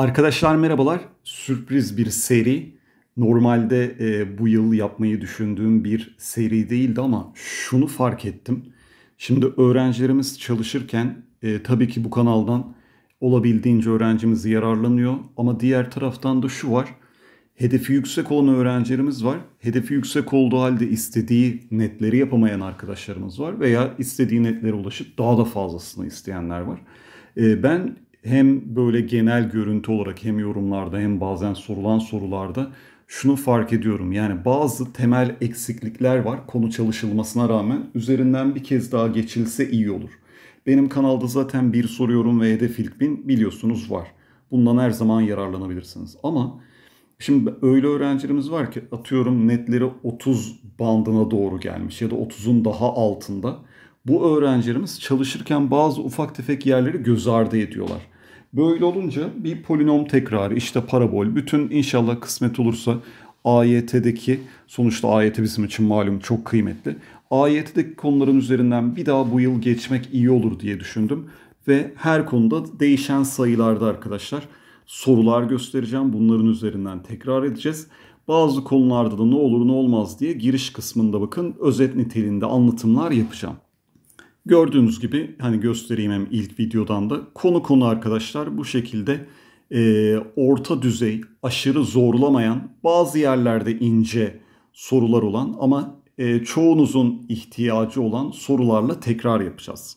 Arkadaşlar merhabalar. Sürpriz bir seri. Normalde e, bu yıl yapmayı düşündüğüm bir seri değildi ama şunu fark ettim. Şimdi öğrencilerimiz çalışırken e, tabii ki bu kanaldan olabildiğince öğrencimiz yararlanıyor. Ama diğer taraftan da şu var. Hedefi yüksek olan öğrencilerimiz var. Hedefi yüksek olduğu halde istediği netleri yapamayan arkadaşlarımız var. Veya istediği netlere ulaşıp daha da fazlasını isteyenler var. E, ben hem böyle genel görüntü olarak hem yorumlarda hem bazen sorulan sorularda şunu fark ediyorum. Yani bazı temel eksiklikler var konu çalışılmasına rağmen üzerinden bir kez daha geçilse iyi olur. Benim kanalda zaten bir soruyorum ve hedef ilk bin biliyorsunuz var. Bundan her zaman yararlanabilirsiniz. Ama şimdi öyle öğrencilerimiz var ki atıyorum netleri 30 bandına doğru gelmiş ya da 30'un daha altında. Bu öğrencilerimiz çalışırken bazı ufak tefek yerleri göz ardı ediyorlar. Böyle olunca bir polinom tekrarı işte parabol bütün inşallah kısmet olursa AYT'deki sonuçta AYT bizim için malum çok kıymetli. AYT'deki konuların üzerinden bir daha bu yıl geçmek iyi olur diye düşündüm. Ve her konuda değişen sayılarda arkadaşlar sorular göstereceğim. Bunların üzerinden tekrar edeceğiz. Bazı konularda da ne olur ne olmaz diye giriş kısmında bakın özet niteliğinde anlatımlar yapacağım. Gördüğünüz gibi hani göstereyim hem ilk videodan da konu konu arkadaşlar bu şekilde e, orta düzey aşırı zorlamayan bazı yerlerde ince sorular olan ama e, çoğunuzun ihtiyacı olan sorularla tekrar yapacağız.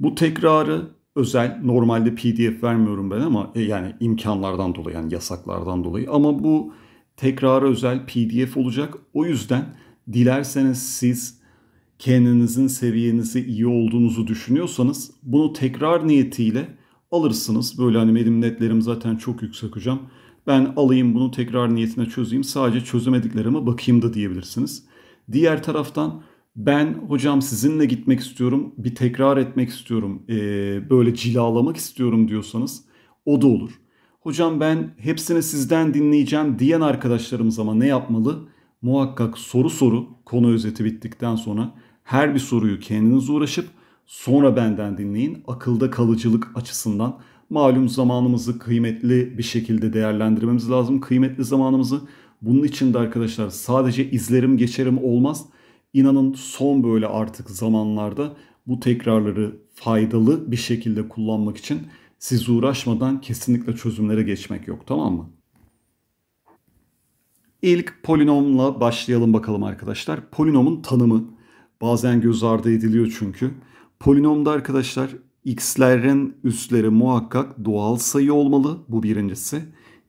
Bu tekrarı özel normalde pdf vermiyorum ben ama e, yani imkanlardan dolayı yani yasaklardan dolayı ama bu tekrara özel pdf olacak. O yüzden dilerseniz siz kendinizin seviyenizi iyi olduğunuzu düşünüyorsanız bunu tekrar niyetiyle alırsınız. Böyle hani benim netlerim zaten çok yüksek hocam. Ben alayım bunu tekrar niyetine çözeyim. Sadece çözemediklerime bakayım da diyebilirsiniz. Diğer taraftan ben hocam sizinle gitmek istiyorum, bir tekrar etmek istiyorum, e, böyle cilalamak istiyorum diyorsanız o da olur. Hocam ben hepsini sizden dinleyeceğim diyen arkadaşlarımız ama ne yapmalı? Muhakkak soru soru konu özeti bittikten sonra her bir soruyu kendiniz uğraşıp sonra benden dinleyin. Akılda kalıcılık açısından malum zamanımızı kıymetli bir şekilde değerlendirmemiz lazım. Kıymetli zamanımızı bunun için de arkadaşlar sadece izlerim geçerim olmaz. İnanın son böyle artık zamanlarda bu tekrarları faydalı bir şekilde kullanmak için siz uğraşmadan kesinlikle çözümlere geçmek yok tamam mı? İlk polinomla başlayalım bakalım arkadaşlar. Polinomun tanımı Bazen göz ardı ediliyor çünkü. Polinomda arkadaşlar x'lerin üstleri muhakkak doğal sayı olmalı. Bu birincisi.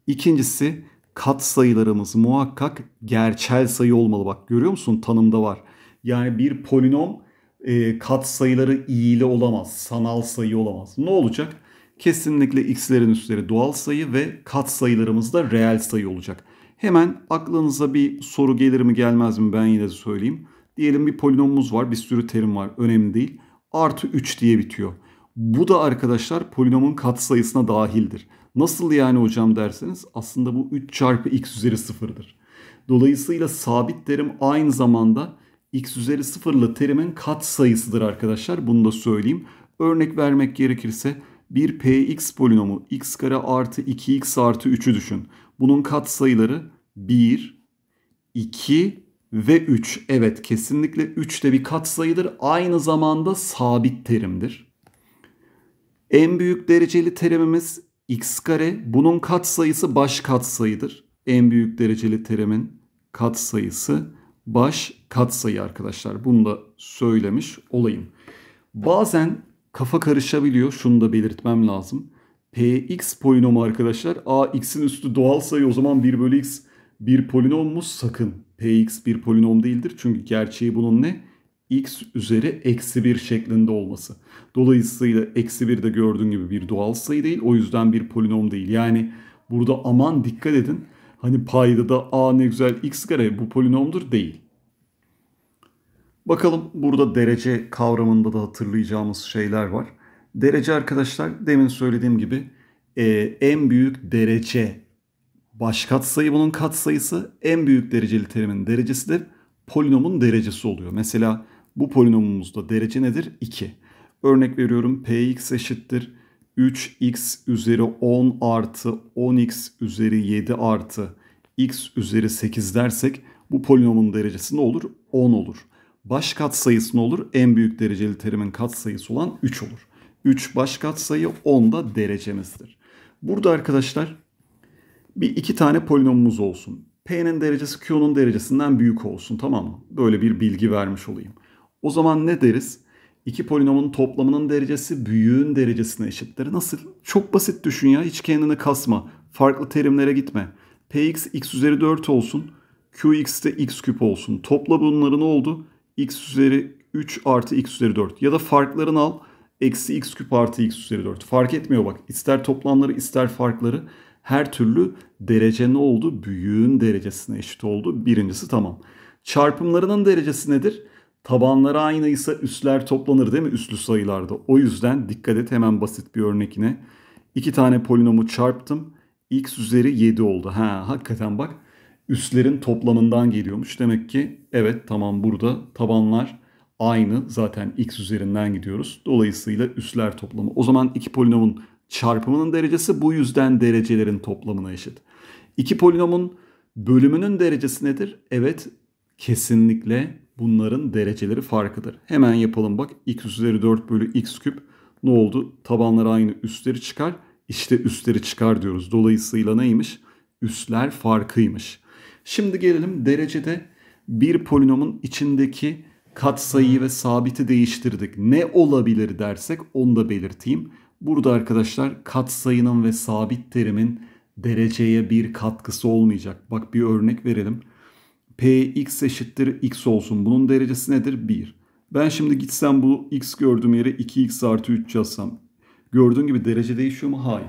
İkincisi kat sayılarımız muhakkak gerçel sayı olmalı. Bak görüyor musun tanımda var. Yani bir polinom e, kat sayıları iyili olamaz. Sanal sayı olamaz. Ne olacak? Kesinlikle x'lerin üstleri doğal sayı ve kat sayılarımız da reel sayı olacak. Hemen aklınıza bir soru gelir mi gelmez mi ben yine de söyleyeyim. Diyelim bir polinomumuz var. Bir sürü terim var. Önemli değil. Artı 3 diye bitiyor. Bu da arkadaşlar polinomun kat sayısına dahildir. Nasıl yani hocam derseniz aslında bu 3 çarpı x üzeri sıfırdır. Dolayısıyla sabit terim aynı zamanda x üzeri sıfırlı terimin kat sayısıdır arkadaşlar. Bunu da söyleyeyim. Örnek vermek gerekirse bir px polinomu x kare artı 2x artı 3'ü düşün. Bunun kat sayıları 1, 2 ve 3. Evet kesinlikle 3 de bir katsayıdır. Aynı zamanda sabit terimdir. En büyük dereceli terimimiz x kare. Bunun katsayısı baş katsayıdır. En büyük dereceli terimin katsayısı baş katsayı arkadaşlar. Bunu da söylemiş olayım. Bazen kafa karışabiliyor. Şunu da belirtmem lazım. Px polinomu arkadaşlar. Ax'in üstü doğal sayı o zaman 1 bölü x bir polinom mu? Sakın px bir polinom değildir. Çünkü gerçeği bunun ne? x üzeri eksi 1 şeklinde olması. Dolayısıyla eksi 1 de gördüğün gibi bir doğal sayı değil. O yüzden bir polinom değil. Yani burada aman dikkat edin. Hani payda da a ne güzel x kare bu polinomdur değil. Bakalım burada derece kavramında da hatırlayacağımız şeyler var. Derece arkadaşlar demin söylediğim gibi e, en büyük derece baş katsayı bunun katsayısı en büyük dereceli terimin derecesidir. Polinomun derecesi oluyor. Mesela bu polinomumuzda derece nedir? 2. Örnek veriyorum px eşittir 3x üzeri 10 artı 10x üzeri 7 artı x üzeri 8 dersek bu polinomun derecesi ne olur? 10 olur. Baş katsayısı ne olur? En büyük dereceli terimin katsayısı olan 3 olur. 3 baş katsayı 10 da derecemizdir. Burada arkadaşlar bir iki tane polinomumuz olsun. P'nin derecesi Q'nun derecesinden büyük olsun tamam mı? Böyle bir bilgi vermiş olayım. O zaman ne deriz? İki polinomun toplamının derecesi büyüğün derecesine eşittir. Nasıl? Çok basit düşün ya. Hiç kendini kasma. Farklı terimlere gitme. Px x üzeri 4 olsun. Qx de x küp olsun. Topla bunların oldu? x üzeri 3 artı x üzeri 4. Ya da farklarını al. Eksi x küp artı x üzeri 4. Fark etmiyor bak. İster toplamları ister farkları her türlü derece ne oldu? Büyüğün derecesine eşit oldu. Birincisi tamam. Çarpımlarının derecesi nedir? Tabanları aynıysa üsler toplanır değil mi Üslü sayılarda? O yüzden dikkat et hemen basit bir örnek yine. İki tane polinomu çarptım. X üzeri 7 oldu. Ha hakikaten bak üslerin toplamından geliyormuş. Demek ki evet tamam burada tabanlar aynı. Zaten x üzerinden gidiyoruz. Dolayısıyla üsler toplamı. O zaman iki polinomun çarpımının derecesi bu yüzden derecelerin toplamına eşit. İki polinomun bölümünün derecesi nedir? Evet kesinlikle bunların dereceleri farkıdır. Hemen yapalım bak x üzeri 4 bölü x küp ne oldu? Tabanlar aynı üstleri çıkar. İşte üstleri çıkar diyoruz. Dolayısıyla neymiş? Üstler farkıymış. Şimdi gelelim derecede bir polinomun içindeki katsayıyı ve sabiti değiştirdik. Ne olabilir dersek onu da belirteyim. Burada arkadaşlar katsayının ve sabit terimin dereceye bir katkısı olmayacak. Bak bir örnek verelim. Px eşittir x olsun. Bunun derecesi nedir? 1. Ben şimdi gitsem bu x gördüğüm yere 2x artı 3 yazsam. Gördüğün gibi derece değişiyor mu? Hayır.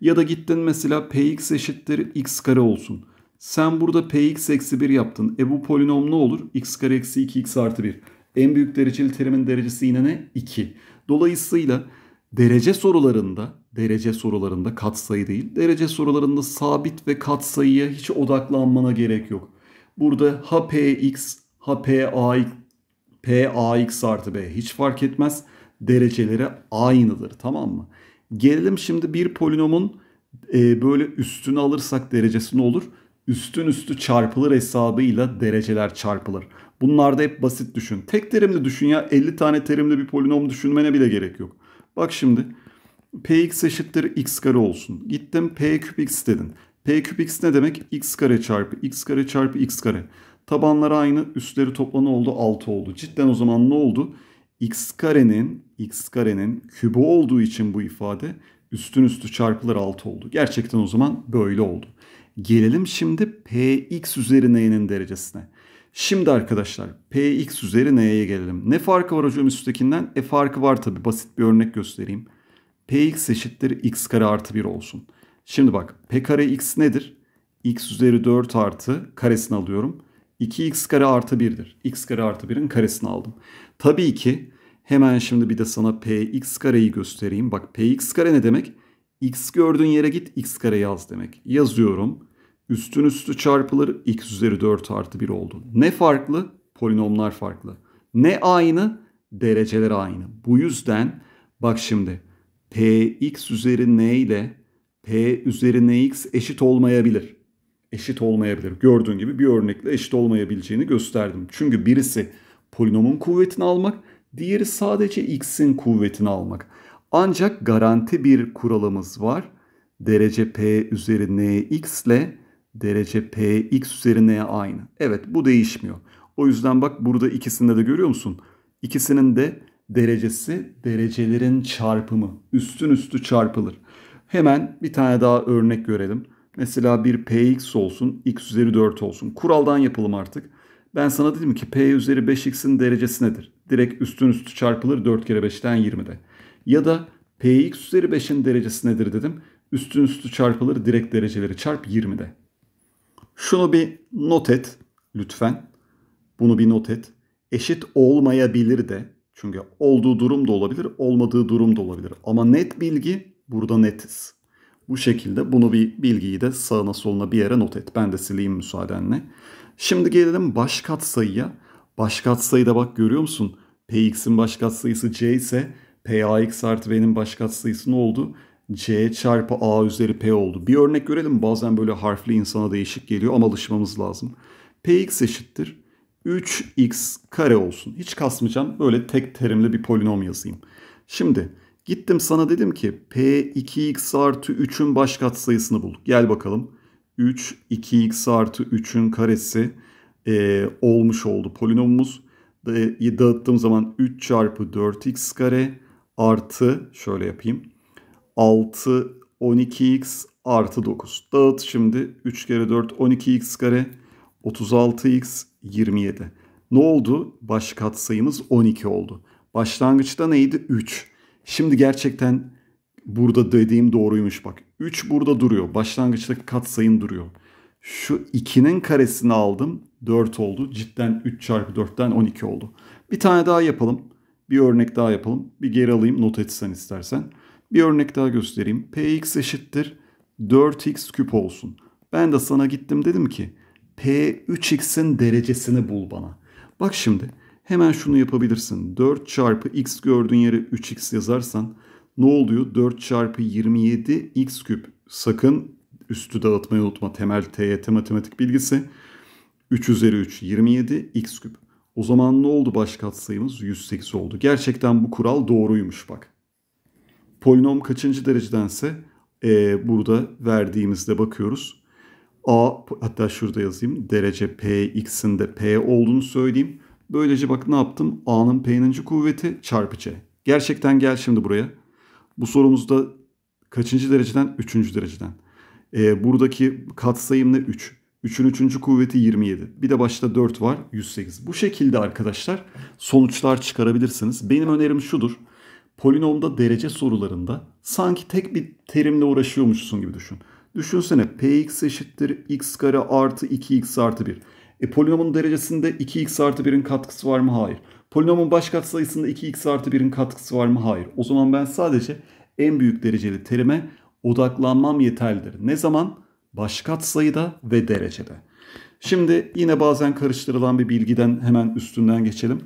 Ya da gittin mesela px eşittir x kare olsun. Sen burada px eksi 1 yaptın. E bu polinom ne olur? x kare eksi 2x artı 1. En büyük dereceli terimin derecesi yine ne? 2. Dolayısıyla derece sorularında, derece sorularında katsayı değil, derece sorularında sabit ve katsayıya hiç odaklanmana gerek yok. Burada ha px, ha pax, pax artı b hiç fark etmez. Dereceleri aynıdır tamam mı? Gelelim şimdi bir polinomun e, böyle üstünü alırsak derecesi ne olur? Üstün üstü çarpılır hesabıyla dereceler çarpılır. Bunlar da hep basit düşün. Tek terimli düşün ya 50 tane terimli bir polinom düşünmene bile gerek yok. Bak şimdi px eşittir x kare olsun. Gittim p küp x dedin. p küp x ne demek? x kare çarpı x kare çarpı x kare. Tabanları aynı üstleri topla oldu? 6 oldu. Cidden o zaman ne oldu? x karenin x karenin kübü olduğu için bu ifade üstün üstü çarpılar 6 oldu. Gerçekten o zaman böyle oldu. Gelelim şimdi px üzeri y'nin derecesine. Şimdi arkadaşlar px üzeri n'ye gelelim. Ne farkı var hocam üsttekinden? E farkı var tabi basit bir örnek göstereyim. px eşittir x kare artı 1 olsun. Şimdi bak p kare x nedir? x üzeri 4 artı karesini alıyorum. 2x kare artı 1'dir. x kare artı 1'in karesini aldım. Tabii ki hemen şimdi bir de sana px kareyi göstereyim. Bak px kare ne demek? x gördüğün yere git x kare yaz demek. Yazıyorum. Üstün üstü çarpıları x üzeri 4 artı 1 oldu. Ne farklı? Polinomlar farklı. Ne aynı? Dereceler aynı. Bu yüzden bak şimdi px üzeri n ile p üzeri nx eşit olmayabilir. Eşit olmayabilir. Gördüğün gibi bir örnekle eşit olmayabileceğini gösterdim. Çünkü birisi polinomun kuvvetini almak, diğeri sadece x'in kuvvetini almak. Ancak garanti bir kuralımız var. Derece p üzeri nx ile derece P x üzerine aynı. Evet bu değişmiyor. O yüzden bak burada ikisinde de görüyor musun? İkisinin de derecesi derecelerin çarpımı. Üstün üstü çarpılır. Hemen bir tane daha örnek görelim. Mesela bir px olsun, x üzeri 4 olsun. Kuraldan yapalım artık. Ben sana dedim ki p üzeri 5x'in derecesi nedir? Direkt üstün üstü çarpılır 4 kere 5'ten 20'de. Ya da px üzeri 5'in derecesi nedir dedim. Üstün üstü çarpılır direkt dereceleri çarp 20'de. Şunu bir not et lütfen. Bunu bir not et. Eşit olmayabilir de. Çünkü olduğu durum da olabilir, olmadığı durum da olabilir. Ama net bilgi burada netiz. Bu şekilde bunu bir bilgiyi de sağına soluna bir yere not et. Ben de sileyim müsaadenle. Şimdi gelelim baş sayıya. Baş katsayıda bak görüyor musun? Px'in baş sayısı c ise Pax artı b'nin baş sayısı ne oldu? C çarpı A üzeri P oldu. Bir örnek görelim. Bazen böyle harfli insana değişik geliyor ama alışmamız lazım. Px eşittir. 3x kare olsun. Hiç kasmayacağım. Böyle tek terimli bir polinom yazayım. Şimdi gittim sana dedim ki P2x artı 3'ün baş katsayısını bul. Gel bakalım. 3, 2x artı 3'ün karesi e, olmuş oldu polinomumuz. Dağıttığım zaman 3 çarpı 4x kare artı şöyle yapayım. 6, 12x artı 9. Dağıt şimdi 3 kere 4, 12x kare, 36x, 27. Ne oldu? Baş katsayımız 12 oldu. Başlangıçta neydi? 3. Şimdi gerçekten burada dediğim doğruymuş bak. 3 burada duruyor. Başlangıçtaki katsayım duruyor. Şu 2'nin karesini aldım. 4 oldu. Cidden 3 çarpı 4'ten 12 oldu. Bir tane daha yapalım. Bir örnek daha yapalım. Bir geri alayım not etsen istersen. Bir örnek daha göstereyim. Px eşittir 4x küp olsun. Ben de sana gittim dedim ki P3x'in derecesini bul bana. Bak şimdi hemen şunu yapabilirsin. 4 çarpı x gördüğün yere 3x yazarsan ne oluyor? 4 çarpı 27 x küp. Sakın üstü dağıtmayı unutma. Temel TYT matematik bilgisi. 3 üzeri 3 27 x küp. O zaman ne oldu baş katsayımız? 108 oldu. Gerçekten bu kural doğruymuş bak polinom kaçıncı derecedense e, burada verdiğimizde bakıyoruz. A hatta şurada yazayım. Derece P x'in de P olduğunu söyleyeyim. Böylece bak ne yaptım? A'nın P'nin kuvveti çarpı C. Gerçekten gel şimdi buraya. Bu sorumuzda kaçıncı dereceden? Üçüncü dereceden. E, buradaki katsayım ne? 3. 3'ün üçüncü kuvveti 27. Bir de başta 4 var 108. Bu şekilde arkadaşlar sonuçlar çıkarabilirsiniz. Benim önerim şudur polinomda derece sorularında sanki tek bir terimle uğraşıyormuşsun gibi düşün. Düşünsene px eşittir x kare artı 2x artı 1. E polinomun derecesinde 2x artı 1'in katkısı var mı? Hayır. Polinomun baş katsayısında 2x artı 1'in katkısı var mı? Hayır. O zaman ben sadece en büyük dereceli terime odaklanmam yeterlidir. Ne zaman? Baş katsayıda ve derecede. Şimdi yine bazen karıştırılan bir bilgiden hemen üstünden geçelim.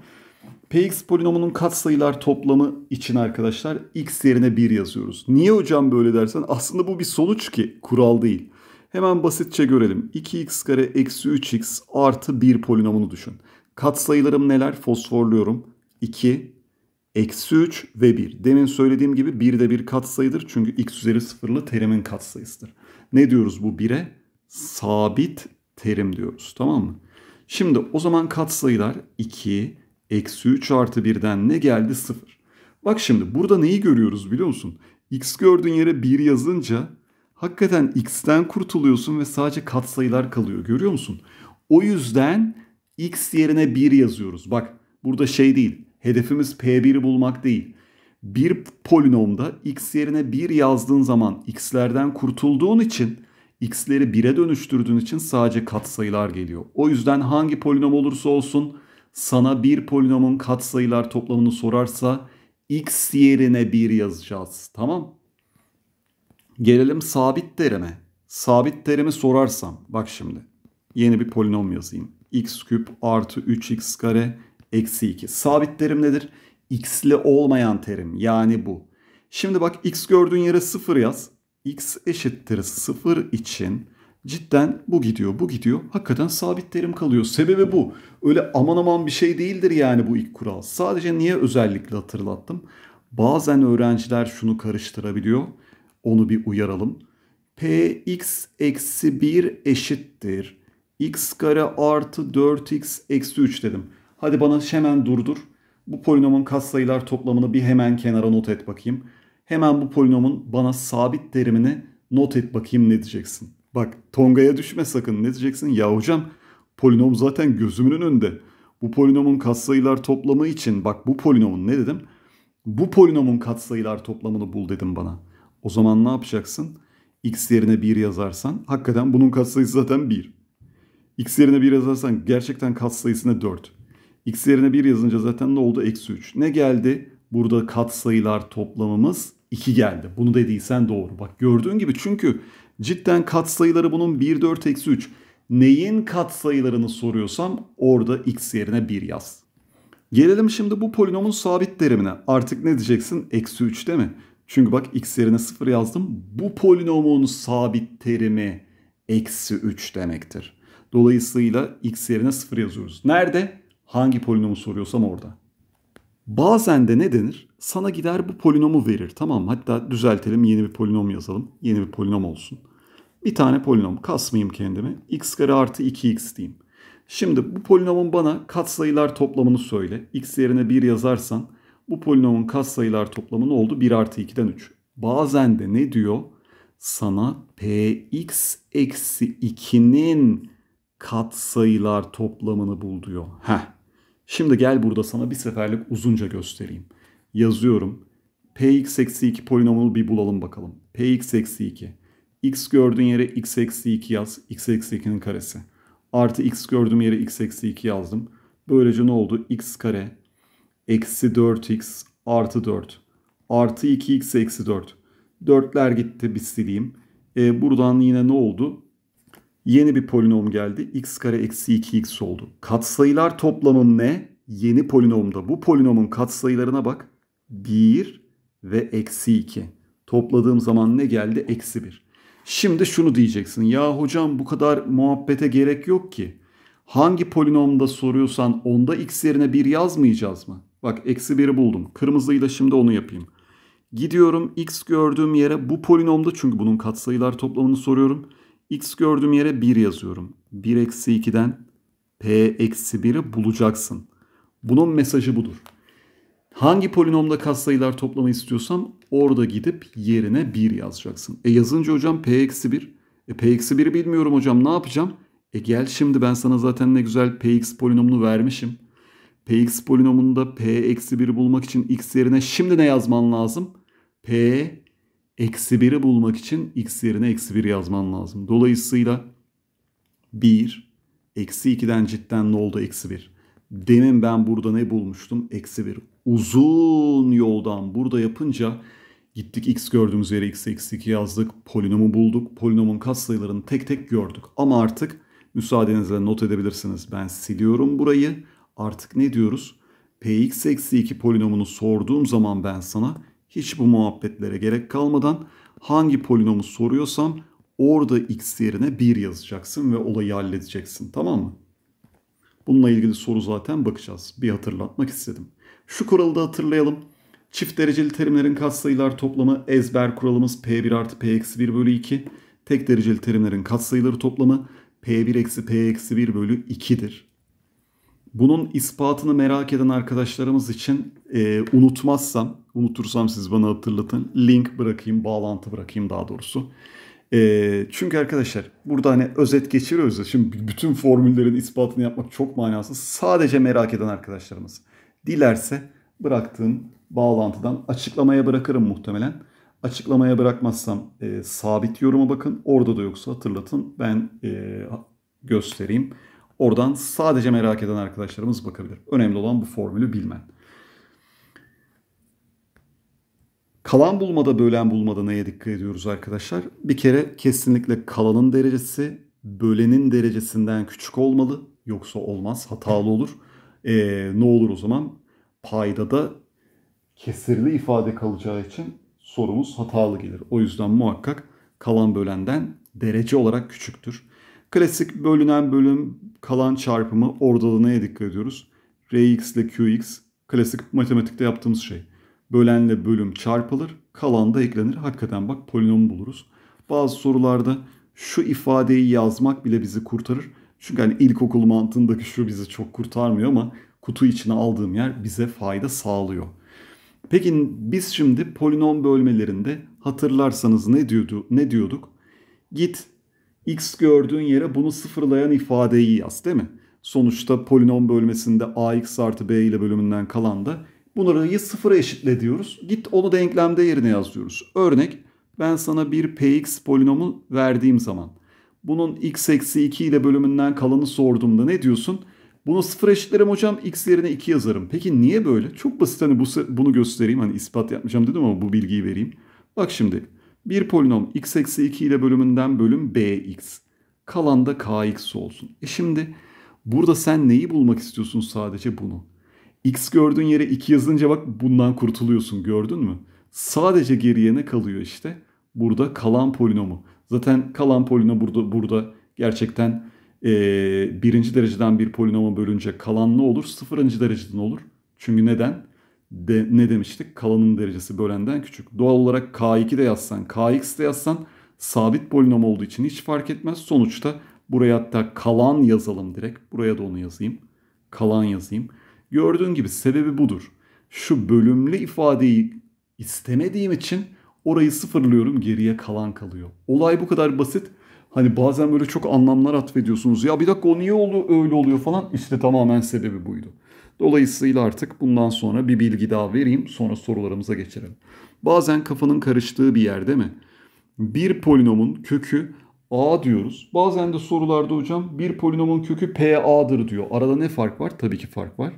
Px polinomunun katsayılar toplamı için arkadaşlar x yerine 1 yazıyoruz. Niye hocam böyle dersen aslında bu bir sonuç ki kural değil. Hemen basitçe görelim. 2x kare eksi 3x artı 1 polinomunu düşün. Katsayılarım neler? Fosforluyorum. 2, eksi 3 ve 1. Demin söylediğim gibi 1 de bir katsayıdır. Çünkü x üzeri sıfırlı terimin katsayısıdır. Ne diyoruz bu 1'e? Sabit terim diyoruz. Tamam mı? Şimdi o zaman katsayılar 2, Eksi 3 artı 1'den ne geldi? 0. Bak şimdi burada neyi görüyoruz biliyor musun? X gördüğün yere 1 yazınca hakikaten x'ten kurtuluyorsun ve sadece katsayılar kalıyor. Görüyor musun? O yüzden x yerine 1 yazıyoruz. Bak burada şey değil. Hedefimiz p1'i bulmak değil. Bir polinomda x yerine 1 yazdığın zaman x'lerden kurtulduğun için x'leri 1'e dönüştürdüğün için sadece katsayılar geliyor. O yüzden hangi polinom olursa olsun sana bir polinomun katsayılar toplamını sorarsa x yerine 1 yazacağız. Tamam. Gelelim sabit terime. Sabit terimi sorarsam bak şimdi yeni bir polinom yazayım. x küp artı 3x kare eksi 2. Sabit terim nedir? x'li olmayan terim yani bu. Şimdi bak x gördüğün yere 0 yaz. x eşittir 0 için Cidden bu gidiyor, bu gidiyor. Hakikaten sabit terim kalıyor. Sebebi bu. Öyle aman aman bir şey değildir yani bu ilk kural. Sadece niye özellikle hatırlattım? Bazen öğrenciler şunu karıştırabiliyor. Onu bir uyaralım. Px eksi 1 eşittir. x kare artı 4x eksi 3 dedim. Hadi bana hemen durdur. Bu polinomun katsayılar toplamını bir hemen kenara not et bakayım. Hemen bu polinomun bana sabit terimini not et bakayım ne diyeceksin. Bak Tonga'ya düşme sakın. Ne diyeceksin? Ya hocam polinom zaten gözümün önünde. Bu polinomun katsayılar toplamı için bak bu polinomun ne dedim? Bu polinomun katsayılar toplamını bul dedim bana. O zaman ne yapacaksın? X yerine 1 yazarsan hakikaten bunun katsayısı zaten 1. X yerine 1 yazarsan gerçekten katsayısına 4. X yerine 1 yazınca zaten ne oldu? Eksi 3. Ne geldi? Burada katsayılar toplamımız 2 geldi. Bunu dediysen doğru. Bak gördüğün gibi çünkü Cidden katsayıları bunun 1, 4, eksi 3. Neyin katsayılarını soruyorsam orada x yerine 1 yaz. Gelelim şimdi bu polinomun sabit terimine. Artık ne diyeceksin? Eksi 3 değil mi? Çünkü bak x yerine 0 yazdım. Bu polinomun sabit terimi eksi 3 demektir. Dolayısıyla x yerine 0 yazıyoruz. Nerede? Hangi polinomu soruyorsam orada. Bazen de ne denir? Sana gider bu polinomu verir tamam mı? Hatta düzeltelim yeni bir polinom yazalım. Yeni bir polinom olsun. Bir tane polinom. Kasmayayım kendimi. x kare artı 2x diyeyim. Şimdi bu polinomun bana katsayılar toplamını söyle. x yerine 1 yazarsan bu polinomun katsayılar toplamı ne oldu? 1 artı 2'den 3. Bazen de ne diyor? Sana px eksi 2'nin katsayılar toplamını bul diyor. Heh. Şimdi gel burada sana bir seferlik uzunca göstereyim. Yazıyorum. px eksi 2 polinomunu bir bulalım bakalım. px eksi 2 x gördüğün yere x eksi 2 yaz. x eksi 2'nin karesi. Artı x gördüğüm yere x eksi 2 yazdım. Böylece ne oldu? x kare eksi 4x artı 4 artı 2x eksi 4. Dörtler gitti bir sileyim. E, buradan yine ne oldu? Yeni bir polinom geldi. x kare eksi 2x oldu. Katsayılar toplamım ne? Yeni polinomda. Bu polinomun katsayılarına bak. 1 ve eksi 2. Topladığım zaman ne geldi? Eksi 1. Şimdi şunu diyeceksin. Ya hocam bu kadar muhabbete gerek yok ki. Hangi polinomda soruyorsan onda x yerine 1 yazmayacağız mı? Bak eksi 1'i buldum. Kırmızıyla şimdi onu yapayım. Gidiyorum x gördüğüm yere bu polinomda çünkü bunun katsayılar toplamını soruyorum. x gördüğüm yere 1 yazıyorum. 1 eksi 2'den p eksi 1'i bulacaksın. Bunun mesajı budur. Hangi polinomda katsayılar toplamı istiyorsam orada gidip yerine 1 yazacaksın. E yazınca hocam p eksi 1. E p eksi 1'i bilmiyorum hocam ne yapacağım? E gel şimdi ben sana zaten ne güzel px polinomunu vermişim. px polinomunda p eksi 1'i bulmak için x yerine şimdi ne yazman lazım? p eksi 1'i bulmak için x yerine eksi 1 yazman lazım. Dolayısıyla 1 eksi 2'den cidden ne oldu eksi 1? Demin ben burada ne bulmuştum? Eksi 1 uzun yoldan burada yapınca gittik x gördüğümüz yere x eksi 2 yazdık. Polinomu bulduk. Polinomun katsayılarını tek tek gördük. Ama artık müsaadenizle not edebilirsiniz. Ben siliyorum burayı. Artık ne diyoruz? px eksi 2 polinomunu sorduğum zaman ben sana hiç bu muhabbetlere gerek kalmadan hangi polinomu soruyorsam orada x yerine 1 yazacaksın ve olayı halledeceksin tamam mı? Bununla ilgili soru zaten bakacağız. Bir hatırlatmak istedim. Şu kuralı da hatırlayalım. Çift dereceli terimlerin katsayılar toplamı ezber kuralımız P1 artı P eksi 1 bölü 2. Tek dereceli terimlerin katsayıları toplamı P1 eksi P eksi 1 bölü 2'dir. Bunun ispatını merak eden arkadaşlarımız için e, unutmazsam, unutursam siz bana hatırlatın. Link bırakayım, bağlantı bırakayım daha doğrusu. E, çünkü arkadaşlar burada hani özet geçiriyoruz Şimdi bütün formüllerin ispatını yapmak çok manasız. Sadece merak eden arkadaşlarımız. Dilerse bıraktığım bağlantıdan açıklamaya bırakırım muhtemelen. Açıklamaya bırakmazsam e, sabit yoruma bakın. Orada da yoksa hatırlatın. Ben e, göstereyim. Oradan sadece merak eden arkadaşlarımız bakabilir. Önemli olan bu formülü bilmen. Kalan bulmada bölen bulmada neye dikkat ediyoruz arkadaşlar? Bir kere kesinlikle kalanın derecesi bölenin derecesinden küçük olmalı. Yoksa olmaz hatalı olur. E, ne olur o zaman? Payda da kesirli ifade kalacağı için sorumuz hatalı gelir. O yüzden muhakkak kalan bölenden derece olarak küçüktür. Klasik bölünen bölüm kalan çarpımı ordalığına dikkat ediyoruz. Rx ile Qx klasik matematikte yaptığımız şey. Bölenle bölüm çarpılır, kalan da eklenir. Hakikaten bak polinom buluruz. Bazı sorularda şu ifadeyi yazmak bile bizi kurtarır. Çünkü hani ilkokul mantığındaki şu bizi çok kurtarmıyor ama kutu içine aldığım yer bize fayda sağlıyor. Peki biz şimdi polinom bölmelerinde hatırlarsanız ne diyordu ne diyorduk? Git x gördüğün yere bunu sıfırlayan ifadeyi yaz değil mi? Sonuçta polinom bölmesinde ax artı b ile bölümünden kalan da bunları sıfıra eşitle diyoruz. Git onu denklemde yerine yazıyoruz. Örnek ben sana bir px polinomu verdiğim zaman bunun x eksi 2 ile bölümünden kalanı sorduğumda ne diyorsun? Bunu sıfır eşitlerim hocam x yerine 2 yazarım. Peki niye böyle? Çok basit hani bu, bunu göstereyim. Hani ispat yapmayacağım dedim ama bu bilgiyi vereyim. Bak şimdi bir polinom x eksi 2 ile bölümünden bölüm bx. Kalan da kx olsun. E şimdi burada sen neyi bulmak istiyorsun sadece bunu. x gördüğün yere 2 yazınca bak bundan kurtuluyorsun gördün mü? Sadece geriye ne kalıyor işte? Burada kalan polinomu. Zaten kalan polino burada, burada gerçekten e, birinci dereceden bir polinoma bölünce kalan ne olur? Sıfırıncı dereceden olur. Çünkü neden? De, ne demiştik? Kalanın derecesi bölenden küçük. Doğal olarak K2 de yazsan, Kx de yazsan sabit polinom olduğu için hiç fark etmez. Sonuçta buraya hatta kalan yazalım direkt. Buraya da onu yazayım. Kalan yazayım. Gördüğün gibi sebebi budur. Şu bölümlü ifadeyi istemediğim için Orayı sıfırlıyorum geriye kalan kalıyor. Olay bu kadar basit. Hani bazen böyle çok anlamlar atfediyorsunuz. Ya bir dakika o niye oldu, öyle oluyor falan. İşte tamamen sebebi buydu. Dolayısıyla artık bundan sonra bir bilgi daha vereyim sonra sorularımıza geçelim. Bazen kafanın karıştığı bir yerde mi? Bir polinomun kökü a diyoruz. Bazen de sorularda hocam bir polinomun kökü p a'dır diyor. Arada ne fark var? Tabii ki fark var.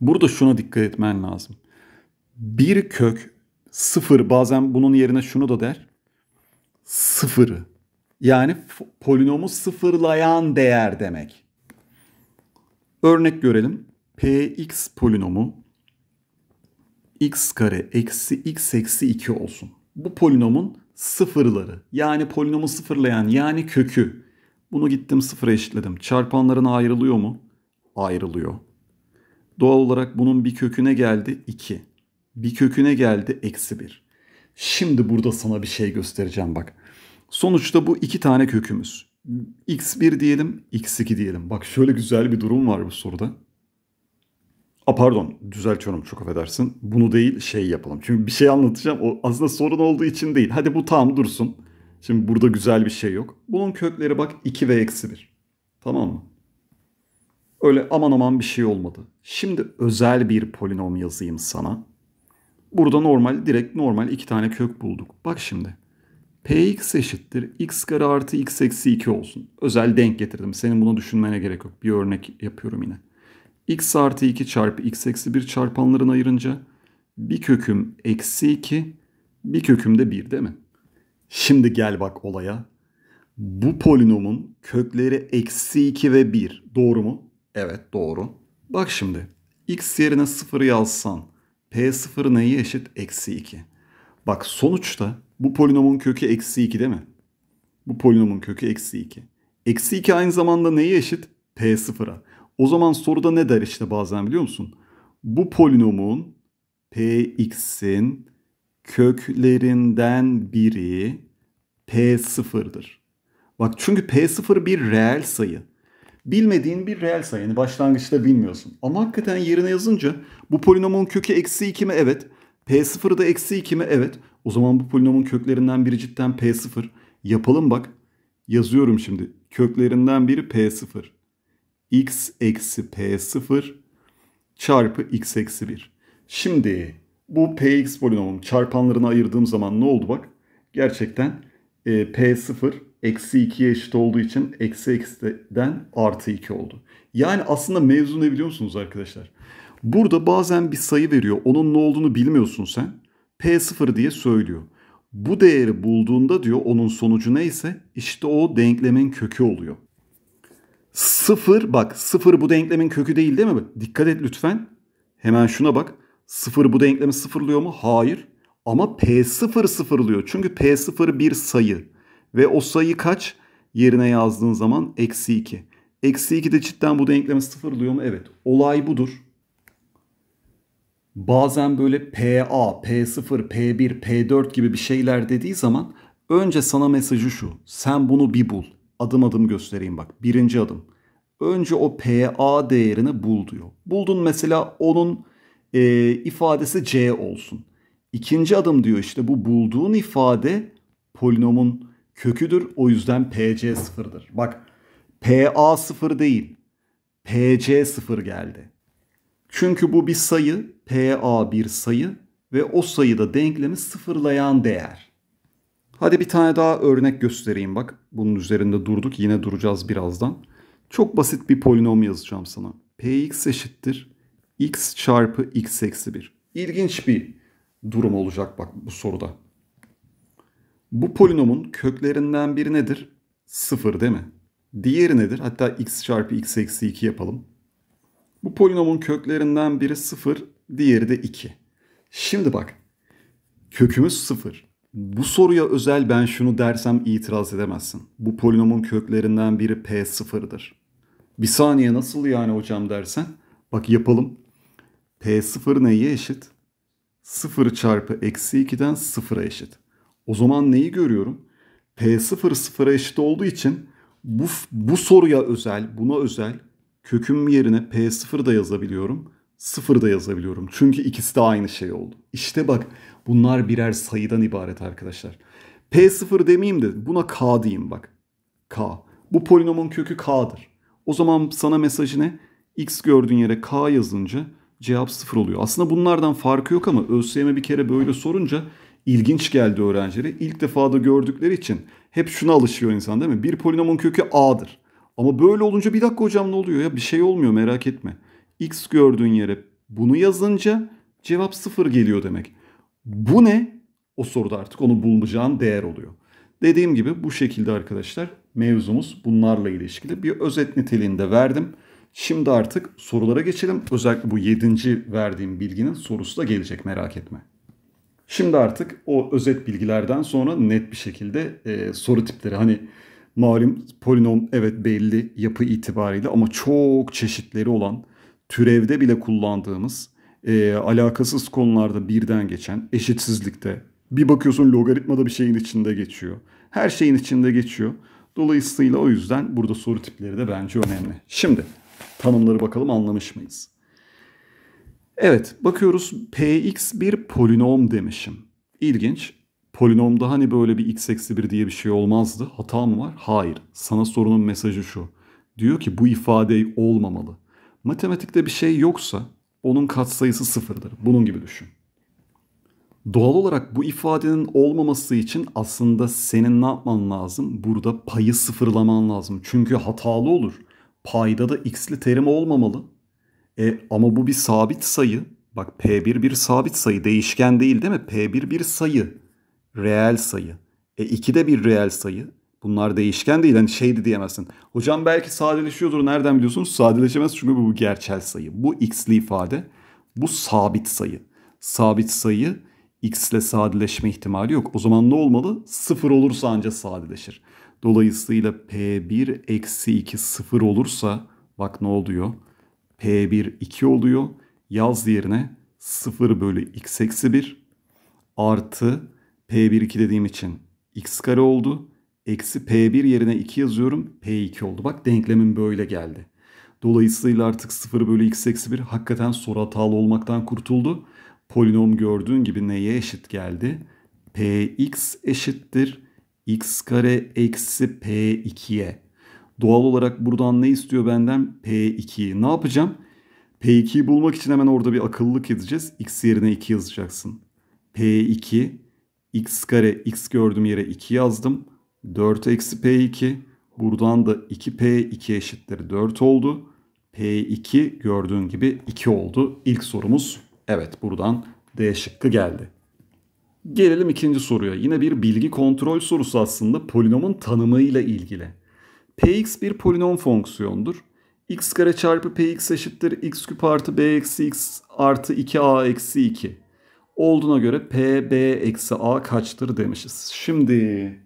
Burada şuna dikkat etmen lazım. Bir kök sıfır bazen bunun yerine şunu da der. Sıfırı. Yani polinomu sıfırlayan değer demek. Örnek görelim. Px polinomu x kare eksi x eksi 2 olsun. Bu polinomun sıfırları yani polinomu sıfırlayan yani kökü. Bunu gittim sıfıra eşitledim. çarpanların ayrılıyor mu? Ayrılıyor. Doğal olarak bunun bir köküne geldi 2 bir köküne geldi eksi bir. Şimdi burada sana bir şey göstereceğim bak. Sonuçta bu iki tane kökümüz. X1 diyelim, X2 diyelim. Bak şöyle güzel bir durum var bu soruda. A pardon düzeltiyorum çok affedersin. Bunu değil şey yapalım. Çünkü bir şey anlatacağım. O aslında sorun olduğu için değil. Hadi bu tam dursun. Şimdi burada güzel bir şey yok. Bunun kökleri bak 2 ve eksi 1. Tamam mı? Öyle aman aman bir şey olmadı. Şimdi özel bir polinom yazayım sana. Burada normal direkt normal iki tane kök bulduk. Bak şimdi. Px eşittir x kare artı x eksi 2 olsun. Özel denk getirdim. Senin bunu düşünmene gerek yok. Bir örnek yapıyorum yine. x artı 2 çarpı x eksi 1 çarpanların ayırınca bir köküm eksi 2 bir köküm de 1 değil mi? Şimdi gel bak olaya. Bu polinomun kökleri eksi 2 ve 1 doğru mu? Evet doğru. Bak şimdi x yerine 0 yazsan P0 neyi eşit? Eksi 2. Bak sonuçta bu polinomun kökü eksi 2 değil mi? Bu polinomun kökü eksi 2. Eksi 2 aynı zamanda neyi eşit? P0'a. O zaman soruda ne der işte bazen biliyor musun? Bu polinomun Px'in köklerinden biri P0'dır. Bak çünkü P0 bir reel sayı. Bilmediğin bir reel sayı. Yani başlangıçta bilmiyorsun. Ama hakikaten yerine yazınca bu polinomun kökü eksi 2 mi? Evet. P0'ı da eksi 2 mi? Evet. O zaman bu polinomun köklerinden biri cidden P0. Yapalım bak. Yazıyorum şimdi. Köklerinden biri P0. X eksi P0 çarpı X eksi 1. Şimdi bu Px polinomum çarpanlarını ayırdığım zaman ne oldu bak. Gerçekten e, P0 eksi 2'ye eşit olduğu için eksi eksiden artı 2 oldu. Yani aslında mevzu ne biliyor musunuz arkadaşlar? Burada bazen bir sayı veriyor. Onun ne olduğunu bilmiyorsun sen. P0 diye söylüyor. Bu değeri bulduğunda diyor onun sonucu neyse işte o denklemin kökü oluyor. Sıfır bak sıfır bu denklemin kökü değil değil mi? Dikkat et lütfen. Hemen şuna bak. Sıfır bu denklemi sıfırlıyor mu? Hayır. Ama P0 sıfırlıyor. Çünkü P0 bir sayı. Ve o sayı kaç? Yerine yazdığın zaman eksi 2. Eksi 2 de cidden bu denklemi sıfırlıyor mu? Evet. Olay budur bazen böyle PA, P0, P1, P4 gibi bir şeyler dediği zaman önce sana mesajı şu. Sen bunu bir bul. Adım adım göstereyim bak. Birinci adım. Önce o PA değerini bul diyor. Buldun mesela onun e, ifadesi C olsun. İkinci adım diyor işte bu bulduğun ifade polinomun köküdür. O yüzden PC sıfırdır. Bak PA sıfır değil. PC sıfır geldi. Çünkü bu bir sayı, PA bir sayı ve o sayıda denklemi sıfırlayan değer. Hadi bir tane daha örnek göstereyim bak. Bunun üzerinde durduk yine duracağız birazdan. Çok basit bir polinom yazacağım sana. Px eşittir x çarpı x eksi 1. İlginç bir durum olacak bak bu soruda. Bu polinomun köklerinden biri nedir? Sıfır değil mi? Diğeri nedir? Hatta x çarpı x eksi 2 yapalım. Bu polinomun köklerinden biri 0, diğeri de 2. Şimdi bak. Kökümüz 0. Bu soruya özel ben şunu dersem itiraz edemezsin. Bu polinomun köklerinden biri P0'dır. Bir saniye nasıl yani hocam dersen. Bak yapalım. P0 neye eşit? 0 çarpı eksi 2'den 0'a eşit. O zaman neyi görüyorum? P0 0'a eşit olduğu için bu, bu soruya özel, buna özel köküm yerine P0 da yazabiliyorum. 0 da yazabiliyorum. Çünkü ikisi de aynı şey oldu. İşte bak bunlar birer sayıdan ibaret arkadaşlar. P0 demeyeyim de buna K diyeyim bak. K. Bu polinomun kökü K'dır. O zaman sana mesajı ne? X gördüğün yere K yazınca cevap 0 oluyor. Aslında bunlardan farkı yok ama ÖSYM bir kere böyle sorunca ilginç geldi öğrencilere. İlk defa da gördükleri için hep şuna alışıyor insan değil mi? Bir polinomun kökü A'dır. Ama böyle olunca bir dakika hocam ne oluyor ya bir şey olmuyor merak etme. X gördüğün yere bunu yazınca cevap sıfır geliyor demek. Bu ne? O soruda artık onu bulacağın değer oluyor. Dediğim gibi bu şekilde arkadaşlar mevzumuz bunlarla ilişkili bir özet niteliğinde verdim. Şimdi artık sorulara geçelim. Özellikle bu yedinci verdiğim bilginin sorusu da gelecek merak etme. Şimdi artık o özet bilgilerden sonra net bir şekilde e, soru tipleri hani Malum polinom evet belli yapı itibariyle ama çok çeşitleri olan türevde bile kullandığımız e, alakasız konularda birden geçen eşitsizlikte bir bakıyorsun logaritmada bir şeyin içinde geçiyor. Her şeyin içinde geçiyor. Dolayısıyla o yüzden burada soru tipleri de bence önemli. Şimdi tanımları bakalım anlamış mıyız? Evet bakıyoruz px bir polinom demişim. İlginç polinomda hani böyle bir x eksi 1 diye bir şey olmazdı. Hata mı var? Hayır. Sana sorunun mesajı şu. Diyor ki bu ifade olmamalı. Matematikte bir şey yoksa onun katsayısı sıfırdır. Bunun gibi düşün. Doğal olarak bu ifadenin olmaması için aslında senin ne yapman lazım? Burada payı sıfırlaman lazım. Çünkü hatalı olur. Payda da x'li terim olmamalı. E, ama bu bir sabit sayı. Bak P1 bir sabit sayı değişken değil değil mi? P1 bir sayı reel sayı. E 2 de bir reel sayı. Bunlar değişken değil. Hani şey de diyemezsin. Hocam belki sadeleşiyordur. Nereden biliyorsunuz? Sadeleşemez çünkü bu, bu gerçel sayı. Bu x'li ifade. Bu sabit sayı. Sabit sayı x ile sadeleşme ihtimali yok. O zaman ne olmalı? Sıfır olursa ancak sadeleşir. Dolayısıyla P1 eksi 2 sıfır olursa bak ne oluyor? P1 2 oluyor. Yaz yerine 0 bölü x eksi 1 artı P1 2 dediğim için x kare oldu. Eksi P1 yerine 2 yazıyorum. P2 oldu. Bak denklemin böyle geldi. Dolayısıyla artık 0 bölü x eksi 1 hakikaten soru hatalı olmaktan kurtuldu. Polinom gördüğün gibi neye eşit geldi? Px eşittir x kare eksi P2'ye. Doğal olarak buradan ne istiyor benden? P2'yi. Ne yapacağım? P2'yi bulmak için hemen orada bir akıllılık edeceğiz. X yerine 2 yazacaksın. P2 x kare x gördüğüm yere 2 yazdım. 4 eksi p2 buradan da 2p2 eşittir 4 oldu. p2 gördüğün gibi 2 oldu. İlk sorumuz evet buradan D şıkkı geldi. Gelelim ikinci soruya. Yine bir bilgi kontrol sorusu aslında polinomun tanımıyla ilgili. Px bir polinom fonksiyondur. x kare çarpı px eşittir x küp artı b eksi x artı 2a eksi 2 olduğuna göre p b eksi A kaçtır demişiz. Şimdi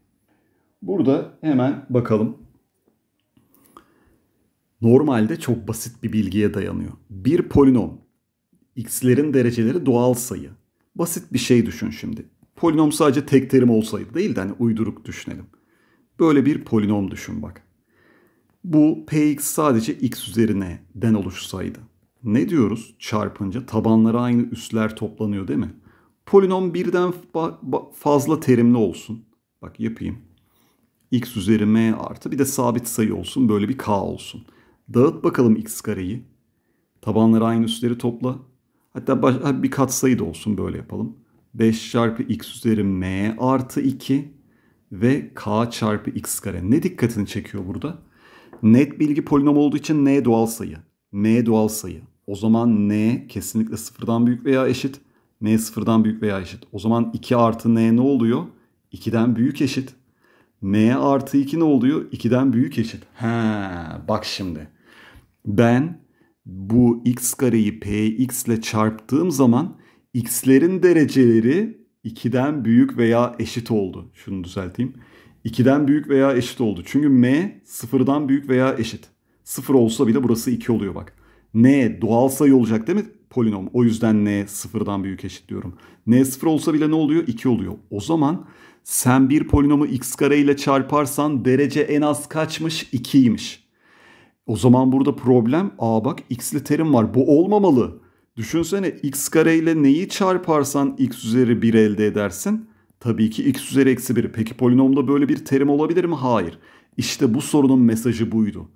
burada hemen bakalım. Normalde çok basit bir bilgiye dayanıyor. Bir polinom. X'lerin dereceleri doğal sayı. Basit bir şey düşün şimdi. Polinom sadece tek terim olsaydı değil de hani uyduruk düşünelim. Böyle bir polinom düşün bak. Bu px sadece x üzerine den oluşsaydı. Ne diyoruz? Çarpınca tabanları aynı üsler toplanıyor değil mi? Polinom birden fazla terimli olsun. Bak yapayım. x üzeri m artı bir de sabit sayı olsun. Böyle bir k olsun. Dağıt bakalım x kareyi. Tabanları aynı üstleri topla. Hatta bir katsayı da olsun böyle yapalım. 5 çarpı x üzeri m artı 2 ve k çarpı x kare. Ne dikkatini çekiyor burada? Net bilgi polinom olduğu için n doğal sayı. N doğal sayı. O zaman n kesinlikle sıfırdan büyük veya eşit n sıfırdan büyük veya eşit. O zaman 2 artı n ne oluyor? 2'den büyük eşit. n artı 2 ne oluyor? 2'den büyük eşit. He bak şimdi. Ben bu x kareyi px ile çarptığım zaman x'lerin dereceleri 2'den büyük veya eşit oldu. Şunu düzelteyim. 2'den büyük veya eşit oldu. Çünkü m sıfırdan büyük veya eşit. Sıfır olsa bile burası 2 oluyor bak. n doğal sayı olacak değil mi? polinom. O yüzden n sıfırdan büyük eşitliyorum. n sıfır olsa bile ne oluyor? 2 oluyor. O zaman sen bir polinomu x kare ile çarparsan derece en az kaçmış? 2'ymiş. O zaman burada problem aa bak x'li terim var bu olmamalı. Düşünsene x kare ile neyi çarparsan x üzeri 1 elde edersin. Tabii ki x üzeri eksi 1. Peki polinomda böyle bir terim olabilir mi? Hayır. İşte bu sorunun mesajı buydu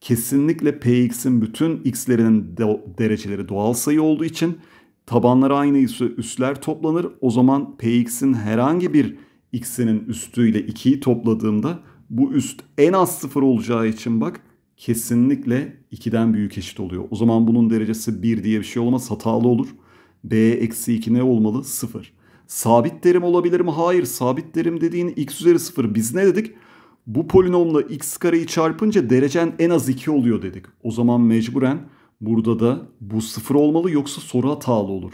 kesinlikle px'in bütün x'lerinin dereceleri doğal sayı olduğu için tabanları aynı ise üsler toplanır. O zaman px'in herhangi bir x'inin üstüyle 2'yi topladığımda bu üst en az 0 olacağı için bak kesinlikle 2'den büyük eşit oluyor. O zaman bunun derecesi 1 diye bir şey olmaz hatalı olur. b eksi 2 ne olmalı? 0. Sabit terim olabilir mi? Hayır sabit terim dediğin x üzeri 0. Biz ne dedik? bu polinomla x kareyi çarpınca derecen en az 2 oluyor dedik. O zaman mecburen burada da bu 0 olmalı yoksa soru hatalı olur.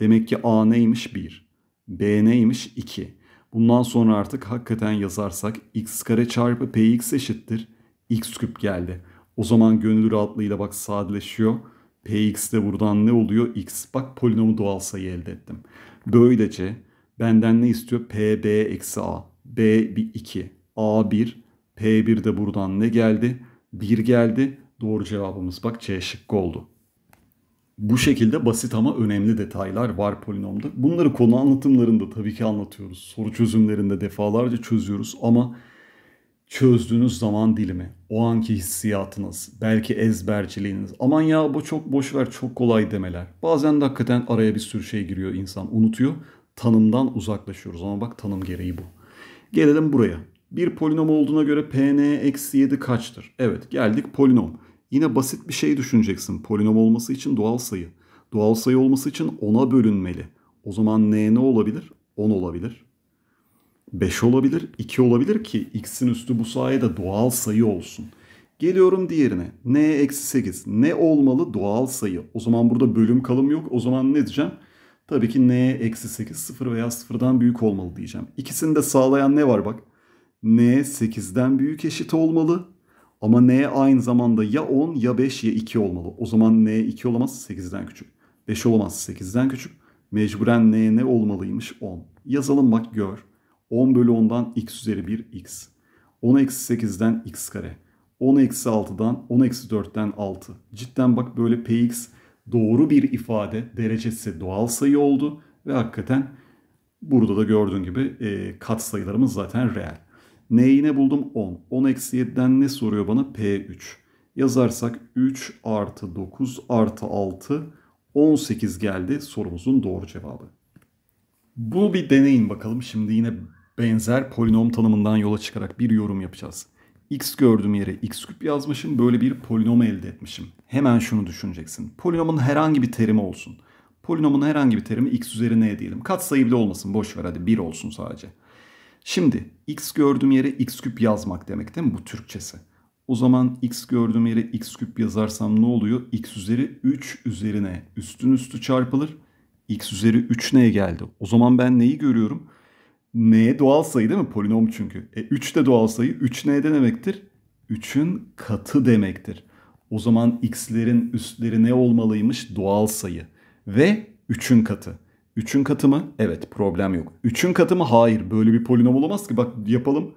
Demek ki a neymiş 1, b neymiş 2. Bundan sonra artık hakikaten yazarsak x kare çarpı px eşittir x küp geldi. O zaman gönül rahatlığıyla bak sadeleşiyor. px de buradan ne oluyor? x. Bak polinomu doğal sayı elde ettim. Böylece benden ne istiyor? P b eksi a. b bir 2. A1, P1 de buradan ne geldi? 1 geldi. Doğru cevabımız bak C şıkkı oldu. Bu şekilde basit ama önemli detaylar var polinomda. Bunları konu anlatımlarında tabii ki anlatıyoruz. Soru çözümlerinde defalarca çözüyoruz ama çözdüğünüz zaman dilimi, o anki hissiyatınız, belki ezberciliğiniz, aman ya bu çok boş ver, çok kolay demeler. Bazen de hakikaten araya bir sürü şey giriyor insan, unutuyor. Tanımdan uzaklaşıyoruz ama bak tanım gereği bu. Gelelim buraya. Bir polinom olduğuna göre pn eksi 7 kaçtır? Evet geldik polinom. Yine basit bir şey düşüneceksin. Polinom olması için doğal sayı. Doğal sayı olması için 10'a bölünmeli. O zaman n ne olabilir? 10 olabilir. 5 olabilir, 2 olabilir ki x'in üstü bu sayede doğal sayı olsun. Geliyorum diğerine. n eksi 8. Ne olmalı? Doğal sayı. O zaman burada bölüm kalım yok. O zaman ne diyeceğim? Tabii ki n eksi 8 0 veya 0'dan büyük olmalı diyeceğim. İkisini de sağlayan ne var bak? n 8'den büyük eşit olmalı. Ama n aynı zamanda ya 10 ya 5 ya 2 olmalı. O zaman n 2 olamaz 8'den küçük. 5 olamaz 8'den küçük. Mecburen n ne olmalıymış 10. Yazalım bak gör. 10 bölü 10'dan x üzeri 1 x. 10 eksi 8'den x kare. 10 eksi 6'dan 10 eksi 4'ten 6. Cidden bak böyle px doğru bir ifade derecesi doğal sayı oldu. Ve hakikaten burada da gördüğün gibi e, kat sayılarımız zaten reel. N'yi ne buldum? 10. 10 eksi 7'den ne soruyor bana? P3. Yazarsak 3 artı 9 artı 6 18 geldi sorumuzun doğru cevabı. Bu bir deneyin bakalım. Şimdi yine benzer polinom tanımından yola çıkarak bir yorum yapacağız. X gördüğüm yere X küp yazmışım. Böyle bir polinom elde etmişim. Hemen şunu düşüneceksin. Polinomun herhangi bir terimi olsun. Polinomun herhangi bir terimi X üzeri N diyelim. Katsayı bile olmasın. Boş ver hadi 1 olsun sadece. Şimdi x gördüğüm yere x küp yazmak demek değil mi bu Türkçesi? O zaman x gördüğüm yere x küp yazarsam ne oluyor? x üzeri 3 üzerine üstün üstü çarpılır. x üzeri 3 neye geldi? O zaman ben neyi görüyorum? N'ye doğal sayı değil mi? Polinom çünkü. E 3 de doğal sayı. 3 ne demektir? 3'ün katı demektir. O zaman x'lerin üstleri ne olmalıymış? Doğal sayı. Ve 3'ün katı. 3'ün katı mı? Evet problem yok. 3'ün katı mı? Hayır. Böyle bir polinom olamaz ki. Bak yapalım.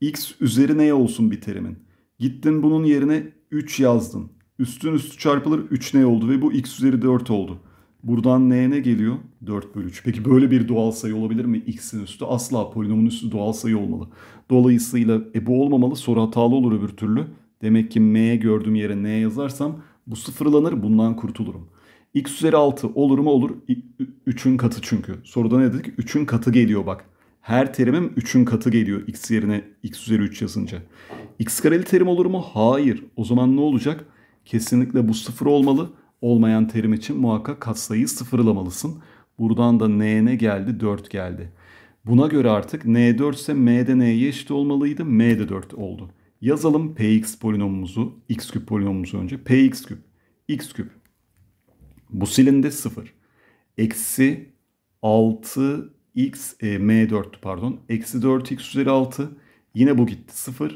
X üzeri neye olsun bir terimin? Gittin bunun yerine 3 yazdın. Üstün üstü çarpılır 3 ne oldu ve bu x üzeri 4 oldu. Buradan neye ne geliyor? 4 bölü 3. Peki böyle bir doğal sayı olabilir mi? X'in üstü asla polinomun üstü doğal sayı olmalı. Dolayısıyla e bu olmamalı soru hatalı olur öbür türlü. Demek ki m gördüğüm yere ne yazarsam bu sıfırlanır bundan kurtulurum x üzeri 6 olur mu olur. 3'ün katı çünkü. Soruda ne dedik? 3'ün katı geliyor bak. Her terimim 3'ün katı geliyor x yerine x üzeri 3 yazınca. x kareli terim olur mu? Hayır. O zaman ne olacak? Kesinlikle bu sıfır olmalı. Olmayan terim için muhakkak katsayıyı sıfırlamalısın. Buradan da n'e geldi 4 geldi. Buna göre artık n4 ise m'de n'ye eşit olmalıydı. m de 4 oldu. Yazalım px polinomumuzu, x küp polinomumuzu önce. px küp, x küp bu silinde 0. Eksi 6x e, m4 pardon. Eksi 4x üzeri 6. Yine bu gitti 0.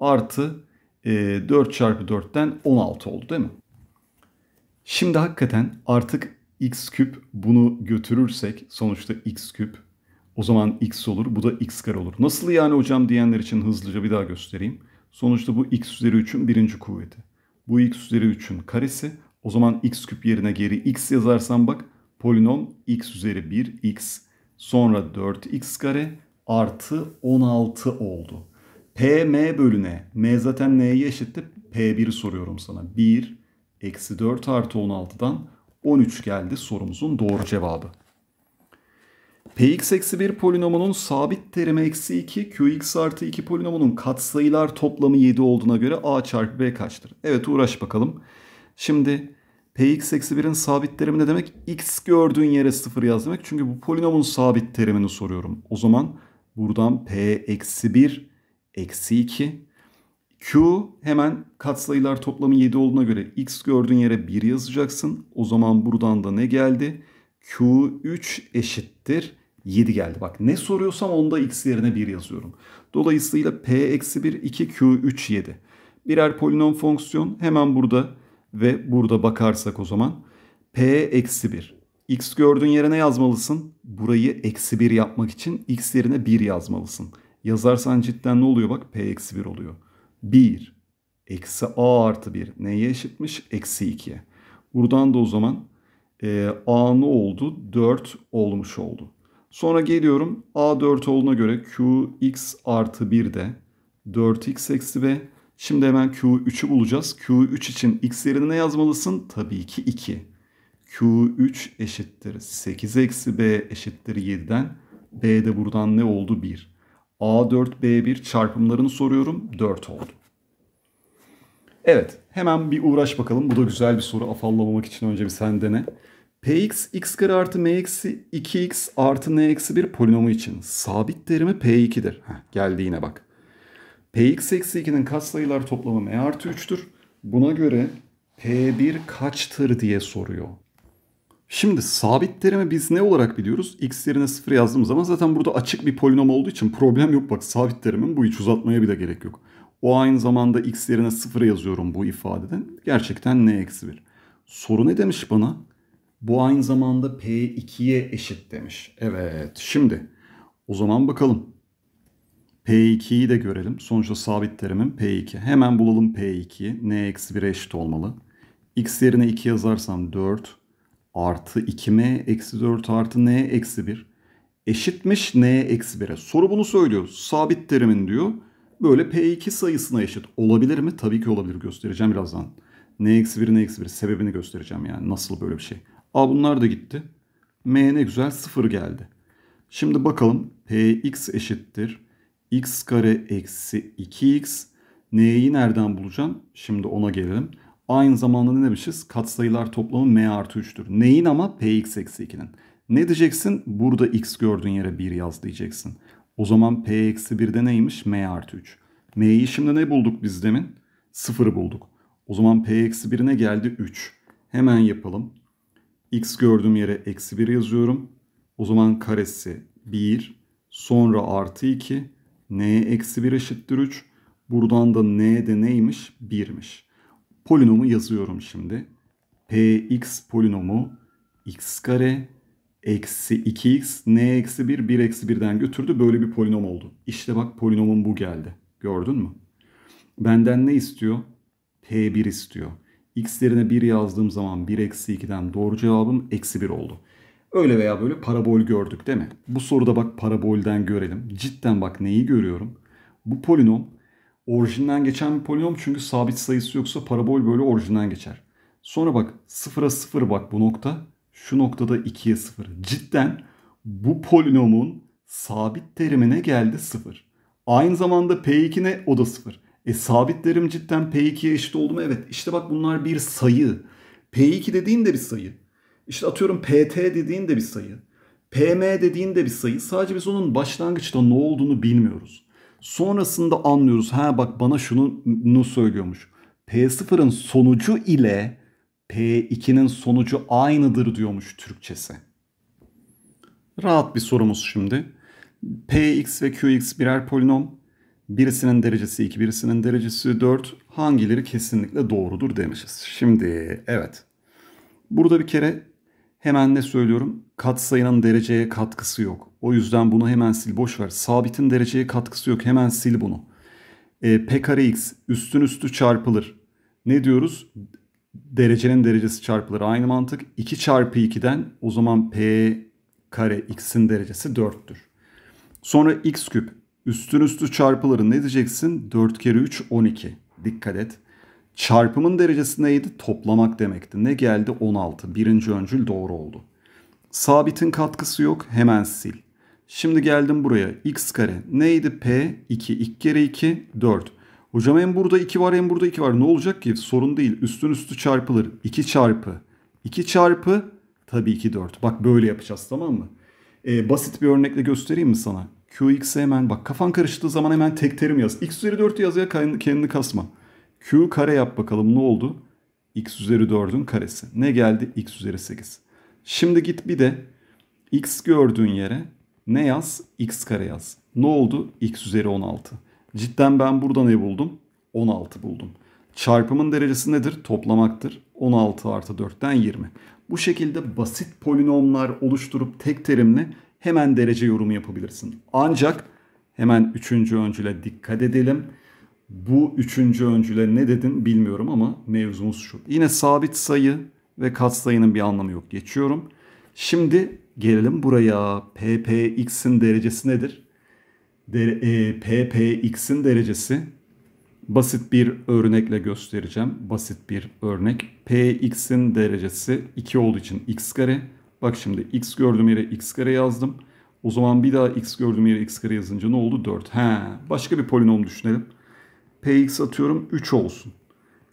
Artı e, 4 çarpı 4'ten 16 oldu değil mi? Şimdi hakikaten artık x küp bunu götürürsek sonuçta x küp o zaman x olur bu da x kare olur. Nasıl yani hocam diyenler için hızlıca bir daha göstereyim. Sonuçta bu x üzeri 3'ün birinci kuvveti. Bu x üzeri 3'ün karesi o zaman x küp yerine geri x yazarsam bak polinom x üzeri 1 x sonra 4x kare artı 16 oldu. PM bölüne m zaten neye eşitti? P1'i soruyorum sana. 1 eksi 4 artı 16'dan 13 geldi sorumuzun doğru cevabı. Px eksi 1 polinomunun sabit terimi eksi 2, Qx artı 2 polinomunun katsayılar toplamı 7 olduğuna göre A çarpı B kaçtır? Evet uğraş bakalım. Şimdi px eksi 1'in sabit terimi ne demek? x gördüğün yere 0 yaz demek. Çünkü bu polinomun sabit terimini soruyorum. O zaman buradan p eksi 1 eksi 2 q hemen katsayılar toplamı 7 olduğuna göre x gördüğün yere 1 yazacaksın. O zaman buradan da ne geldi? q3 eşittir 7 geldi. Bak ne soruyorsam onda x yerine 1 yazıyorum. Dolayısıyla p eksi 1 2 q3 7. Birer polinom fonksiyon hemen burada ve burada bakarsak o zaman P eksi 1. X gördüğün yere ne yazmalısın? Burayı eksi 1 yapmak için X yerine 1 yazmalısın. Yazarsan cidden ne oluyor bak? P eksi 1 oluyor. 1 eksi A artı 1 neye eşitmiş? Eksi 2'ye. Buradan da o zaman e, A ne oldu? 4 olmuş oldu. Sonra geliyorum A4 olduğuna göre Qx artı 1 de 4x eksi B Şimdi hemen Q3'ü bulacağız. Q3 için x yerine ne yazmalısın? Tabii ki 2. Q3 eşittir 8 eksi B eşittir 7'den. B de buradan ne oldu? 1. A4, B1 çarpımlarını soruyorum. 4 oldu. Evet hemen bir uğraş bakalım. Bu da güzel bir soru. Afallamamak için önce bir sen dene. Px x kare artı m eksi 2x artı n eksi 1 polinomu için sabit terimi p2'dir. Heh, geldi yine bak. Px eksi 2'nin katsayılar toplamı m artı 3'tür. Buna göre P1 kaçtır diye soruyor. Şimdi sabit terimi biz ne olarak biliyoruz? X yerine 0 yazdığımız zaman zaten burada açık bir polinom olduğu için problem yok. Bak sabit terimin bu hiç uzatmaya bile gerek yok. O aynı zamanda x yerine 0 yazıyorum bu ifadeden. Gerçekten n eksi 1. Soru ne demiş bana? Bu aynı zamanda P2'ye eşit demiş. Evet şimdi o zaman bakalım. P2'yi de görelim. Sonuçta sabit terimin P2. Hemen bulalım P2'yi. N-1'e eşit olmalı. X yerine 2 yazarsam 4 artı 2M eksi 4 artı N eksi 1 eşitmiş N eksi 1'e. Soru bunu söylüyor. Sabit terimin diyor. Böyle P2 sayısına eşit. Olabilir mi? Tabii ki olabilir. Göstereceğim birazdan. N eksi 1 N eksi 1 sebebini göstereceğim yani. Nasıl böyle bir şey. Aa bunlar da gitti. M ne güzel 0 geldi. Şimdi bakalım. Px eşittir x kare eksi 2x n'yi nereden bulacağım? Şimdi ona gelelim. Aynı zamanda ne demişiz? Katsayılar toplamı m artı 3'tür. Neyin ama px eksi 2'nin. Ne diyeceksin? Burada x gördüğün yere 1 yaz diyeceksin. O zaman p eksi 1'de neymiş? m artı 3. m'yi şimdi ne bulduk biz demin? 0'ı bulduk. O zaman p eksi 1'ine geldi 3. Hemen yapalım. x gördüğüm yere eksi 1 yazıyorum. O zaman karesi 1 sonra artı 2 n eksi 1 eşittir 3. Buradan da n de neymiş? 1'miş. Polinomu yazıyorum şimdi. px polinomu x kare eksi 2x n eksi 1 1 eksi 1'den götürdü. Böyle bir polinom oldu. İşte bak polinomun bu geldi. Gördün mü? Benden ne istiyor? p1 istiyor. x yerine 1 yazdığım zaman 1 eksi 2'den doğru cevabım eksi 1 oldu. Öyle veya böyle parabol gördük değil mi? Bu soruda bak parabolden görelim. Cidden bak neyi görüyorum? Bu polinom orijinden geçen bir polinom çünkü sabit sayısı yoksa parabol böyle orijinden geçer. Sonra bak sıfıra sıfır bak bu nokta. Şu noktada ikiye sıfır. Cidden bu polinomun sabit terimine geldi sıfır. Aynı zamanda P2 ne? O da sıfır. E sabit terim cidden P2'ye eşit oldu mu? Evet. İşte bak bunlar bir sayı. P2 dediğin de bir sayı. İşte atıyorum PT dediğin de bir sayı. PM dediğin de bir sayı. Sadece biz onun başlangıçta ne olduğunu bilmiyoruz. Sonrasında anlıyoruz. Ha bak bana şunu söylüyormuş. P0'ın sonucu ile P2'nin sonucu aynıdır diyormuş Türkçesi. Rahat bir sorumuz şimdi. Px ve Qx birer polinom. Birisinin derecesi 2, birisinin derecesi 4. Hangileri kesinlikle doğrudur demişiz. Şimdi evet. Burada bir kere Hemen ne söylüyorum? Katsayının dereceye katkısı yok. O yüzden bunu hemen sil boş ver. Sabitin dereceye katkısı yok. Hemen sil bunu. E, P kare x üstün üstü çarpılır. Ne diyoruz? Derecenin derecesi çarpılır. Aynı mantık. 2 çarpı 2'den o zaman P kare x'in derecesi 4'tür. Sonra x küp üstün üstü çarpılır. Ne diyeceksin? 4 kere 3 12. Dikkat et. Çarpımın derecesi neydi? Toplamak demekti. Ne geldi? 16. Birinci öncül doğru oldu. Sabitin katkısı yok. Hemen sil. Şimdi geldim buraya. X kare. Neydi? P 2. 2 kere 2 4. Hocam hem burada 2 var hem burada 2 var. Ne olacak ki? Sorun değil. Üstün üstü çarpılır. 2 çarpı. 2 çarpı tabii ki 4. Bak böyle yapacağız tamam mı? Ee, basit bir örnekle göstereyim mi sana? Qx'e hemen bak kafan karıştığı zaman hemen tek terim yaz. X üzeri 4 yaz ya kendini kasma. Q kare yap bakalım ne oldu? X üzeri 4'ün karesi. Ne geldi? X üzeri 8. Şimdi git bir de X gördüğün yere ne yaz? X kare yaz. Ne oldu? X üzeri 16. Cidden ben burada ne buldum? 16 buldum. Çarpımın derecesi nedir? Toplamaktır. 16 artı 4'ten 20. Bu şekilde basit polinomlar oluşturup tek terimle hemen derece yorumu yapabilirsin. Ancak hemen üçüncü öncüle dikkat edelim. Bu üçüncü öncüle ne dedin bilmiyorum ama mevzumuz şu. Yine sabit sayı ve kat sayının bir anlamı yok. Geçiyorum. Şimdi gelelim buraya. PPX'in derecesi nedir? De, e, PPX'in derecesi basit bir örnekle göstereceğim. Basit bir örnek. Px'in derecesi 2 olduğu için x kare. Bak şimdi x gördüğüm yere x kare yazdım. O zaman bir daha x gördüğüm yere x kare yazınca ne oldu? 4. He, başka bir polinom düşünelim px atıyorum 3 olsun.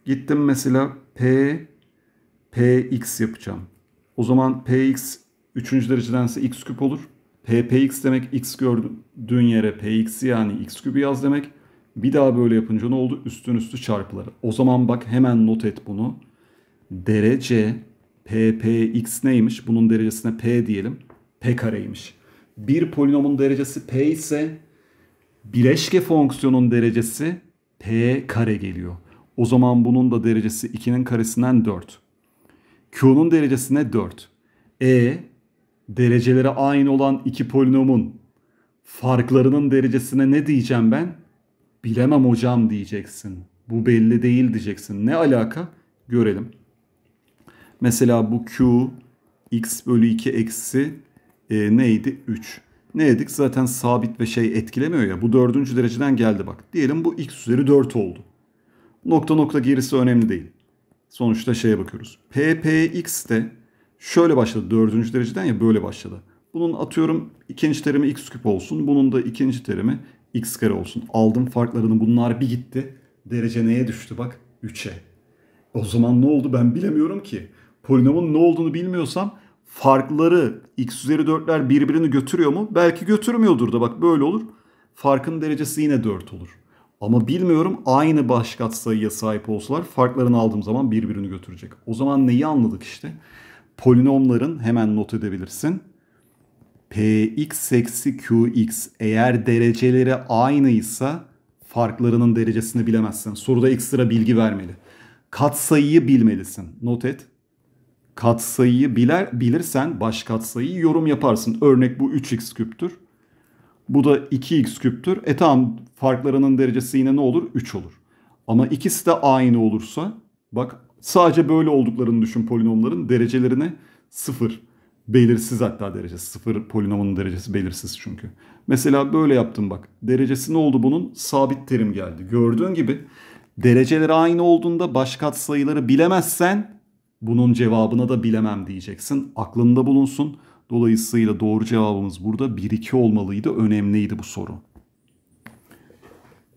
Gittim mesela p px yapacağım. O zaman px 3. derecedense x küp olur. P ppx demek x gördüğün yere px yani x küpü yaz demek. Bir daha böyle yapınca ne oldu? Üstün üstü çarpıları. O zaman bak hemen not et bunu. Derece P P x neymiş? Bunun derecesine p diyelim. p kareymiş. Bir polinomun derecesi p ise bileşke fonksiyonun derecesi P kare geliyor. O zaman bunun da derecesi 2'nin karesinden 4. Q'nun derecesine 4. E dereceleri aynı olan iki polinomun farklarının derecesine ne diyeceğim ben? Bilemem hocam diyeceksin. Bu belli değil diyeceksin. Ne alaka? Görelim. Mesela bu Q x bölü 2 eksi e, neydi? 3. Ne dedik? Zaten sabit ve şey etkilemiyor ya. Bu dördüncü dereceden geldi bak. Diyelim bu x üzeri 4 oldu. Nokta nokta gerisi önemli değil. Sonuçta şeye bakıyoruz. ppx de şöyle başladı. Dördüncü dereceden ya böyle başladı. Bunun atıyorum ikinci terimi x küp olsun. Bunun da ikinci terimi x kare olsun. Aldım farklarını bunlar bir gitti. Derece neye düştü bak? 3'e. O zaman ne oldu ben bilemiyorum ki. Polinomun ne olduğunu bilmiyorsam farkları x üzeri 4'ler birbirini götürüyor mu? Belki götürmüyordur da bak böyle olur. Farkın derecesi yine 4 olur. Ama bilmiyorum aynı baş katsayıya sahip olsalar farklarını aldığım zaman birbirini götürecek. O zaman neyi anladık işte? Polinomların hemen not edebilirsin. Px eksi Qx eğer dereceleri aynıysa farklarının derecesini bilemezsin. Soruda ekstra bilgi vermeli. Katsayıyı bilmelisin. Not et katsayıyı biler, bilirsen baş katsayıyı yorum yaparsın. Örnek bu 3x küptür. Bu da 2x küptür. E tamam farklarının derecesi yine ne olur? 3 olur. Ama ikisi de aynı olursa bak sadece böyle olduklarını düşün polinomların derecelerine 0. Belirsiz hatta derecesi. 0 polinomunun derecesi belirsiz çünkü. Mesela böyle yaptım bak. Derecesi ne oldu bunun? Sabit terim geldi. Gördüğün gibi dereceleri aynı olduğunda baş katsayıları bilemezsen bunun cevabını da bilemem diyeceksin. Aklında bulunsun. Dolayısıyla doğru cevabımız burada 1-2 olmalıydı. Önemliydi bu soru.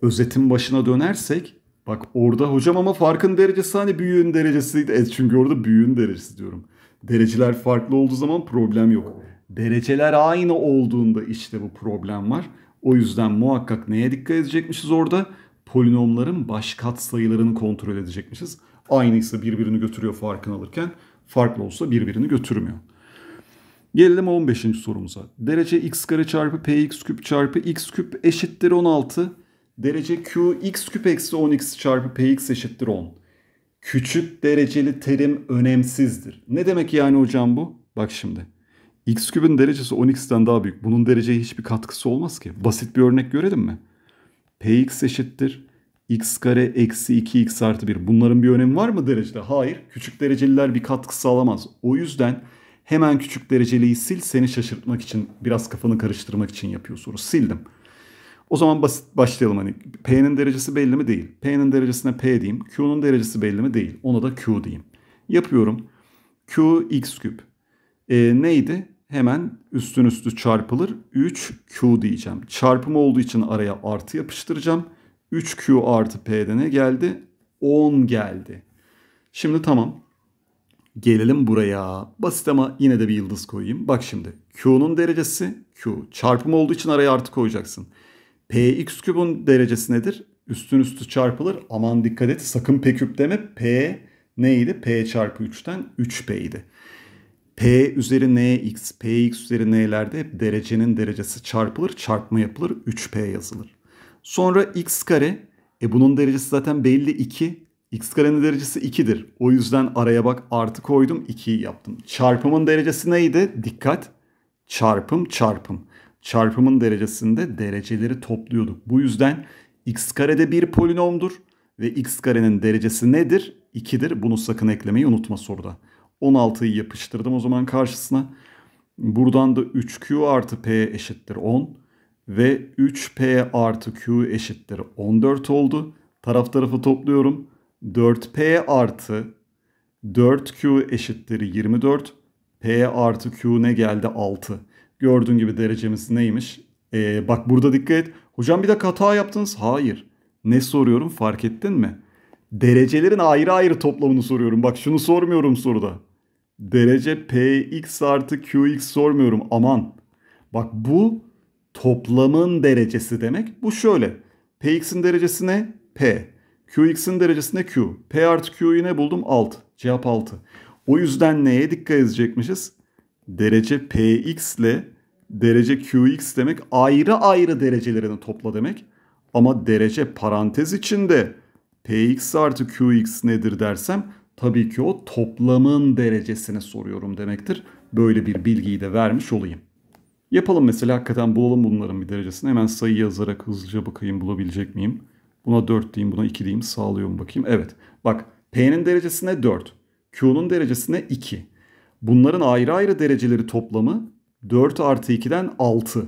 Özetin başına dönersek bak orada hocam ama farkın derecesi hani büyüğün derecesiydi. Evet çünkü orada büyüğün derecesi diyorum. Dereceler farklı olduğu zaman problem yok. Dereceler aynı olduğunda işte bu problem var. O yüzden muhakkak neye dikkat edecekmişiz orada? polinomların baş sayılarını kontrol edecekmişiz. Aynıysa birbirini götürüyor farkını alırken farklı olsa birbirini götürmüyor. Gelelim 15. sorumuza. Derece x kare çarpı px küp çarpı x küp eşittir 16. Derece q x küp eksi 10x çarpı px eşittir 10. Küçük dereceli terim önemsizdir. Ne demek yani hocam bu? Bak şimdi. x küpün derecesi 10x'ten daha büyük. Bunun dereceye hiçbir katkısı olmaz ki. Basit bir örnek görelim mi? Px eşittir x kare eksi 2x artı 1. Bunların bir önemi var mı derecede? Hayır. Küçük dereceliler bir katkı sağlamaz. O yüzden hemen küçük dereceliyi sil seni şaşırtmak için biraz kafanı karıştırmak için yapıyor soru. Sildim. O zaman basit başlayalım hani P'nin derecesi belli mi değil. P'nin derecesine P diyeyim. Q'nun derecesi belli mi değil. Ona da Q diyeyim. Yapıyorum. Q x küp. E, neydi? hemen üstün üstü çarpılır. 3Q diyeceğim. Çarpım olduğu için araya artı yapıştıracağım. 3Q artı P'de ne geldi? 10 geldi. Şimdi tamam. Gelelim buraya. Basit ama yine de bir yıldız koyayım. Bak şimdi Q'nun derecesi Q. Çarpım olduğu için araya artı koyacaksın. Px kübün derecesi nedir? Üstün üstü çarpılır. Aman dikkat et sakın P küp deme. P neydi? P çarpı 3'ten 3P'ydi. P üzeri nx, px üzeri n'lerde derecenin derecesi çarpılır, çarpma yapılır, 3p yazılır. Sonra x kare, e bunun derecesi zaten belli 2. x karenin derecesi 2'dir. O yüzden araya bak artı koydum 2'yi yaptım. Çarpımın derecesi neydi? Dikkat! Çarpım çarpım. Çarpımın derecesinde dereceleri topluyorduk. Bu yüzden x karede bir polinomdur ve x karenin derecesi nedir? 2'dir. Bunu sakın eklemeyi unutma soruda. 16'yı yapıştırdım o zaman karşısına. Buradan da 3Q artı P eşittir 10 ve 3P artı Q eşittir 14 oldu. Taraf tarafı topluyorum. 4P artı 4Q eşittir 24. P artı Q ne geldi? 6. Gördüğün gibi derecemiz neymiş? Ee, bak burada dikkat et. Hocam bir dakika hata yaptınız. Hayır. Ne soruyorum fark ettin mi? Derecelerin ayrı ayrı toplamını soruyorum. Bak şunu sormuyorum soruda derece px artı qx sormuyorum aman. Bak bu toplamın derecesi demek. Bu şöyle. px'in derecesi ne? p. qx'in derecesi ne? q. p artı q'yu ne buldum? 6. Cevap 6. O yüzden neye dikkat edecekmişiz? Derece px ile derece qx demek ayrı ayrı derecelerini topla demek. Ama derece parantez içinde px artı qx nedir dersem Tabii ki o toplamın derecesini soruyorum demektir. Böyle bir bilgiyi de vermiş olayım. Yapalım mesela hakikaten bulalım bunların bir derecesini. Hemen sayı yazarak hızlıca bakayım bulabilecek miyim? Buna 4 diyeyim buna 2 diyeyim sağlıyor mu bakayım. Evet bak P'nin derecesine 4. Q'nun derecesine 2. Bunların ayrı ayrı dereceleri toplamı 4 artı 2'den 6.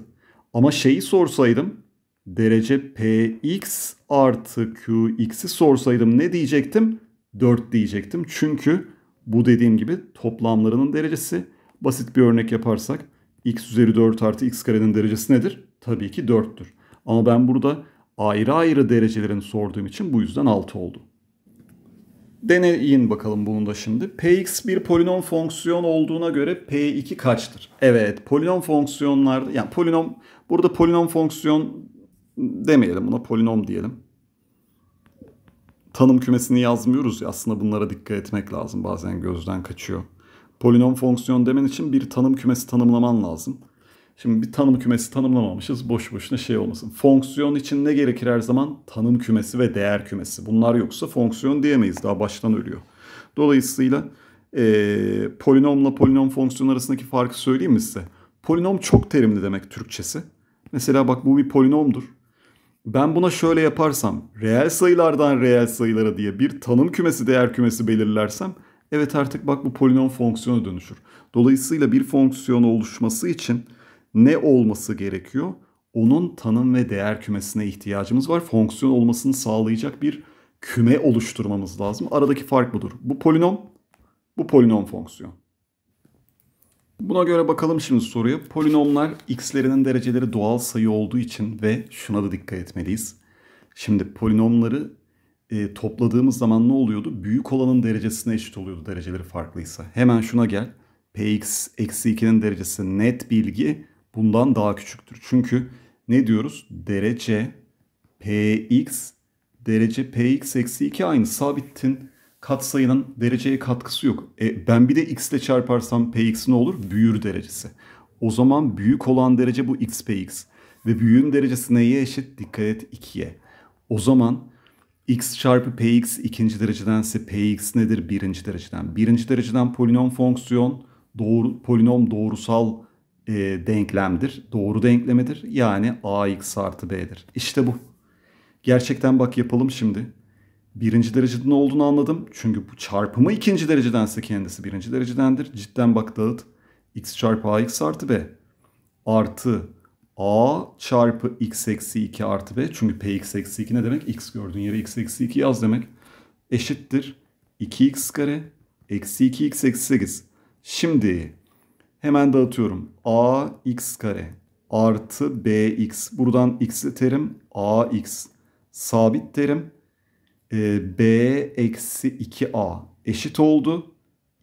Ama şeyi sorsaydım derece Px artı Qx'i sorsaydım ne diyecektim? 4 diyecektim. Çünkü bu dediğim gibi toplamlarının derecesi. Basit bir örnek yaparsak x üzeri 4 artı x karenin derecesi nedir? Tabii ki 4'tür. Ama ben burada ayrı ayrı derecelerini sorduğum için bu yüzden 6 oldu. Deneyin bakalım bunu da şimdi. Px bir polinom fonksiyon olduğuna göre P2 kaçtır? Evet polinom fonksiyonlar, yani polinom burada polinom fonksiyon demeyelim buna polinom diyelim tanım kümesini yazmıyoruz ya aslında bunlara dikkat etmek lazım bazen gözden kaçıyor. Polinom fonksiyon demen için bir tanım kümesi tanımlaman lazım. Şimdi bir tanım kümesi tanımlamamışız. Boş boşuna şey olmasın. Fonksiyon için ne gerekir her zaman? Tanım kümesi ve değer kümesi. Bunlar yoksa fonksiyon diyemeyiz. Daha baştan ölüyor. Dolayısıyla e, polinomla polinom fonksiyon arasındaki farkı söyleyeyim mi size? Polinom çok terimli demek Türkçesi. Mesela bak bu bir polinomdur ben buna şöyle yaparsam reel sayılardan reel sayılara diye bir tanım kümesi değer kümesi belirlersem evet artık bak bu polinom fonksiyona dönüşür. Dolayısıyla bir fonksiyon oluşması için ne olması gerekiyor? Onun tanım ve değer kümesine ihtiyacımız var. Fonksiyon olmasını sağlayacak bir küme oluşturmamız lazım. Aradaki fark budur. Bu polinom, bu polinom fonksiyon. Buna göre bakalım şimdi soruya. Polinomlar x'lerinin dereceleri doğal sayı olduğu için ve şuna da dikkat etmeliyiz. Şimdi polinomları e, topladığımız zaman ne oluyordu? Büyük olanın derecesine eşit oluyordu dereceleri farklıysa. Hemen şuna gel. px eksi 2'nin derecesi net bilgi bundan daha küçüktür. Çünkü ne diyoruz? Derece px derece px eksi 2 aynı sabittin katsayının dereceye katkısı yok. E, ben bir de x ile çarparsam px ne olur? Büyür derecesi. O zaman büyük olan derece bu x px. Ve büyüğün derecesi neye eşit? Dikkat et 2'ye. O zaman x çarpı px ikinci derecedense px nedir? Birinci dereceden. Birinci dereceden polinom fonksiyon doğru, polinom doğrusal e, denklemdir. Doğru denklemedir. Yani ax artı b'dir. İşte bu. Gerçekten bak yapalım şimdi birinci ne olduğunu anladım. Çünkü bu çarpımı ikinci derecedense kendisi birinci derecedendir. Cidden bak dağıt. x çarpı ax artı b. Artı a çarpı x eksi 2 artı b. Çünkü px eksi 2 ne demek? x gördüğün yere x eksi 2 yaz demek. Eşittir. 2x kare eksi 2x eksi 8. Şimdi hemen dağıtıyorum. a x kare artı b x Buradan x'i terim a x Sabit terim e, b eksi 2a eşit oldu.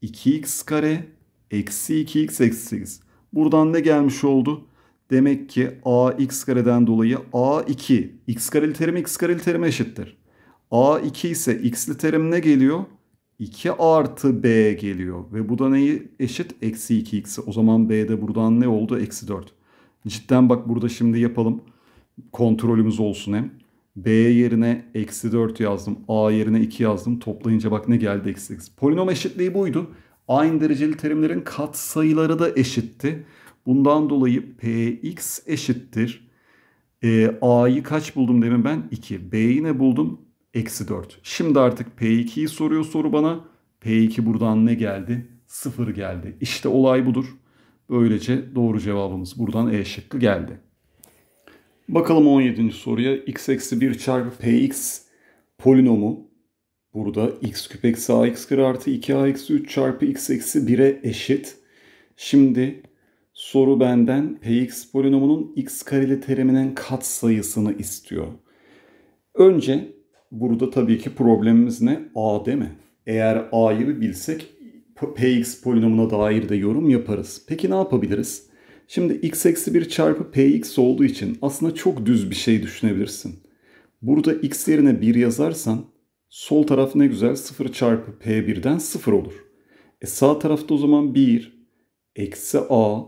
2x kare eksi 2x eksi 8. Buradan ne gelmiş oldu? Demek ki a x kareden dolayı a 2 x kareli terim x kareli terime eşittir. a 2 ise x'li terim ne geliyor? 2 artı b geliyor. Ve bu da neyi eşit? Eksi 2x'i. O zaman b'de buradan ne oldu? Eksi 4. Cidden bak burada şimdi yapalım. Kontrolümüz olsun hem. B yerine eksi 4 yazdım. A yerine 2 yazdım. Toplayınca bak ne geldi eksi 8. Polinom eşitliği buydu. Aynı dereceli terimlerin kat sayıları da eşitti. Bundan dolayı Px eşittir. E, A'yı kaç buldum demin ben? 2. B'yi ne buldum? Eksi 4. Şimdi artık P2'yi soruyor soru bana. P2 buradan ne geldi? 0 geldi. İşte olay budur. Böylece doğru cevabımız buradan E şıkkı geldi. Bakalım 17. soruya x eksi 1 çarpı px polinomu burada x küp eksi ax kare artı 2a eksi 3 çarpı x eksi 1'e eşit. Şimdi soru benden px polinomunun x kareli teriminin kat sayısını istiyor. Önce burada tabii ki problemimiz ne? a değil mi? Eğer a'yı bilsek px polinomuna dair de yorum yaparız. Peki ne yapabiliriz? Şimdi x eksi 1 çarpı px olduğu için aslında çok düz bir şey düşünebilirsin. Burada x yerine 1 yazarsan sol taraf ne güzel 0 çarpı p1'den 0 olur. E sağ tarafta o zaman 1 eksi a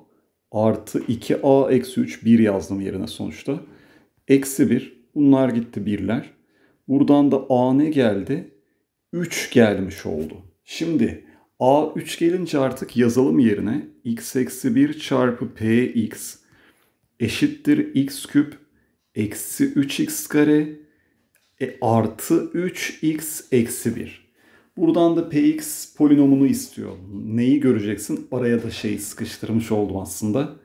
artı 2a eksi 3 1 yazdım yerine sonuçta. Eksi 1 bunlar gitti birler. Buradan da a ne geldi? 3 gelmiş oldu. Şimdi A 3 gelince artık yazalım yerine x eksi 1 çarpı px eşittir x küp eksi 3x kare e, artı 3x eksi 1. Buradan da px polinomunu istiyor. Neyi göreceksin? Araya da şey sıkıştırmış oldum aslında.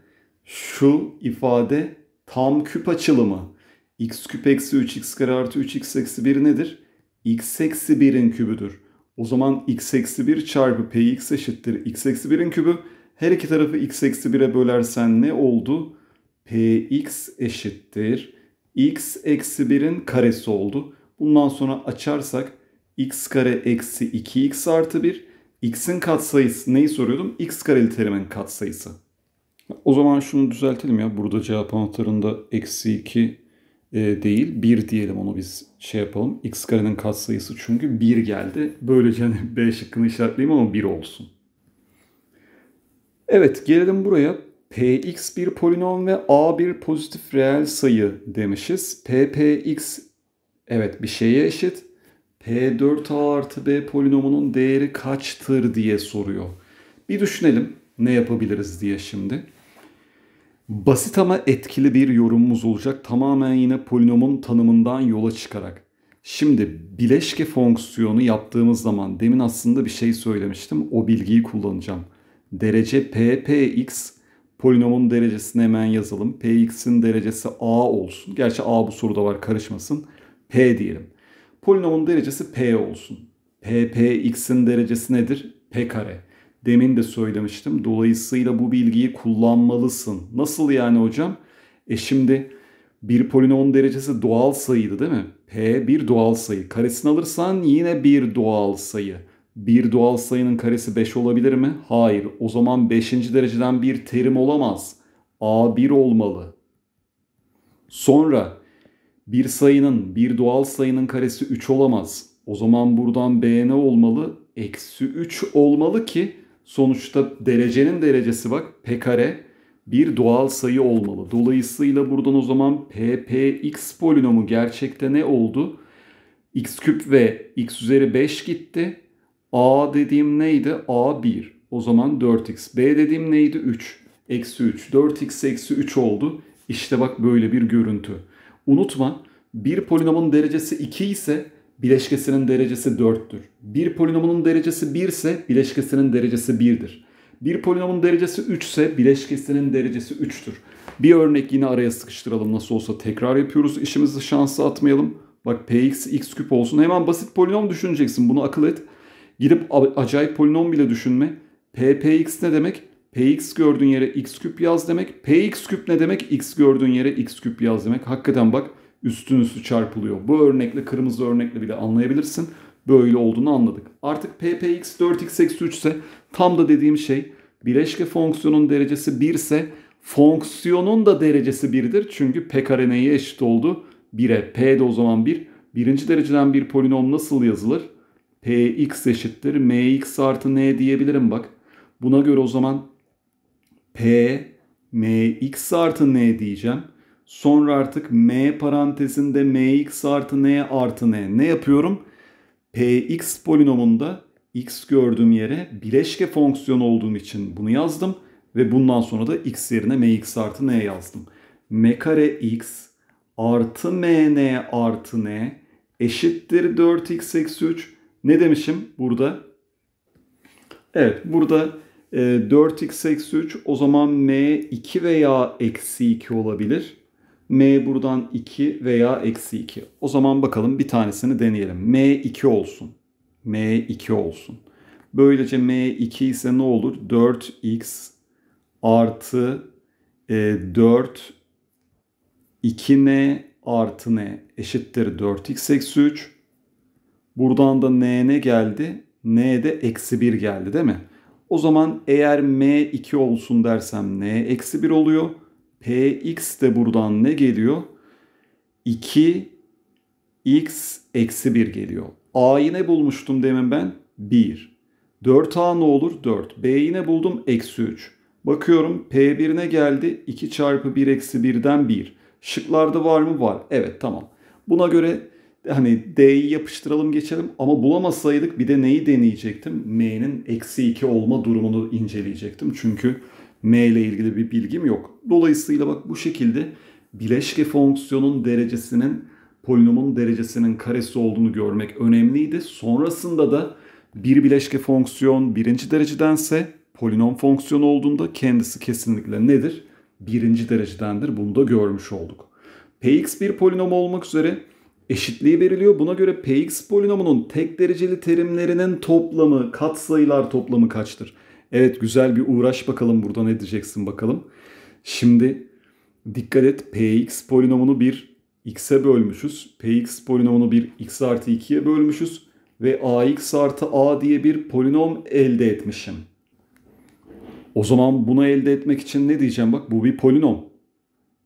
Şu ifade tam küp açılımı. x küp eksi 3x kare artı 3x eksi 1 nedir? x eksi 1'in kübüdür. O zaman x eksi 1 çarpı px eşittir x eksi 1'in kübü. Her iki tarafı x eksi 1'e bölersen ne oldu? px eşittir x eksi 1'in karesi oldu. Bundan sonra açarsak x kare eksi 2x artı 1 x'in katsayısı neyi soruyordum? x kareli terimin katsayısı. O zaman şunu düzeltelim ya. Burada cevap anahtarında eksi 2 e, değil. 1 diyelim onu biz şey yapalım. X karenin katsayısı çünkü 1 geldi. Böylece hani B şıkkını işaretleyeyim ama 1 olsun. Evet gelelim buraya. Px bir polinom ve A bir pozitif reel sayı demişiz. Ppx evet bir şeye eşit. P4A artı B polinomunun değeri kaçtır diye soruyor. Bir düşünelim ne yapabiliriz diye şimdi. Basit ama etkili bir yorumumuz olacak. Tamamen yine polinomun tanımından yola çıkarak. Şimdi bileşke fonksiyonu yaptığımız zaman demin aslında bir şey söylemiştim. O bilgiyi kullanacağım. Derece p px polinomun derecesini hemen yazalım. px'in derecesi a olsun. Gerçi a bu soruda var karışmasın. p diyelim. Polinomun derecesi p olsun. p px'in derecesi nedir? p kare demin de söylemiştim. Dolayısıyla bu bilgiyi kullanmalısın. Nasıl yani hocam? E şimdi bir polinomun derecesi doğal sayıydı değil mi? P bir doğal sayı. Karesini alırsan yine bir doğal sayı. Bir doğal sayının karesi 5 olabilir mi? Hayır. O zaman 5. dereceden bir terim olamaz. A1 olmalı. Sonra bir sayının, bir doğal sayının karesi 3 olamaz. O zaman buradan B ne olmalı? Eksi 3 olmalı ki Sonuçta derecenin derecesi bak p kare bir doğal sayı olmalı. Dolayısıyla buradan o zaman ppx polinomu gerçekte ne oldu? x küp ve x üzeri 5 gitti. a dediğim neydi? a 1. O zaman 4x. b dediğim neydi? 3. Eksi 3. 4x eksi 3 oldu. İşte bak böyle bir görüntü. Unutma bir polinomun derecesi 2 ise bileşkesinin derecesi 4'tür. Bir polinomunun derecesi 1 ise bileşkesinin derecesi 1'dir. Bir polinomun derecesi 3 ise bileşkesinin derecesi 3'tür. Bir örnek yine araya sıkıştıralım nasıl olsa tekrar yapıyoruz İşimizi şansa atmayalım. Bak px x küp olsun hemen basit polinom düşüneceksin bunu akıl et. Gidip acayip polinom bile düşünme. ppx ne demek? px gördüğün yere x küp yaz demek. px küp ne demek? x gördüğün yere x küp yaz demek. Hakikaten bak üstün üstü çarpılıyor. Bu örnekle kırmızı örnekle bile anlayabilirsin. Böyle olduğunu anladık. Artık ppx 4x eksi 3 ise tam da dediğim şey bileşke fonksiyonun derecesi 1 ise fonksiyonun da derecesi 1'dir. Çünkü p kare neye eşit oldu? 1'e. p de o zaman 1. Birinci dereceden bir polinom nasıl yazılır? px eşittir. mx artı n diyebilirim bak. Buna göre o zaman p mx artı n diyeceğim. Sonra artık m parantezinde mx artı n artı n. Ne yapıyorum? px polinomunda x gördüğüm yere bileşke fonksiyon olduğum için bunu yazdım. Ve bundan sonra da x yerine mx artı n yazdım. m kare x artı mn artı n eşittir 4x eksi 3. Ne demişim burada? Evet burada 4x e, eksi 3 o zaman m 2 veya eksi 2 olabilir m buradan 2 veya eksi 2. O zaman bakalım bir tanesini deneyelim. m2 olsun. m2 olsun. Böylece m2 ise ne olur? 4x artı e, 4 2n artı n eşittir 4x eksi 3. Buradan da n ne geldi? n de eksi 1 geldi değil mi? O zaman eğer m2 olsun dersem n eksi 1 oluyor. Px de buradan ne geliyor? 2 x eksi 1 geliyor. A'yı ne bulmuştum demin ben? 1. 4a ne olur? 4. B'yi ne buldum? Eksi 3. Bakıyorum P1 ne geldi? 2 çarpı 1 eksi 1'den 1. Şıklarda var mı? Var. Evet tamam. Buna göre hani D'yi yapıştıralım geçelim ama bulamasaydık bir de neyi deneyecektim? M'nin eksi 2 olma durumunu inceleyecektim. Çünkü M ile ilgili bir bilgim yok. Dolayısıyla bak bu şekilde bileşke fonksiyonun derecesinin polinomun derecesinin karesi olduğunu görmek önemliydi. Sonrasında da bir bileşke fonksiyon birinci derecedense polinom fonksiyonu olduğunda kendisi kesinlikle nedir? Birinci derecedendir. Bunu da görmüş olduk. Px bir polinom olmak üzere eşitliği veriliyor. Buna göre Px polinomunun tek dereceli terimlerinin toplamı, katsayılar toplamı kaçtır? Evet güzel bir uğraş bakalım burada ne diyeceksin bakalım. Şimdi dikkat et px polinomunu bir x'e bölmüşüz. px polinomunu bir x artı 2'ye bölmüşüz. Ve ax artı a diye bir polinom elde etmişim. O zaman bunu elde etmek için ne diyeceğim? Bak bu bir polinom.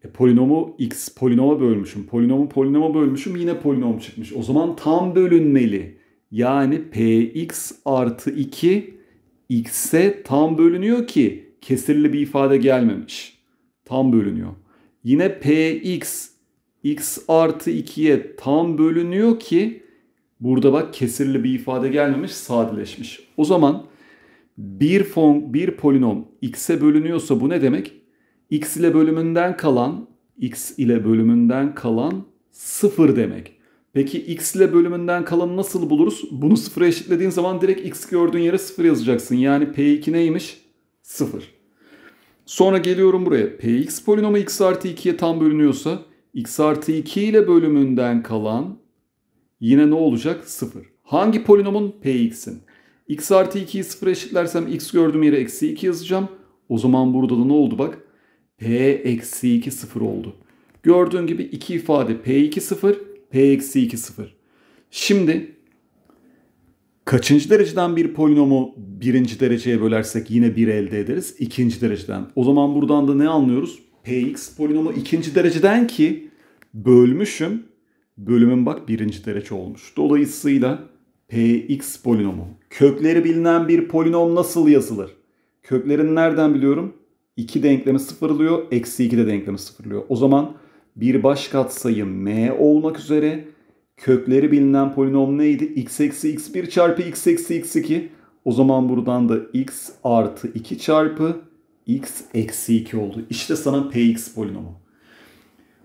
E, polinomu x polinoma bölmüşüm. Polinomu polinoma bölmüşüm yine polinom çıkmış. O zaman tam bölünmeli. Yani px artı 2 x'e tam bölünüyor ki kesirli bir ifade gelmemiş. Tam bölünüyor. Yine px x artı 2'ye tam bölünüyor ki burada bak kesirli bir ifade gelmemiş sadeleşmiş. O zaman bir, fon, bir polinom x'e bölünüyorsa bu ne demek? x ile bölümünden kalan x ile bölümünden kalan sıfır demek. Peki x ile bölümünden kalanı nasıl buluruz? Bunu sıfıra eşitlediğin zaman direkt x gördüğün yere sıfır yazacaksın. Yani p2 neymiş? Sıfır. Sonra geliyorum buraya. px polinomu x artı 2'ye tam bölünüyorsa x artı 2 ile bölümünden kalan yine ne olacak? Sıfır. Hangi polinomun? px'in. x artı 2'yi sıfır eşitlersem x gördüğüm yere eksi 2 yazacağım. O zaman burada da ne oldu bak? p eksi 2 sıfır oldu. Gördüğün gibi iki ifade p2 sıfır P-2 0. Şimdi kaçıncı dereceden bir polinomu birinci dereceye bölersek yine 1 elde ederiz. ikinci dereceden. O zaman buradan da ne anlıyoruz? Px polinomu ikinci dereceden ki bölmüşüm. Bölümün bak birinci derece olmuş. Dolayısıyla Px polinomu. Kökleri bilinen bir polinom nasıl yazılır? Köklerini nereden biliyorum? 2 denklemi sıfırlıyor. Eksi 2 de denklemi sıfırlıyor. O zaman bir baş katsayı m olmak üzere kökleri bilinen polinom neydi? x eksi x1 çarpı x eksi x2. O zaman buradan da x artı 2 çarpı x eksi 2 oldu. İşte sana px polinomu.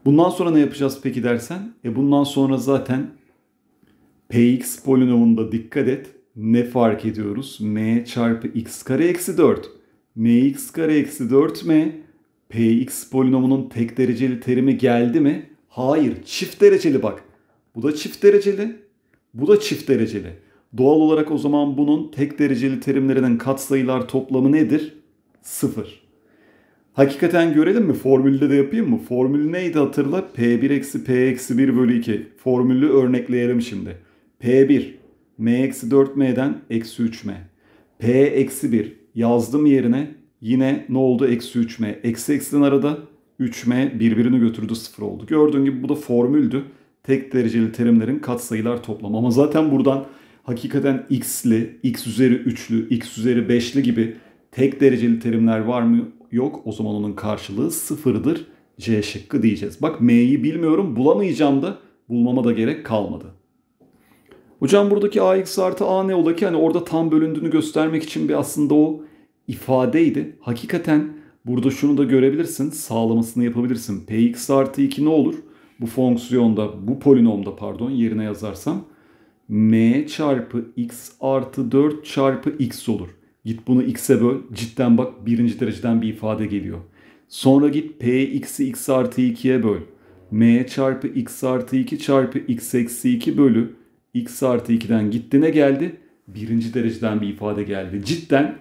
Bundan sonra ne yapacağız peki dersen? E bundan sonra zaten px polinomunda dikkat et. Ne fark ediyoruz? m çarpı x kare eksi 4. mx kare eksi 4m Px polinomunun tek dereceli terimi geldi mi? Hayır, çift dereceli bak. Bu da çift dereceli, bu da çift dereceli. Doğal olarak o zaman bunun tek dereceli terimlerinin katsayılar toplamı nedir? Sıfır. Hakikaten görelim mi? Formülde de yapayım mı? Formül neydi hatırla? P1 eksi P eksi 1 bölü 2. Formülü örnekleyelim şimdi. P1 M eksi 4M'den eksi 3M. P eksi 1 yazdım yerine Yine ne oldu? Eksi 3m. Eksi eksiden arada 3m birbirini götürdü 0 oldu. Gördüğün gibi bu da formüldü. Tek dereceli terimlerin katsayılar toplamı. Ama zaten buradan hakikaten x'li, x üzeri 3'lü, x üzeri 5'li gibi tek dereceli terimler var mı? Yok. O zaman onun karşılığı sıfırdır. C şıkkı diyeceğiz. Bak M'yi bilmiyorum bulamayacağım da bulmama da gerek kalmadı. Hocam buradaki ax artı a ne ola ki? Hani orada tam bölündüğünü göstermek için bir aslında o ifadeydi. Hakikaten burada şunu da görebilirsin. Sağlamasını yapabilirsin. Px artı 2 ne olur? Bu fonksiyonda, bu polinomda pardon yerine yazarsam m çarpı x artı 4 çarpı x olur. Git bunu x'e böl. Cidden bak birinci dereceden bir ifade geliyor. Sonra git px'i x artı 2'ye böl. m çarpı x artı 2 çarpı x eksi 2 bölü x artı 2'den gitti ne geldi? Birinci dereceden bir ifade geldi. Cidden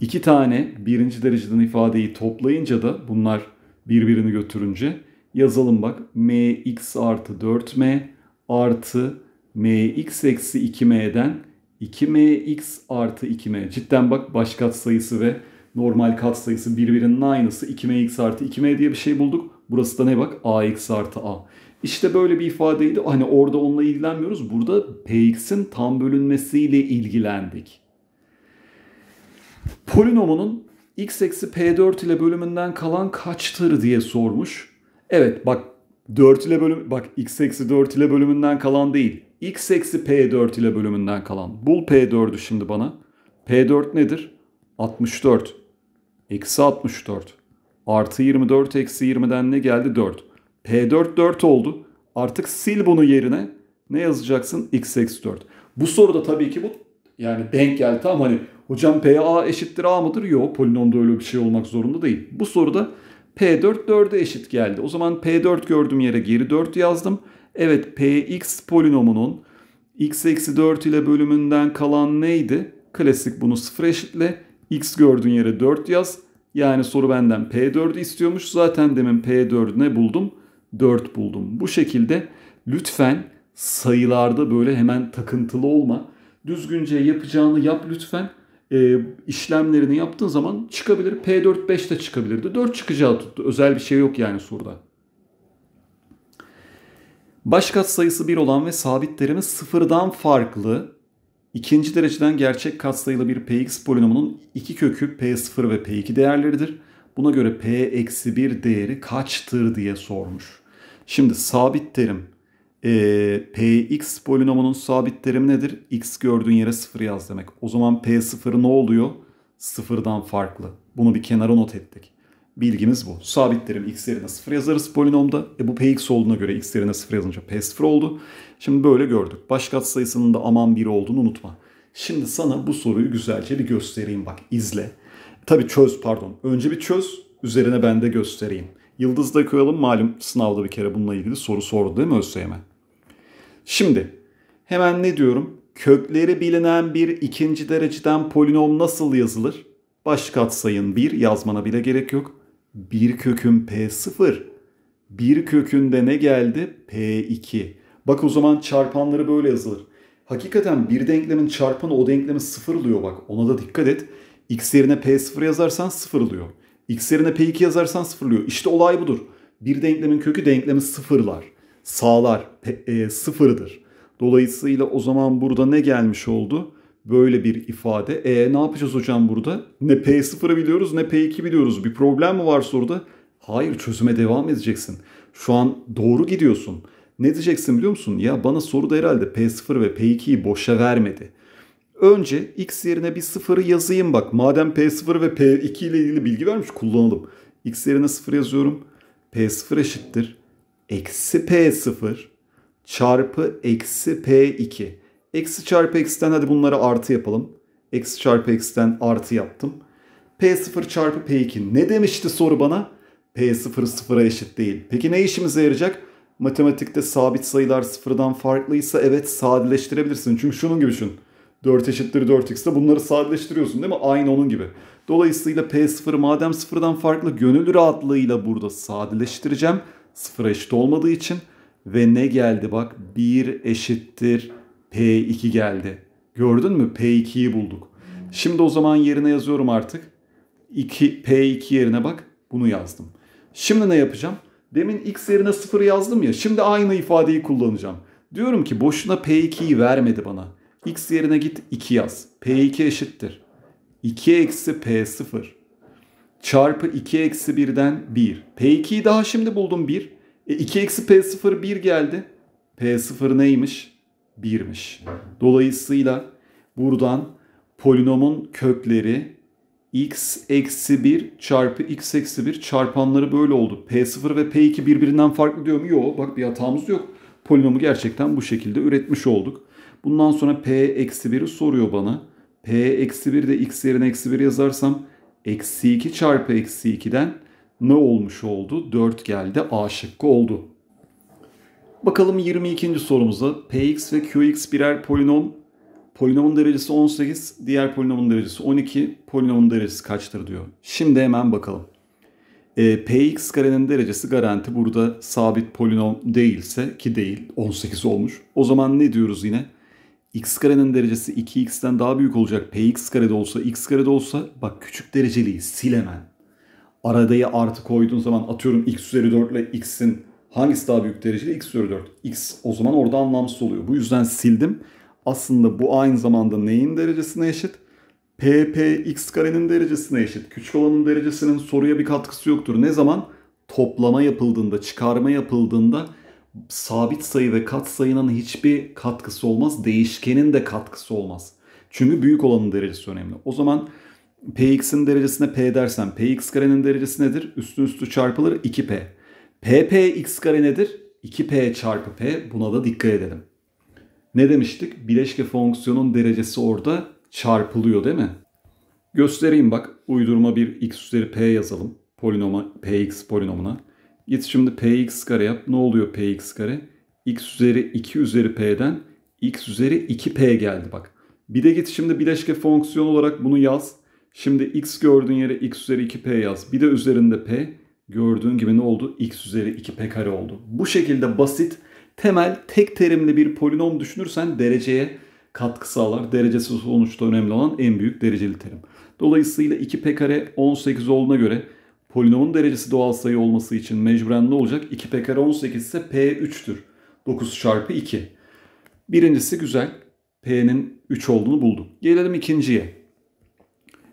İki tane birinci dereceden ifadeyi toplayınca da bunlar birbirini götürünce yazalım bak mx artı 4m artı mx eksi 2m'den 2mx artı 2m. Cidden bak baş katsayısı ve normal katsayısı birbirinin aynısı 2mx artı 2m diye bir şey bulduk. Burası da ne bak ax artı a. İşte böyle bir ifadeydi. Hani orada onunla ilgilenmiyoruz. Burada px'in tam bölünmesiyle ilgilendik. Polinomunun x eksi p4 ile bölümünden kalan kaçtır diye sormuş. Evet bak 4 ile bölüm bak x eksi 4 ile bölümünden kalan değil. x eksi p4 ile bölümünden kalan. Bul p4'ü şimdi bana. p4 nedir? 64. Eksi 64. Artı 24 eksi 20'den ne geldi? 4. P4 4 oldu. Artık sil bunu yerine. Ne yazacaksın? X eksi 4. Bu soruda tabii ki bu yani denk geldi tam hani Hocam p a eşittir A mıdır? Yok. Polinomda öyle bir şey olmak zorunda değil. Bu soruda P4 4'e eşit geldi. O zaman P4 gördüğüm yere geri 4 yazdım. Evet Px polinomunun x eksi 4 ile bölümünden kalan neydi? Klasik bunu 0 eşitle. x gördüğün yere 4 yaz. Yani soru benden P4'ü istiyormuş. Zaten demin p ne buldum. 4 buldum. Bu şekilde lütfen sayılarda böyle hemen takıntılı olma. Düzgünce yapacağını yap lütfen e, işlemlerini yaptığın zaman çıkabilir. P4 5 de çıkabilirdi. 4 çıkacağı tuttu. Özel bir şey yok yani surda. Baş katsayısı 1 olan ve sabit terimi sıfırdan farklı ikinci dereceden gerçek katsayılı bir px polinomunun iki kökü p0 ve p2 değerleridir. Buna göre p-1 değeri kaçtır diye sormuş. Şimdi sabit terim e, ee, px polinomunun sabit terimi nedir? x gördüğün yere 0 yaz demek. O zaman p0 ne oluyor? 0'dan farklı. Bunu bir kenara not ettik. Bilgimiz bu. Sabit terim x yerine 0 yazarız polinomda. E bu px olduğuna göre x yerine 0 yazınca p0 oldu. Şimdi böyle gördük. Başka sayısının da aman 1 olduğunu unutma. Şimdi sana bu soruyu güzelce bir göstereyim bak izle. Tabii çöz pardon. Önce bir çöz üzerine ben de göstereyim. da koyalım malum sınavda bir kere bununla ilgili soru sordu değil mi ÖSYM? Şimdi hemen ne diyorum? Kökleri bilinen bir ikinci dereceden polinom nasıl yazılır? Baş katsayın 1 yazmana bile gerek yok. 1 kökün P0. 1 kökünde ne geldi? P2. Bak o zaman çarpanları böyle yazılır. Hakikaten bir denklemin çarpanı o denklemi sıfırlıyor bak. Ona da dikkat et. X yerine P0 yazarsan sıfırlıyor. X yerine P2 yazarsan sıfırlıyor. İşte olay budur. Bir denklemin kökü denklemi sıfırlar sağlar, e, sıfırdır. Dolayısıyla o zaman burada ne gelmiş oldu? Böyle bir ifade. E ne yapacağız hocam burada? Ne P0'ı biliyoruz ne P2 biliyoruz. Bir problem mi var soruda? Hayır çözüme devam edeceksin. Şu an doğru gidiyorsun. Ne diyeceksin biliyor musun? Ya bana soruda herhalde P0 ve P2'yi boşa vermedi. Önce x yerine bir sıfırı yazayım bak. Madem P0 ve P2 ile ilgili bilgi vermiş kullanalım. x yerine sıfır yazıyorum. P0 eşittir eksi P0 çarpı eksi P2. Eksi çarpı eksiden hadi bunları artı yapalım. Eksi çarpı eksiden artı yaptım. P0 çarpı P2 ne demişti soru bana? P0 sıfıra eşit değil. Peki ne işimize yarayacak? Matematikte sabit sayılar sıfırdan farklıysa evet sadeleştirebilirsin. Çünkü şunun gibi düşün. 4 eşittir 4x de bunları sadeleştiriyorsun değil mi? Aynı onun gibi. Dolayısıyla P0 madem sıfırdan farklı gönül rahatlığıyla burada sadeleştireceğim sıfıra eşit olmadığı için ve ne geldi bak 1 eşittir P2 geldi. Gördün mü? P2'yi bulduk. Şimdi o zaman yerine yazıyorum artık. 2, P2 yerine bak bunu yazdım. Şimdi ne yapacağım? Demin x yerine 0 yazdım ya. Şimdi aynı ifadeyi kullanacağım. Diyorum ki boşuna P2'yi vermedi bana. X yerine git 2 yaz. P2 eşittir. 2 eksi P0 çarpı 2 eksi 1'den 1. P2'yi daha şimdi buldum 1. E 2 eksi P0 1 geldi. P0 neymiş? 1'miş. Dolayısıyla buradan polinomun kökleri x eksi 1 çarpı x eksi 1 çarpanları böyle oldu. P0 ve P2 birbirinden farklı diyor mu? Yok bak bir hatamız yok. Polinomu gerçekten bu şekilde üretmiş olduk. Bundan sonra P eksi 1'i soruyor bana. P eksi 1 de x yerine eksi 1 yazarsam eksi 2 çarpı eksi 2'den ne olmuş oldu? 4 geldi. A şıkkı oldu. Bakalım 22. sorumuza. Px ve Qx birer polinom. Polinomun derecesi 18, diğer polinomun derecesi 12. Polinomun derecesi kaçtır diyor. Şimdi hemen bakalım. E, Px karenin derecesi garanti burada sabit polinom değilse ki değil 18 olmuş. O zaman ne diyoruz yine? x karenin derecesi 2x'ten daha büyük olacak. px karede olsa x karede olsa bak küçük dereceliği sil hemen. Aradaya artı koyduğun zaman atıyorum x üzeri 4 ile x'in hangisi daha büyük dereceli? x üzeri 4. x o zaman orada anlamsız oluyor. Bu yüzden sildim. Aslında bu aynı zamanda neyin derecesine eşit? Px p x karenin derecesine eşit. Küçük olanın derecesinin soruya bir katkısı yoktur. Ne zaman? Toplama yapıldığında, çıkarma yapıldığında sabit sayı ve kat sayının hiçbir katkısı olmaz. Değişkenin de katkısı olmaz. Çünkü büyük olanın derecesi önemli. O zaman px'in derecesine p dersen px karenin derecesi nedir? Üstün üstü çarpılır 2p. ppx kare nedir? 2p çarpı p. Buna da dikkat edelim. Ne demiştik? Bileşke fonksiyonun derecesi orada çarpılıyor değil mi? Göstereyim bak. Uydurma bir x üzeri p yazalım. Polinoma, px polinomuna. Git şimdi px kare yap. Ne oluyor px kare? x üzeri 2 üzeri p'den x üzeri 2p geldi bak. Bir de git şimdi bileşke fonksiyon olarak bunu yaz. Şimdi x gördüğün yere x üzeri 2p yaz. Bir de üzerinde p gördüğün gibi ne oldu? x üzeri 2p kare oldu. Bu şekilde basit, temel, tek terimli bir polinom düşünürsen dereceye katkı sağlar. Derecesi sonuçta önemli olan en büyük dereceli terim. Dolayısıyla 2p kare 18 olduğuna göre Polinomun derecesi doğal sayı olması için mecburen ne olacak? 2 p kare 18 ise p 3'tür. 9 çarpı 2. Birincisi güzel. p'nin 3 olduğunu buldum. Gelelim ikinciye.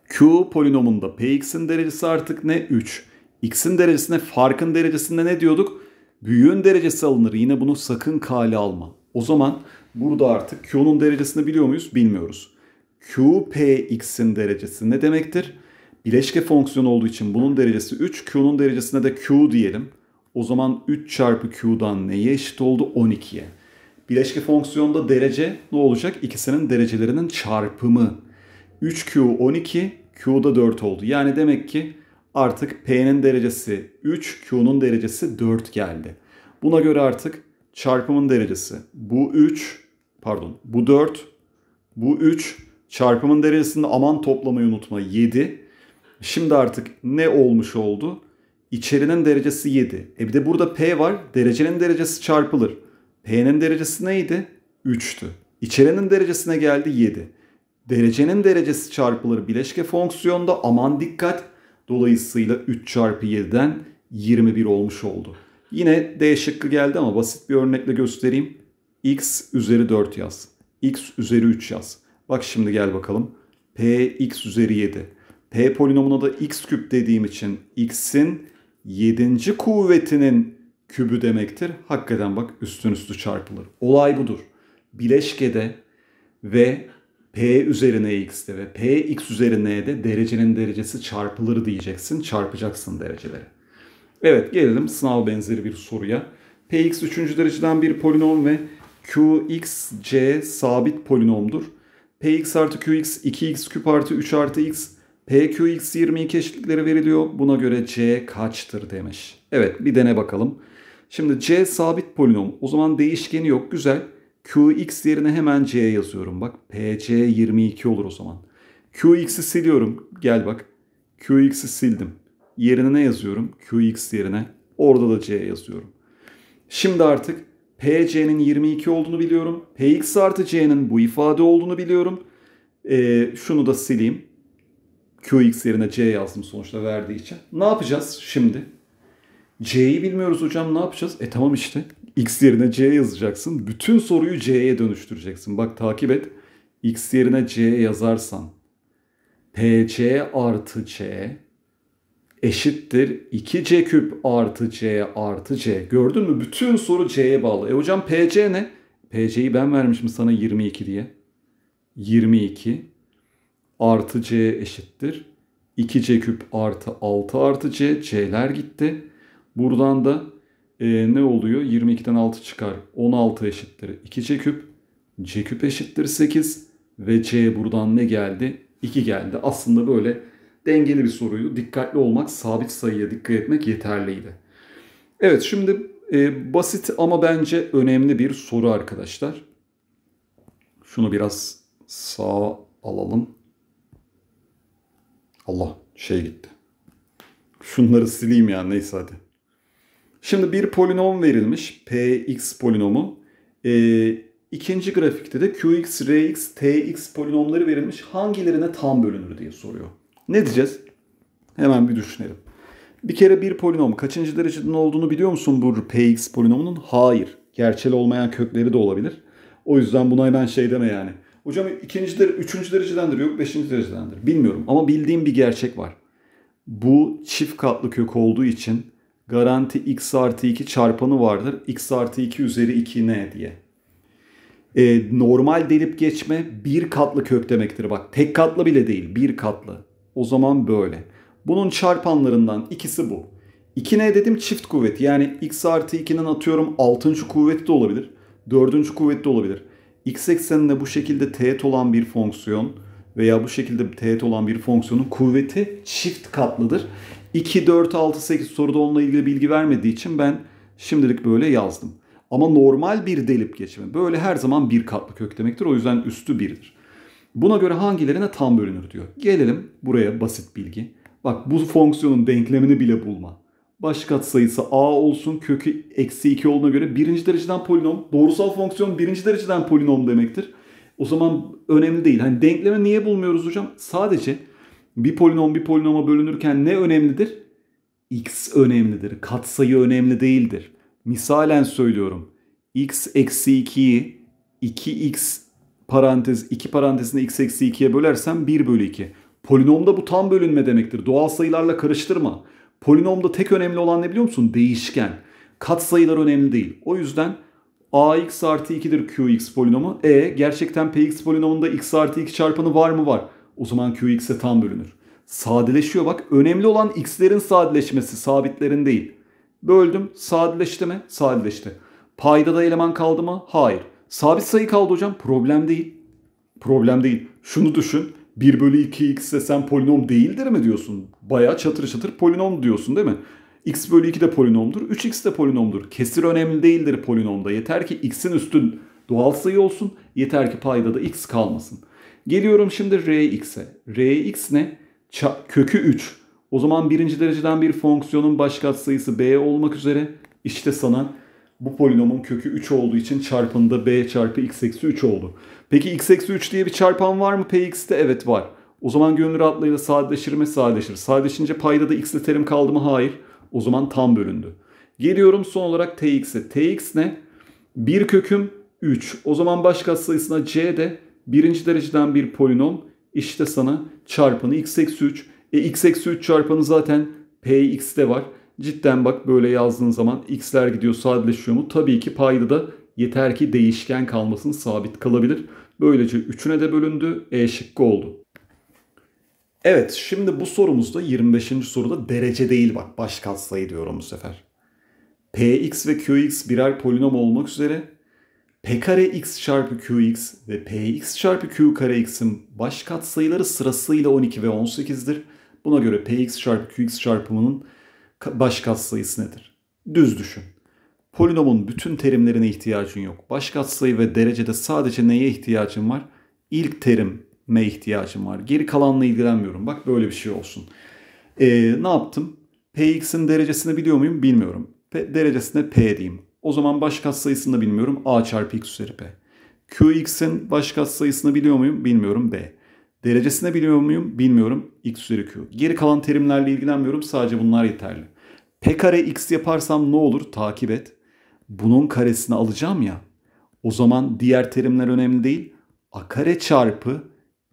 Q polinomunda px'in derecesi artık ne? 3. x'in derecesine farkın derecesinde ne diyorduk? Büyüğün derecesi alınır. Yine bunu sakın kale alma. O zaman burada artık Q'nun derecesini biliyor muyuz? Bilmiyoruz. Q px'in derecesi ne demektir? bileşke fonksiyon olduğu için bunun derecesi 3. Q'nun derecesine de Q diyelim. O zaman 3 çarpı Q'dan neye eşit oldu? 12'ye. Bileşke fonksiyonda derece ne olacak? İkisinin derecelerinin çarpımı. 3Q 12, Q'da 4 oldu. Yani demek ki artık P'nin derecesi 3, Q'nun derecesi 4 geldi. Buna göre artık çarpımın derecesi bu 3, pardon bu 4, bu 3, çarpımın derecesinde aman toplamayı unutma 7, Şimdi artık ne olmuş oldu? İçerinin derecesi 7. E bir de burada P var. Derecenin derecesi çarpılır. P'nin derecesi neydi? 3'tü. İçerinin derecesine geldi 7. Derecenin derecesi çarpılır bileşke fonksiyonda aman dikkat. Dolayısıyla 3 çarpı 7'den 21 olmuş oldu. Yine D şıkkı geldi ama basit bir örnekle göstereyim. X üzeri 4 yaz. X üzeri 3 yaz. Bak şimdi gel bakalım. P x üzeri 7. P polinomuna da x küp dediğim için x'in 7. kuvvetinin kübü demektir. Hakikaten bak üstün üstü çarpılır. Olay budur. Bileşkede ve P üzerine x'te ve P x üzerine de derecenin derecesi çarpılır diyeceksin. Çarpacaksın dereceleri. Evet gelelim sınav benzeri bir soruya. Px 3. dereceden bir polinom ve c sabit polinomdur. Px artı Qx 2x küp artı 3 artı x PQX22 eşitlikleri veriliyor. Buna göre C kaçtır demiş. Evet bir dene bakalım. Şimdi C sabit polinom. O zaman değişkeni yok. Güzel. QX yerine hemen C yazıyorum. Bak PC22 olur o zaman. QX'i siliyorum. Gel bak. QX'i sildim. Yerine ne yazıyorum? QX yerine. Orada da C yazıyorum. Şimdi artık PC'nin 22 olduğunu biliyorum. PX artı C'nin bu ifade olduğunu biliyorum. Ee, şunu da sileyim. QX yerine C yazdım sonuçta verdiği için. Ne yapacağız şimdi? C'yi bilmiyoruz hocam ne yapacağız? E tamam işte. X yerine C yazacaksın. Bütün soruyu C'ye dönüştüreceksin. Bak takip et. X yerine C yazarsan PC artı C eşittir 2C küp artı C artı C. Gördün mü? Bütün soru C'ye bağlı. E hocam PC ne? PC'yi ben vermişim sana 22 diye. 22 artı c eşittir. 2c küp artı 6 artı c. c'ler gitti. Buradan da e, ne oluyor? 22'den 6 çıkar. 16 eşittir 2c küp. c küp eşittir 8. Ve c buradan ne geldi? 2 geldi. Aslında böyle dengeli bir soruydu. Dikkatli olmak, sabit sayıya dikkat etmek yeterliydi. Evet şimdi e, basit ama bence önemli bir soru arkadaşlar. Şunu biraz sağa alalım. Allah şey gitti. Şunları sileyim ya neyse hadi. Şimdi bir polinom verilmiş. Px polinomu. E, ikinci grafikte de Qx, Rx, Tx polinomları verilmiş. Hangilerine tam bölünür diye soruyor. Ne diyeceğiz? Hemen bir düşünelim. Bir kere bir polinom kaçıncı dereceden olduğunu biliyor musun bu Px polinomunun? Hayır. Gerçel olmayan kökleri de olabilir. O yüzden buna hemen şey deme yani. Hocam ikinci, derece, üçüncü derecedendir yok beşinci derecedendir. Bilmiyorum ama bildiğim bir gerçek var. Bu çift katlı kök olduğu için garanti x artı 2 çarpanı vardır. x artı 2 üzeri 2 ne diye. Ee, normal delip geçme bir katlı kök demektir. Bak tek katlı bile değil bir katlı. O zaman böyle. Bunun çarpanlarından ikisi bu. 2 ne dedim çift kuvvet. Yani x artı 2'nin atıyorum altıncı kuvveti de olabilir. dördüncü kuvveti de olabilir x eksenine bu şekilde teğet olan bir fonksiyon veya bu şekilde teğet olan bir fonksiyonun kuvveti çift katlıdır. 2, 4, 6, 8 soruda onunla ilgili bilgi vermediği için ben şimdilik böyle yazdım. Ama normal bir delip geçimi böyle her zaman bir katlı kök demektir. O yüzden üstü birdir. Buna göre hangilerine tam bölünür diyor. Gelelim buraya basit bilgi. Bak bu fonksiyonun denklemini bile bulma baş katsayısı a olsun kökü eksi 2 olduğuna göre birinci dereceden polinom. Doğrusal fonksiyon birinci dereceden polinom demektir. O zaman önemli değil. Hani denkleme niye bulmuyoruz hocam? Sadece bir polinom bir polinoma bölünürken ne önemlidir? X önemlidir. Katsayı önemli değildir. Misalen söylüyorum. X eksi 2'yi 2x parantez 2 parantezinde x eksi 2'ye bölersem 1 bölü 2. Polinomda bu tam bölünme demektir. Doğal sayılarla karıştırma. Polinomda tek önemli olan ne biliyor musun? Değişken. Kat sayılar önemli değil. O yüzden ax artı 2'dir qx polinomu. E gerçekten px polinomunda x artı 2 çarpanı var mı? Var. O zaman qx'e tam bölünür. Sadeleşiyor bak. Önemli olan x'lerin sadeleşmesi sabitlerin değil. Böldüm. Sadeleşti mi? Sadeleşti. Payda da eleman kaldı mı? Hayır. Sabit sayı kaldı hocam. Problem değil. Problem değil. Şunu düşün. 1 bölü 2x desen polinom değildir mi diyorsun? Baya çatır çatır polinom diyorsun değil mi? x bölü 2 de polinomdur. 3x de polinomdur. Kesir önemli değildir polinomda. Yeter ki x'in üstün doğal sayı olsun. Yeter ki payda da x kalmasın. Geliyorum şimdi rx'e. rx ne? Ça kökü 3. O zaman birinci dereceden bir fonksiyonun baş katsayısı b olmak üzere işte sana bu polinomun kökü 3 olduğu için çarpında b çarpı x eksi 3 oldu. Peki x eksi 3 diye bir çarpan var mı px'te? Evet var. O zaman gönül rahatlığıyla sadeleşir mi? Sadeleşir. Sadeleşince payda da x'li terim kaldı mı? Hayır. O zaman tam bölündü. Geliyorum son olarak tx'e. tx ne? 1 köküm 3. O zaman başka sayısına c de birinci dereceden bir polinom. İşte sana çarpanı x eksi 3. E x eksi 3 çarpanı zaten px'te var. Cidden bak böyle yazdığın zaman x'ler gidiyor sadeleşiyor mu? Tabii ki payda da yeter ki değişken kalmasın sabit kalabilir. Böylece üçüne de bölündü. E şıkkı oldu. Evet şimdi bu sorumuzda 25. soruda derece değil bak baş katsayı diyorum bu sefer. Px ve Qx birer polinom olmak üzere P kare x çarpı Qx ve Px çarpı Q kare x'in baş katsayıları sırasıyla 12 ve 18'dir. Buna göre Px çarpı Qx çarpımının baş kat sayısı nedir? Düz düşün. Polinomun bütün terimlerine ihtiyacın yok. Baş katsayı ve derecede sadece neye ihtiyacın var? İlk terime ihtiyacın var. Geri kalanla ilgilenmiyorum. Bak böyle bir şey olsun. Ee, ne yaptım? Px'in derecesini biliyor muyum? Bilmiyorum. P, derecesine P diyeyim. O zaman baş katsayısını da bilmiyorum. A çarpı x üzeri P. Qx'in baş katsayısını biliyor muyum? Bilmiyorum. B. Derecesine biliyor muyum? Bilmiyorum. X üzeri Q. Geri kalan terimlerle ilgilenmiyorum. Sadece bunlar yeterli. P kare X yaparsam ne olur? Takip et. Bunun karesini alacağım ya. O zaman diğer terimler önemli değil. A kare çarpı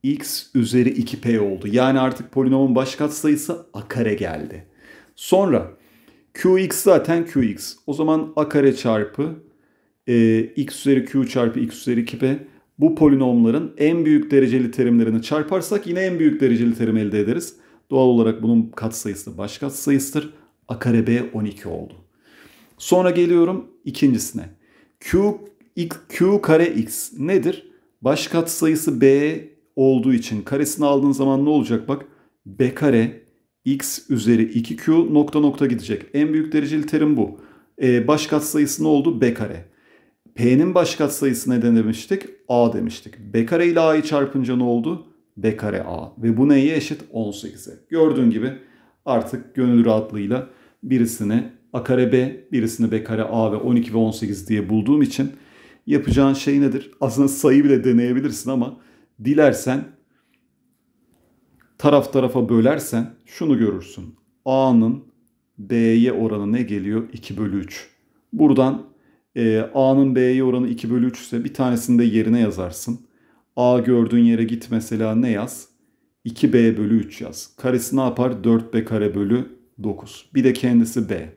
X üzeri 2P oldu. Yani artık polinomun baş katsayısı A kare geldi. Sonra Qx zaten Qx. O zaman A kare çarpı e, X üzeri Q çarpı X üzeri 2P bu polinomların en büyük dereceli terimlerini çarparsak yine en büyük dereceli terim elde ederiz. Doğal olarak bunun katsayısı baş katsayısıdır. A kare B 12 oldu. Sonra geliyorum ikincisine. Q, X, Q kare X nedir? Baş katsayısı B olduğu için karesini aldığın zaman ne olacak bak? B kare X üzeri 2Q nokta nokta gidecek. En büyük dereceli terim bu. Ee, baş katsayısı ne oldu? B kare. P'nin baş katsayısına ne demiştik? A demiştik. B kare ile A'yı çarpınca ne oldu? B kare A. Ve bu neye eşit? 18'e. Gördüğün gibi artık gönül rahatlığıyla birisini A kare B, birisini B kare A ve 12 ve 18 diye bulduğum için yapacağın şey nedir? Aslında sayı bile deneyebilirsin ama dilersen taraf tarafa bölersen şunu görürsün. A'nın B'ye oranı ne geliyor? 2 bölü 3. Buradan e, A'nın B'ye oranı 2 bölü 3 ise bir tanesini de yerine yazarsın. A gördüğün yere git mesela ne yaz? 2B bölü 3 yaz. Karesi ne yapar? 4B kare bölü 9. Bir de kendisi B.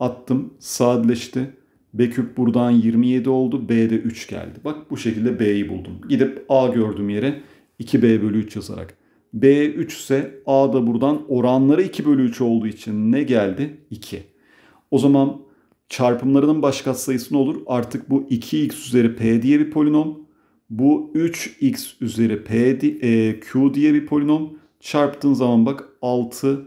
Attım sadeleşti. B küp buradan 27 oldu. B'de 3 geldi. Bak bu şekilde B'yi buldum. Gidip A gördüğüm yere 2B bölü 3 yazarak. B 3 ise A da buradan oranları 2 bölü 3 olduğu için ne geldi? 2. O zaman Çarpımlarının baş katsayısı ne olur? Artık bu 2x üzeri p diye bir polinom. Bu 3x üzeri p di, e, q diye bir polinom. Çarptığın zaman bak 6x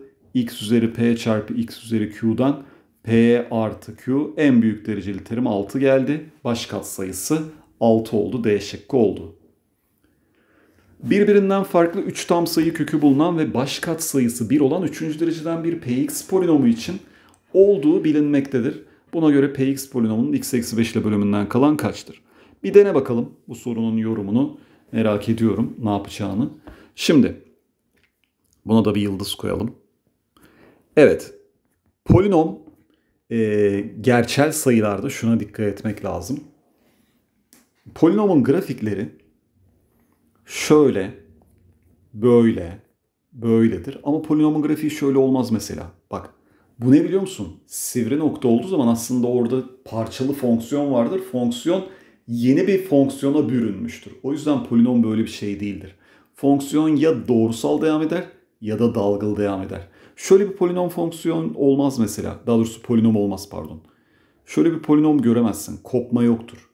üzeri p çarpı x üzeri q'dan p artı q en büyük dereceli terim 6 geldi. Baş katsayısı 6 oldu. D şıkkı oldu. Birbirinden farklı 3 tam sayı kökü bulunan ve baş katsayısı 1 olan 3. dereceden bir px polinomu için olduğu bilinmektedir. Buna göre px polinomunun x eksi 5 ile bölümünden kalan kaçtır? Bir dene bakalım bu sorunun yorumunu. Merak ediyorum ne yapacağını. Şimdi buna da bir yıldız koyalım. Evet polinom e, gerçel sayılarda şuna dikkat etmek lazım. Polinomun grafikleri şöyle, böyle, böyledir. Ama polinomun grafiği şöyle olmaz mesela. Bak bu ne biliyor musun? Sivri nokta olduğu zaman aslında orada parçalı fonksiyon vardır. Fonksiyon yeni bir fonksiyona bürünmüştür. O yüzden polinom böyle bir şey değildir. Fonksiyon ya doğrusal devam eder ya da dalgalı devam eder. Şöyle bir polinom fonksiyon olmaz mesela. Daha doğrusu polinom olmaz pardon. Şöyle bir polinom göremezsin. Kopma yoktur.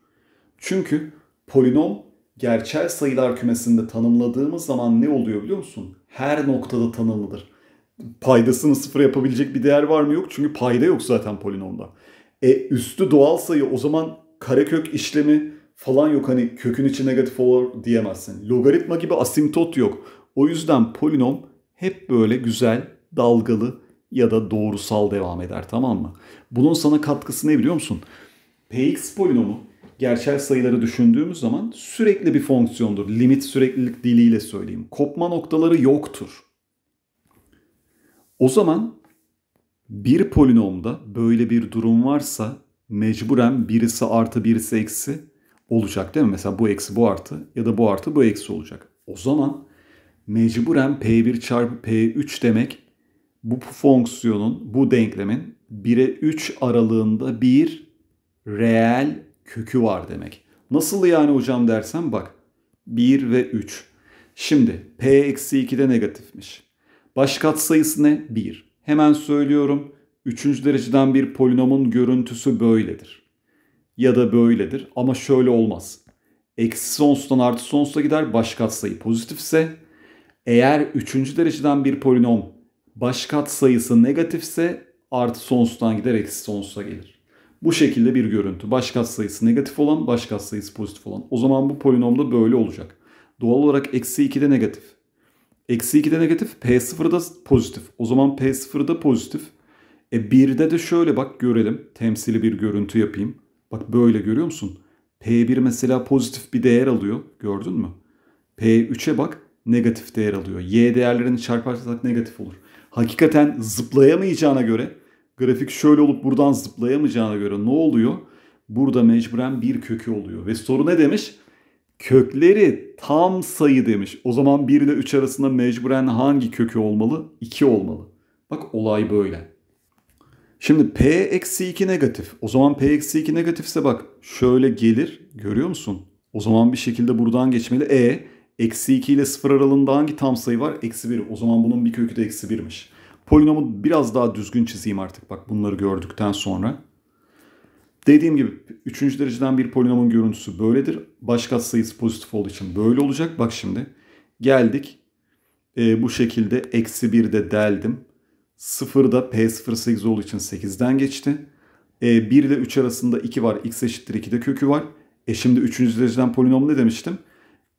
Çünkü polinom gerçel sayılar kümesinde tanımladığımız zaman ne oluyor biliyor musun? Her noktada tanımlıdır paydasını sıfır yapabilecek bir değer var mı yok. Çünkü payda yok zaten polinomda. E üstü doğal sayı o zaman karekök işlemi falan yok. Hani kökün içi negatif olur diyemezsin. Logaritma gibi asimtot yok. O yüzden polinom hep böyle güzel, dalgalı ya da doğrusal devam eder tamam mı? Bunun sana katkısı ne biliyor musun? Px polinomu gerçel sayıları düşündüğümüz zaman sürekli bir fonksiyondur. Limit süreklilik diliyle söyleyeyim. Kopma noktaları yoktur. O zaman bir polinomda böyle bir durum varsa mecburen birisi artı birisi eksi olacak değil mi? Mesela bu eksi bu artı ya da bu artı bu eksi olacak. O zaman mecburen P1 çarpı P3 demek bu fonksiyonun, bu denklemin 1'e 3 aralığında bir reel kökü var demek. Nasıl yani hocam dersen bak 1 ve 3. Şimdi P eksi 2 de negatifmiş. Baş sayısı ne? 1. Hemen söylüyorum. Üçüncü dereceden bir polinomun görüntüsü böyledir. Ya da böyledir ama şöyle olmaz. Eksi sonsuzdan artı sonsuza gider baş sayı. pozitifse eğer üçüncü dereceden bir polinom baş sayısı negatifse artı sonsuzdan gider eksi sonsuza gelir. Bu şekilde bir görüntü. Baş sayısı negatif olan, baş sayısı pozitif olan. O zaman bu polinomda böyle olacak. Doğal olarak eksi 2 de negatif. Eksi de negatif. p da pozitif. O zaman p da pozitif. E 1'de de şöyle bak görelim. Temsili bir görüntü yapayım. Bak böyle görüyor musun? P1 mesela pozitif bir değer alıyor. Gördün mü? P3'e bak negatif değer alıyor. Y değerlerini çarparsak negatif olur. Hakikaten zıplayamayacağına göre grafik şöyle olup buradan zıplayamayacağına göre ne oluyor? Burada mecburen bir kökü oluyor. Ve soru ne demiş? Kökleri tam sayı demiş. O zaman 1 ile 3 arasında mecburen hangi kökü olmalı? 2 olmalı. Bak olay böyle. Şimdi p eksi 2 negatif. O zaman p eksi 2 negatifse bak şöyle gelir. Görüyor musun? O zaman bir şekilde buradan geçmeli. E eksi 2 ile 0 aralığında hangi tam sayı var? Eksi 1. O zaman bunun bir kökü de eksi 1'miş. Polinomu biraz daha düzgün çizeyim artık bak bunları gördükten sonra. Dediğim gibi üçüncü dereceden bir polinomun görüntüsü böyledir. Başka sayısı pozitif olduğu için böyle olacak. Bak şimdi geldik. E, bu şekilde eksi 1'de deldim. 0'da P08 olduğu için 8'den geçti. E, ee, 1 ile 3 arasında 2 var. X eşittir 2'de kökü var. E şimdi üçüncü dereceden polinom ne demiştim?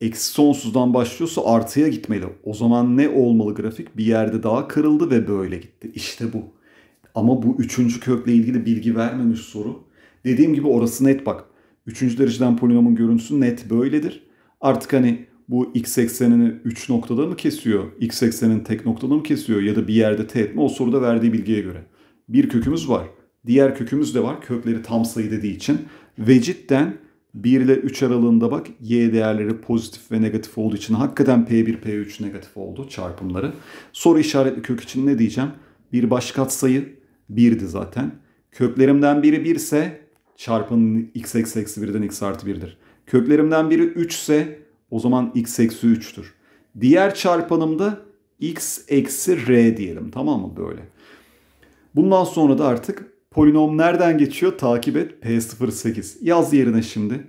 Eksi sonsuzdan başlıyorsa artıya gitmeli. O zaman ne olmalı grafik? Bir yerde daha kırıldı ve böyle gitti. İşte bu. Ama bu üçüncü kökle ilgili bilgi vermemiş soru. Dediğim gibi orası net bak. Üçüncü dereceden polinomun görüntüsü net böyledir. Artık hani bu x eksenini 3 noktada mı kesiyor? X eksenini tek noktada mı kesiyor? Ya da bir yerde teğet mi? O soruda verdiği bilgiye göre. Bir kökümüz var. Diğer kökümüz de var. Kökleri tam sayı dediği için. Ve cidden 1 ile 3 aralığında bak y değerleri pozitif ve negatif olduğu için hakikaten p1 p3 negatif oldu çarpımları. Soru işaretli kök için ne diyeceğim? Bir başkatsayı 1'di zaten. Köklerimden biri 1 ise çarpanın x eksi eksi 1'den x artı 1'dir. Köklerimden biri 3 ise o zaman x eksi 3'tür. Diğer çarpanım da x eksi r diyelim tamam mı böyle. Bundan sonra da artık polinom nereden geçiyor takip et p08. Yaz yerine şimdi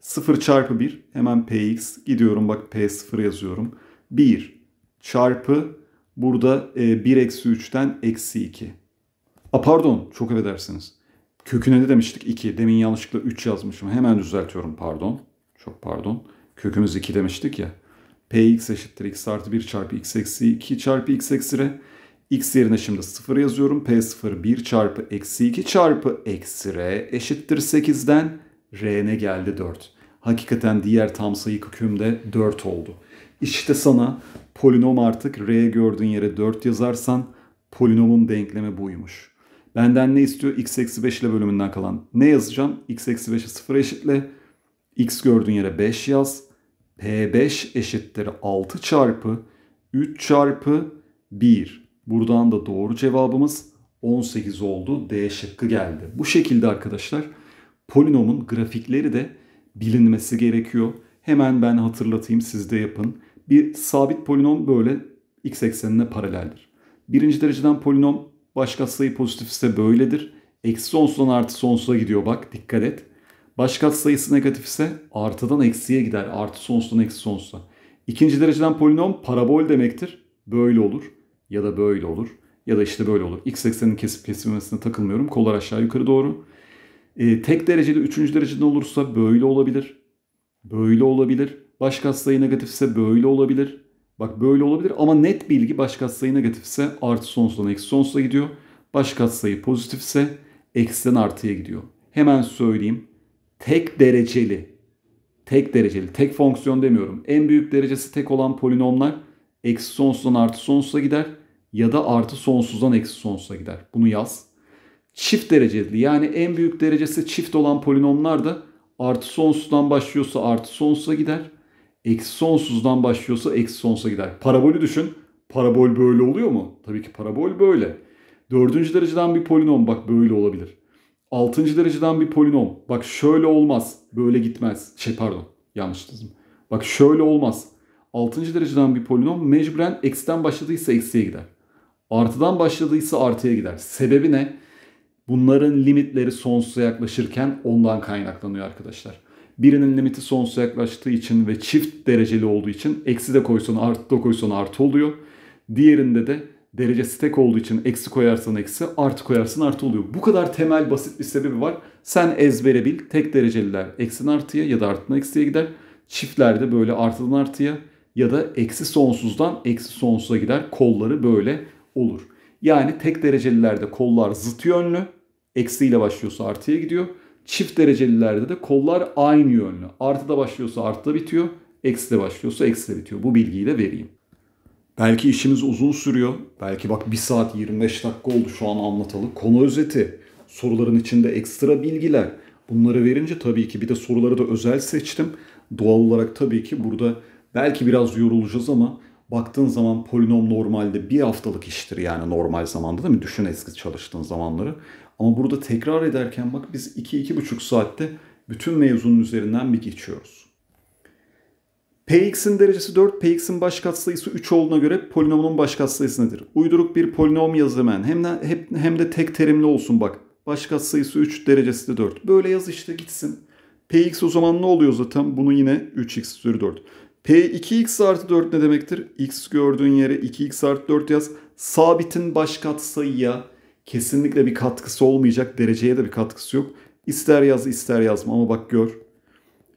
0 çarpı 1 hemen px gidiyorum bak p0 yazıyorum. 1 çarpı burada 1 e, eksi 3'ten eksi 2. A pardon çok affedersiniz. Köküne ne demiştik? 2. Demin yanlışlıkla 3 yazmışım. Hemen düzeltiyorum pardon. Çok pardon. Kökümüz 2 demiştik ya. Px eşittir x artı 1 çarpı x eksi 2 çarpı x eksi r. X yerine şimdi 0 yazıyorum. P0 1 çarpı eksi 2 çarpı eksi R eşittir 8'den R'ne geldi 4. Hakikaten diğer tam sayı kökümde 4 oldu. İşte sana polinom artık R gördüğün yere 4 yazarsan polinomun denklemi buymuş. Benden ne istiyor? x eksi 5 ile bölümünden kalan. Ne yazacağım? x eksi 5'i 0 eşitle. x gördüğün yere 5 yaz. P5 eşittir 6 çarpı 3 çarpı 1. Buradan da doğru cevabımız 18 oldu. D şıkkı geldi. Bu şekilde arkadaşlar polinomun grafikleri de bilinmesi gerekiyor. Hemen ben hatırlatayım siz de yapın. Bir sabit polinom böyle x eksenine paraleldir. Birinci dereceden polinom Başka sayı pozitif ise böyledir. Eksi sonsuzdan artı sonsuza gidiyor bak dikkat et. Başka sayısı negatif ise artıdan eksiye gider. Artı sonsuzdan eksi sonsuza. İkinci dereceden polinom parabol demektir. Böyle olur ya da böyle olur ya da işte böyle olur. X ekseninin kesip kesilmemesine takılmıyorum. Kollar aşağı yukarı doğru. E, tek dereceli üçüncü dereceden olursa böyle olabilir. Böyle olabilir. Başka sayı negatif ise böyle olabilir. Bak böyle olabilir ama net bilgi baş katsayı negatifse artı sonsuzdan eksi sonsuza gidiyor. Baş katsayı pozitifse eksiden artıya gidiyor. Hemen söyleyeyim. Tek dereceli, tek dereceli, tek fonksiyon demiyorum. En büyük derecesi tek olan polinomlar eksi sonsuzdan artı sonsuza gider ya da artı sonsuzdan eksi sonsuza gider. Bunu yaz. Çift dereceli yani en büyük derecesi çift olan polinomlar da artı sonsuzdan başlıyorsa artı sonsuza gider eksi sonsuzdan başlıyorsa eksi sonsuza gider. Parabolü düşün. Parabol böyle oluyor mu? Tabii ki parabol böyle. Dördüncü dereceden bir polinom bak böyle olabilir. Altıncı dereceden bir polinom. Bak şöyle olmaz. Böyle gitmez. Şey pardon. Yanlış çizdim. Bak şöyle olmaz. Altıncı dereceden bir polinom mecburen eksiden başladıysa eksiye gider. Artıdan başladıysa artıya gider. Sebebi ne? Bunların limitleri sonsuza yaklaşırken ondan kaynaklanıyor arkadaşlar. Birinin limiti sonsuza yaklaştığı için ve çift dereceli olduğu için eksi de koysan artı da koysan artı oluyor. Diğerinde de derece tek olduğu için eksi koyarsan eksi artı koyarsan artı oluyor. Bu kadar temel basit bir sebebi var. Sen ezbere bil tek dereceliler eksiden artıya ya da artıdan eksiye gider. Çiftlerde böyle artıdan artıya ya da eksi sonsuzdan eksi sonsuza gider. Kolları böyle olur. Yani tek derecelilerde kollar zıt yönlü. Eksiyle başlıyorsa artıya gidiyor. Çift derecelilerde de kollar aynı yönlü. Artı da başlıyorsa artı da bitiyor. eksi de başlıyorsa eksi de bitiyor. Bu bilgiyi de vereyim. Belki işimiz uzun sürüyor. Belki bak 1 saat 25 dakika oldu şu an anlatalı. Konu özeti, soruların içinde ekstra bilgiler. Bunları verince tabii ki bir de soruları da özel seçtim. Doğal olarak tabii ki burada belki biraz yorulacağız ama baktığın zaman polinom normalde bir haftalık iştir yani normal zamanda değil mi? Düşün eski çalıştığın zamanları. Ama burada tekrar ederken bak biz 2-2,5 saatte bütün mevzunun üzerinden bir geçiyoruz. Px'in derecesi 4, Px'in baş katsayısı 3 olduğuna göre polinomun baş katsayısı nedir? Uyduruk bir polinom yazayım ben. Hem de, hep, hem de tek terimli olsun bak. Baş katsayısı 3, derecesi de 4. Böyle yaz işte gitsin. Px o zaman ne oluyor zaten? Bunu yine 3x üzeri 4. P2x artı 4 ne demektir? X gördüğün yere 2x artı 4 yaz. Sabitin baş katsayıya kesinlikle bir katkısı olmayacak dereceye de bir katkısı yok. İster yaz ister yazma ama bak gör.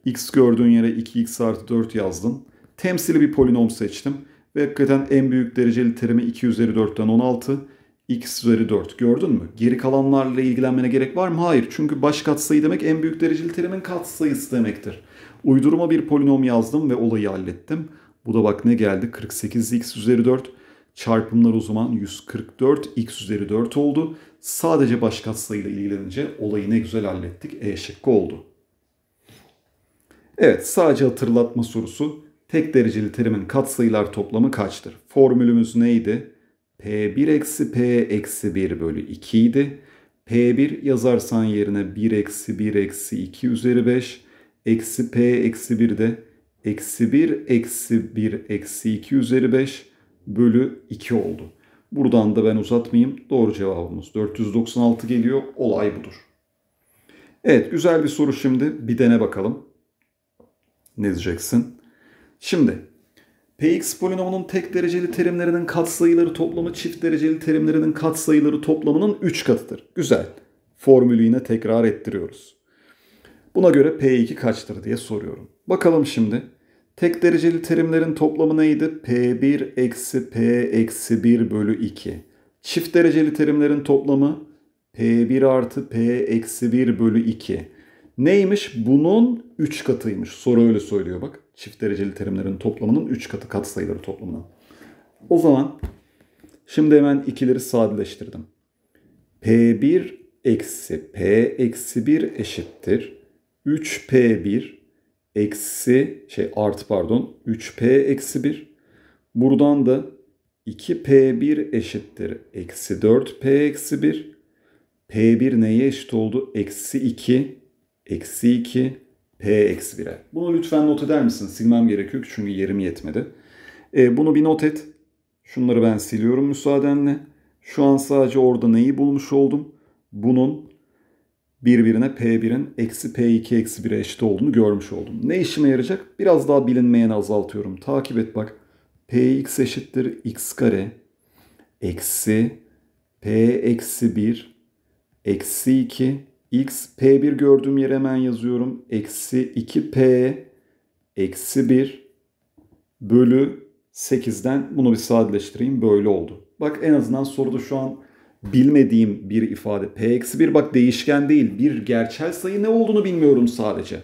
X gördüğün yere 2x artı 4 yazdın. Temsili bir polinom seçtim. Ve hakikaten en büyük dereceli terimi 2 üzeri 4'ten 16. X üzeri 4 gördün mü? Geri kalanlarla ilgilenmene gerek var mı? Hayır. Çünkü baş katsayı demek en büyük dereceli terimin katsayısı demektir. Uydurma bir polinom yazdım ve olayı hallettim. Bu da bak ne geldi? 48x üzeri 4 Çarpımlar o zaman 144 x üzeri 4 oldu. Sadece başka sayıyla ilgilenince olayı ne güzel hallettik. E şıkkı oldu. Evet sadece hatırlatma sorusu. Tek dereceli terimin katsayılar toplamı kaçtır? Formülümüz neydi? P1 eksi P eksi 1 bölü 2 idi. P1 yazarsan yerine 1 eksi 1 eksi 2 üzeri 5. Eksi P eksi 1 de eksi 1 eksi 1 eksi 2 üzeri 5 bölü 2 oldu. Buradan da ben uzatmayayım. Doğru cevabımız 496 geliyor. Olay budur. Evet güzel bir soru şimdi. Bir dene bakalım. Ne diyeceksin? Şimdi Px polinomunun tek dereceli terimlerinin katsayıları toplamı çift dereceli terimlerinin katsayıları toplamının 3 katıdır. Güzel. Formülü yine tekrar ettiriyoruz. Buna göre P2 kaçtır diye soruyorum. Bakalım şimdi. Tek dereceli terimlerin toplamı neydi? P1 eksi P eksi 1 bölü 2. Çift dereceli terimlerin toplamı P1 artı P eksi 1 bölü 2. Neymiş? Bunun 3 katıymış. Soru öyle söylüyor bak. Çift dereceli terimlerin toplamının 3 katı katsayıları toplamına. O zaman şimdi hemen ikileri sadeleştirdim. P1 eksi P eksi 1 eşittir. 3P1 eksi şey artı pardon 3p eksi 1. Buradan da 2p1 eşittir eksi 4p eksi 1. p1 neye eşit oldu? Eksi 2. Eksi 2 p eksi 1'e. Bunu lütfen not eder misin? Silmem gerekiyor çünkü yerim yetmedi. E, bunu bir not et. Şunları ben siliyorum müsaadenle. Şu an sadece orada neyi bulmuş oldum? Bunun birbirine P1'in eksi P2 eksi 1'e eşit olduğunu görmüş oldum. Ne işime yarayacak? Biraz daha bilinmeyeni azaltıyorum. Takip et bak. Px eşittir x kare eksi P eksi 1 eksi 2 x P1 gördüğüm yere hemen yazıyorum. Eksi 2P eksi 1 bölü 8'den bunu bir sadeleştireyim. Böyle oldu. Bak en azından soruda şu an bilmediğim bir ifade. P-1 bak değişken değil. Bir gerçel sayı ne olduğunu bilmiyorum sadece.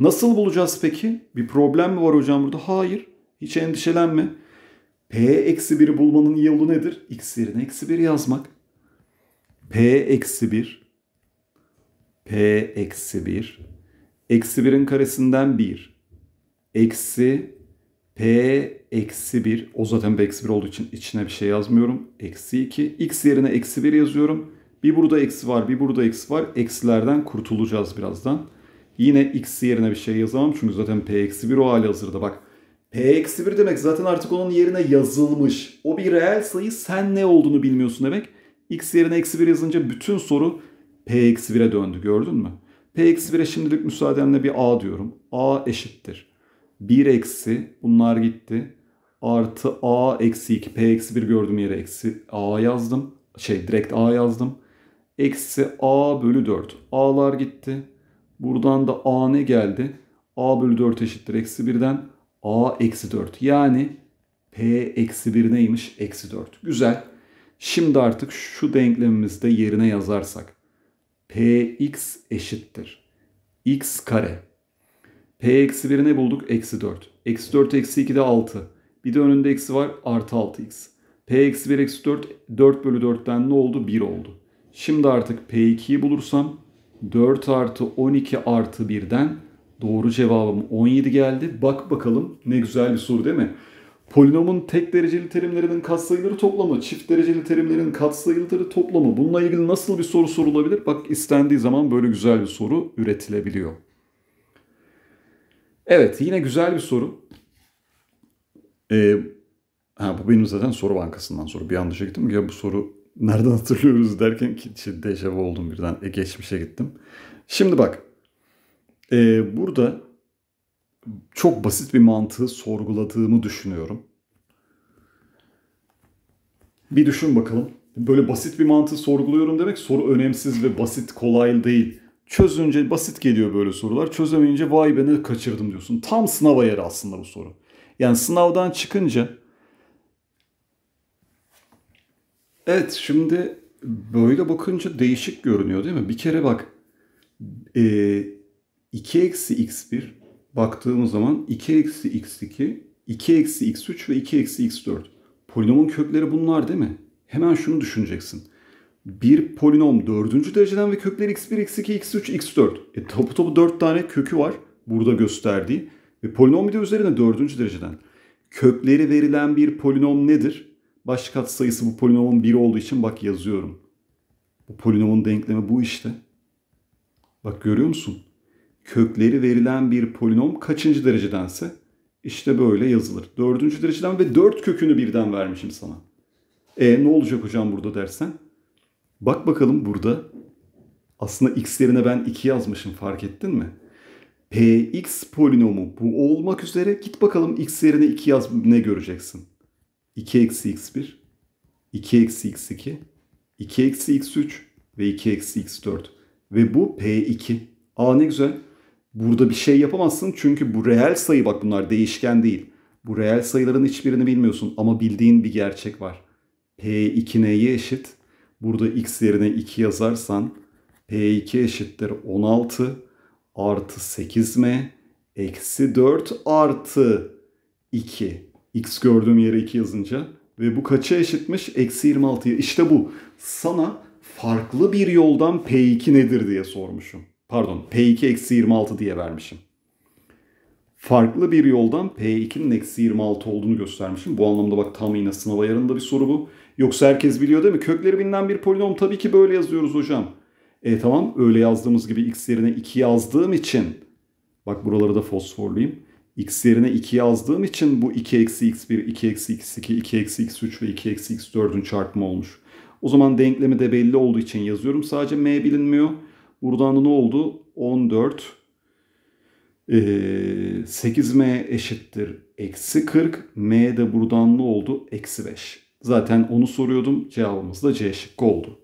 Nasıl bulacağız peki? Bir problem mi var hocam burada? Hayır. Hiç endişelenme. P-1'i bulmanın yolu nedir? X yerine eksi 1 yazmak. P-1 P-1 Eksi 1'in karesinden 1. Eksi P eksi 1. O zaten eksi 1 olduğu için içine bir şey yazmıyorum. Eksi 2. X yerine eksi 1 yazıyorum. Bir burada eksi var, bir burada eksi var. Eksilerden kurtulacağız birazdan. Yine x yerine bir şey yazamam çünkü zaten p eksi 1 o hali hazırda. Bak p eksi 1 demek zaten artık onun yerine yazılmış. O bir reel sayı sen ne olduğunu bilmiyorsun demek. x yerine eksi 1 yazınca bütün soru p eksi 1'e döndü gördün mü? p eksi 1'e şimdilik müsaadenle bir a diyorum. a eşittir. 1 eksi bunlar gitti. Artı a eksi 2 p eksi 1 gördüğüm yere eksi a yazdım. Şey direkt a yazdım. Eksi a bölü 4. A'lar gitti. Buradan da a ne geldi? a bölü 4 eşittir eksi 1'den a eksi 4. Yani p eksi 1 neymiş? Eksi 4. Güzel. Şimdi artık şu denklemimizde yerine yazarsak. px eşittir. x kare P eksi 1'i ne bulduk? Eksi 4. Eksi 4 eksi 2 de 6. Bir de önünde eksi var. Artı 6x. P eksi 1 eksi 4. 4 bölü 4'ten ne oldu? 1 oldu. Şimdi artık P2'yi bulursam 4 artı 12 artı 1'den doğru cevabım 17 geldi. Bak bakalım ne güzel bir soru değil mi? Polinomun tek dereceli terimlerinin katsayıları toplamı, çift dereceli terimlerin katsayıları toplamı. Bununla ilgili nasıl bir soru sorulabilir? Bak istendiği zaman böyle güzel bir soru üretilebiliyor. Evet yine güzel bir soru. Ee, ha, bu benim zaten soru bankasından soru. Bir an dışa gittim. Ya bu soru nereden hatırlıyoruz derken ki işte dejavu oldum birden. E, geçmişe gittim. Şimdi bak. E, burada çok basit bir mantığı sorguladığımı düşünüyorum. Bir düşün bakalım. Böyle basit bir mantığı sorguluyorum demek soru önemsiz ve basit kolay değil. Çözünce basit geliyor böyle sorular. Çözemeyince vay beni kaçırdım diyorsun. Tam sınav yeri aslında bu soru. Yani sınavdan çıkınca Evet şimdi böyle bakınca değişik görünüyor değil mi? Bir kere bak e, 2 eksi x1 baktığımız zaman 2 eksi x2 2 eksi x3 ve 2 eksi x4 polinomun kökleri bunlar değil mi? Hemen şunu düşüneceksin bir polinom dördüncü dereceden ve kökleri x1, x2, x3, x4. E topu topu 4 tane kökü var burada gösterdiği. Ve polinom bir de üzerine dördüncü dereceden. Kökleri verilen bir polinom nedir? Baş katsayısı bu polinomun 1 olduğu için bak yazıyorum. Bu polinomun denklemi bu işte. Bak görüyor musun? Kökleri verilen bir polinom kaçıncı derecedense işte böyle yazılır. Dördüncü dereceden ve dört kökünü birden vermişim sana. E ne olacak hocam burada dersen? Bak bakalım burada. Aslında x yerine ben 2 yazmışım fark ettin mi? Px polinomu bu olmak üzere git bakalım x yerine 2 yaz ne göreceksin? 2 eksi x1, 2 eksi x2, 2 eksi x3 ve 2 eksi x4. Ve bu p2. Aa ne güzel. Burada bir şey yapamazsın çünkü bu reel sayı bak bunlar değişken değil. Bu reel sayıların hiçbirini bilmiyorsun ama bildiğin bir gerçek var. P2 neye eşit? Burada x yerine 2 yazarsan P2 eşittir 16 artı 8m eksi 4 artı 2. X gördüğüm yere 2 yazınca ve bu kaça eşitmiş? Eksi 26'ya. İşte bu. Sana farklı bir yoldan P2 nedir diye sormuşum. Pardon P2 eksi 26 diye vermişim. Farklı bir yoldan P2'nin eksi 26 olduğunu göstermişim. Bu anlamda bak tam yine sınav ayarında bir soru bu. Yoksa herkes biliyor değil mi? Kökleri binden bir polinom tabii ki böyle yazıyoruz hocam. E tamam öyle yazdığımız gibi x yerine 2 yazdığım için bak buraları da fosforlayayım. x yerine 2 yazdığım için bu 2 eksi x1, 2 eksi x2, 2 eksi x3 ve 2 eksi x4'ün çarpımı olmuş. O zaman denklemi de belli olduğu için yazıyorum. Sadece m bilinmiyor. Buradan da ne oldu? 14 e, 8m eşittir eksi 40. m de buradan ne oldu? Eksi 5. Zaten onu soruyordum. Cevabımız da C şıkkı oldu.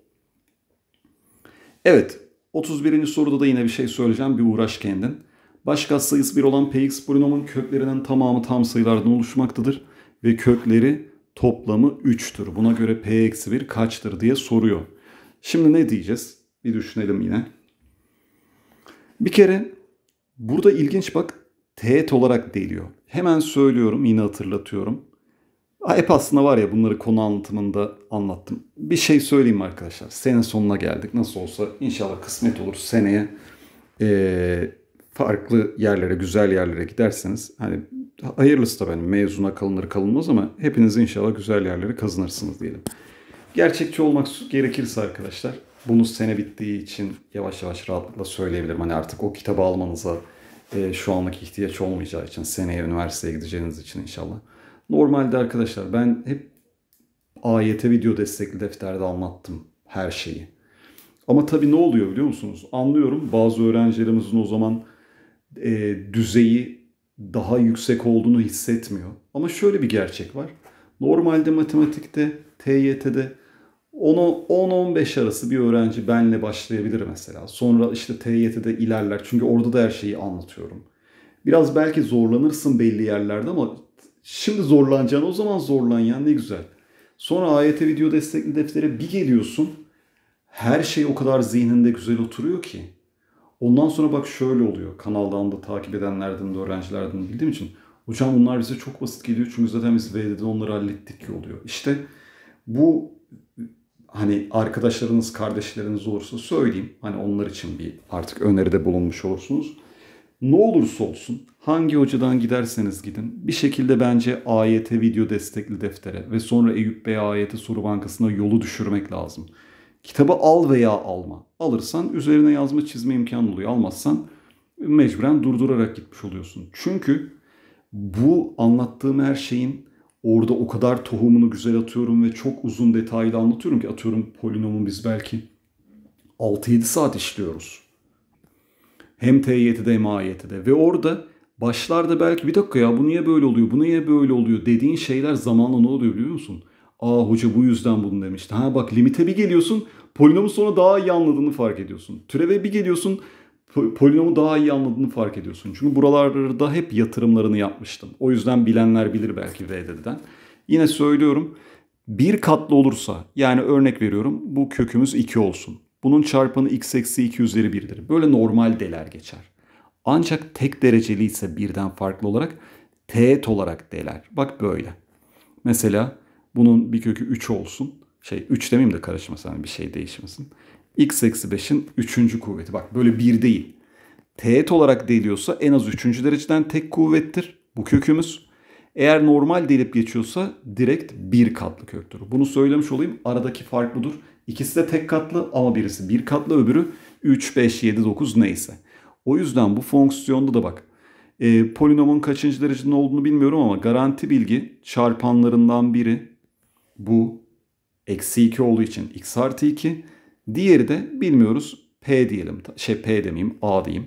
Evet. 31. soruda da yine bir şey söyleyeceğim. Bir uğraş kendin. Başka katsayısı 1 olan px polinomun köklerinin tamamı tam sayılardan oluşmaktadır. Ve kökleri toplamı 3'tür. Buna göre p-1 kaçtır diye soruyor. Şimdi ne diyeceğiz? Bir düşünelim yine. Bir kere burada ilginç bak teğet olarak değiliyor. Hemen söylüyorum yine hatırlatıyorum. Hep aslında var ya bunları konu anlatımında anlattım. Bir şey söyleyeyim arkadaşlar. Sene sonuna geldik. Nasıl olsa inşallah kısmet olur seneye e, farklı yerlere, güzel yerlere giderseniz hani hayırlısı da benim mezuna kalınır kalınmaz ama hepiniz inşallah güzel yerleri kazanırsınız diyelim. Gerçekçi olmak gerekirse arkadaşlar bunu sene bittiği için yavaş yavaş rahatlıkla söyleyebilirim. Hani artık o kitabı almanıza e, şu anlık ihtiyaç olmayacağı için seneye üniversiteye gideceğiniz için inşallah. Normalde arkadaşlar ben hep AYT video destekli defterde anlattım her şeyi. Ama tabii ne oluyor biliyor musunuz? Anlıyorum bazı öğrencilerimizin o zaman e, düzeyi daha yüksek olduğunu hissetmiyor. Ama şöyle bir gerçek var. Normalde matematikte, TYT'de 10-15 arası bir öğrenci benle başlayabilir mesela. Sonra işte TYT'de ilerler. Çünkü orada da her şeyi anlatıyorum. Biraz belki zorlanırsın belli yerlerde ama Şimdi zorlanacaksın. O zaman zorlan ya ne güzel. Sonra AYT video destekli deftere bir geliyorsun. Her şey o kadar zihninde güzel oturuyor ki. Ondan sonra bak şöyle oluyor. Kanaldan da takip edenlerden de öğrencilerden de bildiğim için. Hocam bunlar bize çok basit geliyor. Çünkü zaten biz VD'de onları hallettik ki oluyor. İşte bu hani arkadaşlarınız, kardeşleriniz olursa söyleyeyim. Hani onlar için bir artık öneride bulunmuş olursunuz. Ne olursa olsun Hangi hocadan giderseniz gidin bir şekilde bence AYT video destekli deftere ve sonra Eyüp Bey AYT soru bankasına yolu düşürmek lazım. Kitabı al veya alma. Alırsan üzerine yazma çizme imkanı oluyor. Almazsan mecburen durdurarak gitmiş oluyorsun. Çünkü bu anlattığım her şeyin orada o kadar tohumunu güzel atıyorum ve çok uzun detaylı anlatıyorum ki atıyorum polinomu biz belki 6-7 saat işliyoruz. Hem TYT'de hem AYT'de ve orada Başlarda belki bir dakika ya bu niye böyle oluyor, bu niye böyle oluyor dediğin şeyler zamanla ne oluyor biliyor musun? Aa hoca bu yüzden bunu demişti. Ha bak limite bir geliyorsun polinomu sonra daha iyi anladığını fark ediyorsun. Türeve bir geliyorsun polinomu daha iyi anladığını fark ediyorsun. Çünkü buralarda hep yatırımlarını yapmıştım. O yüzden bilenler bilir belki VDD'den. Yine söylüyorum bir katlı olursa yani örnek veriyorum bu kökümüz 2 olsun. Bunun çarpanı x eksi 2 üzeri 1'dir. Böyle normal deler geçer. Ancak tek dereceli ise birden farklı olarak teğet olarak deler. Bak böyle. Mesela bunun bir kökü 3 olsun. Şey 3 demeyeyim de karışmasın hani bir şey değişmesin. x eksi 5'in 3. kuvveti. Bak böyle 1 değil. Teğet olarak deliyorsa en az 3. dereceden tek kuvvettir. Bu kökümüz. Eğer normal delip geçiyorsa direkt bir katlı köktür. Bunu söylemiş olayım. Aradaki farklıdır. İkisi de tek katlı ama birisi bir katlı öbürü 3, 5, 7, 9 neyse. O yüzden bu fonksiyonda da bak e, polinomun kaçıncı derecede olduğunu bilmiyorum ama garanti bilgi çarpanlarından biri bu eksi 2 olduğu için x artı 2. Diğeri de bilmiyoruz p diyelim şey p demeyeyim a diyeyim.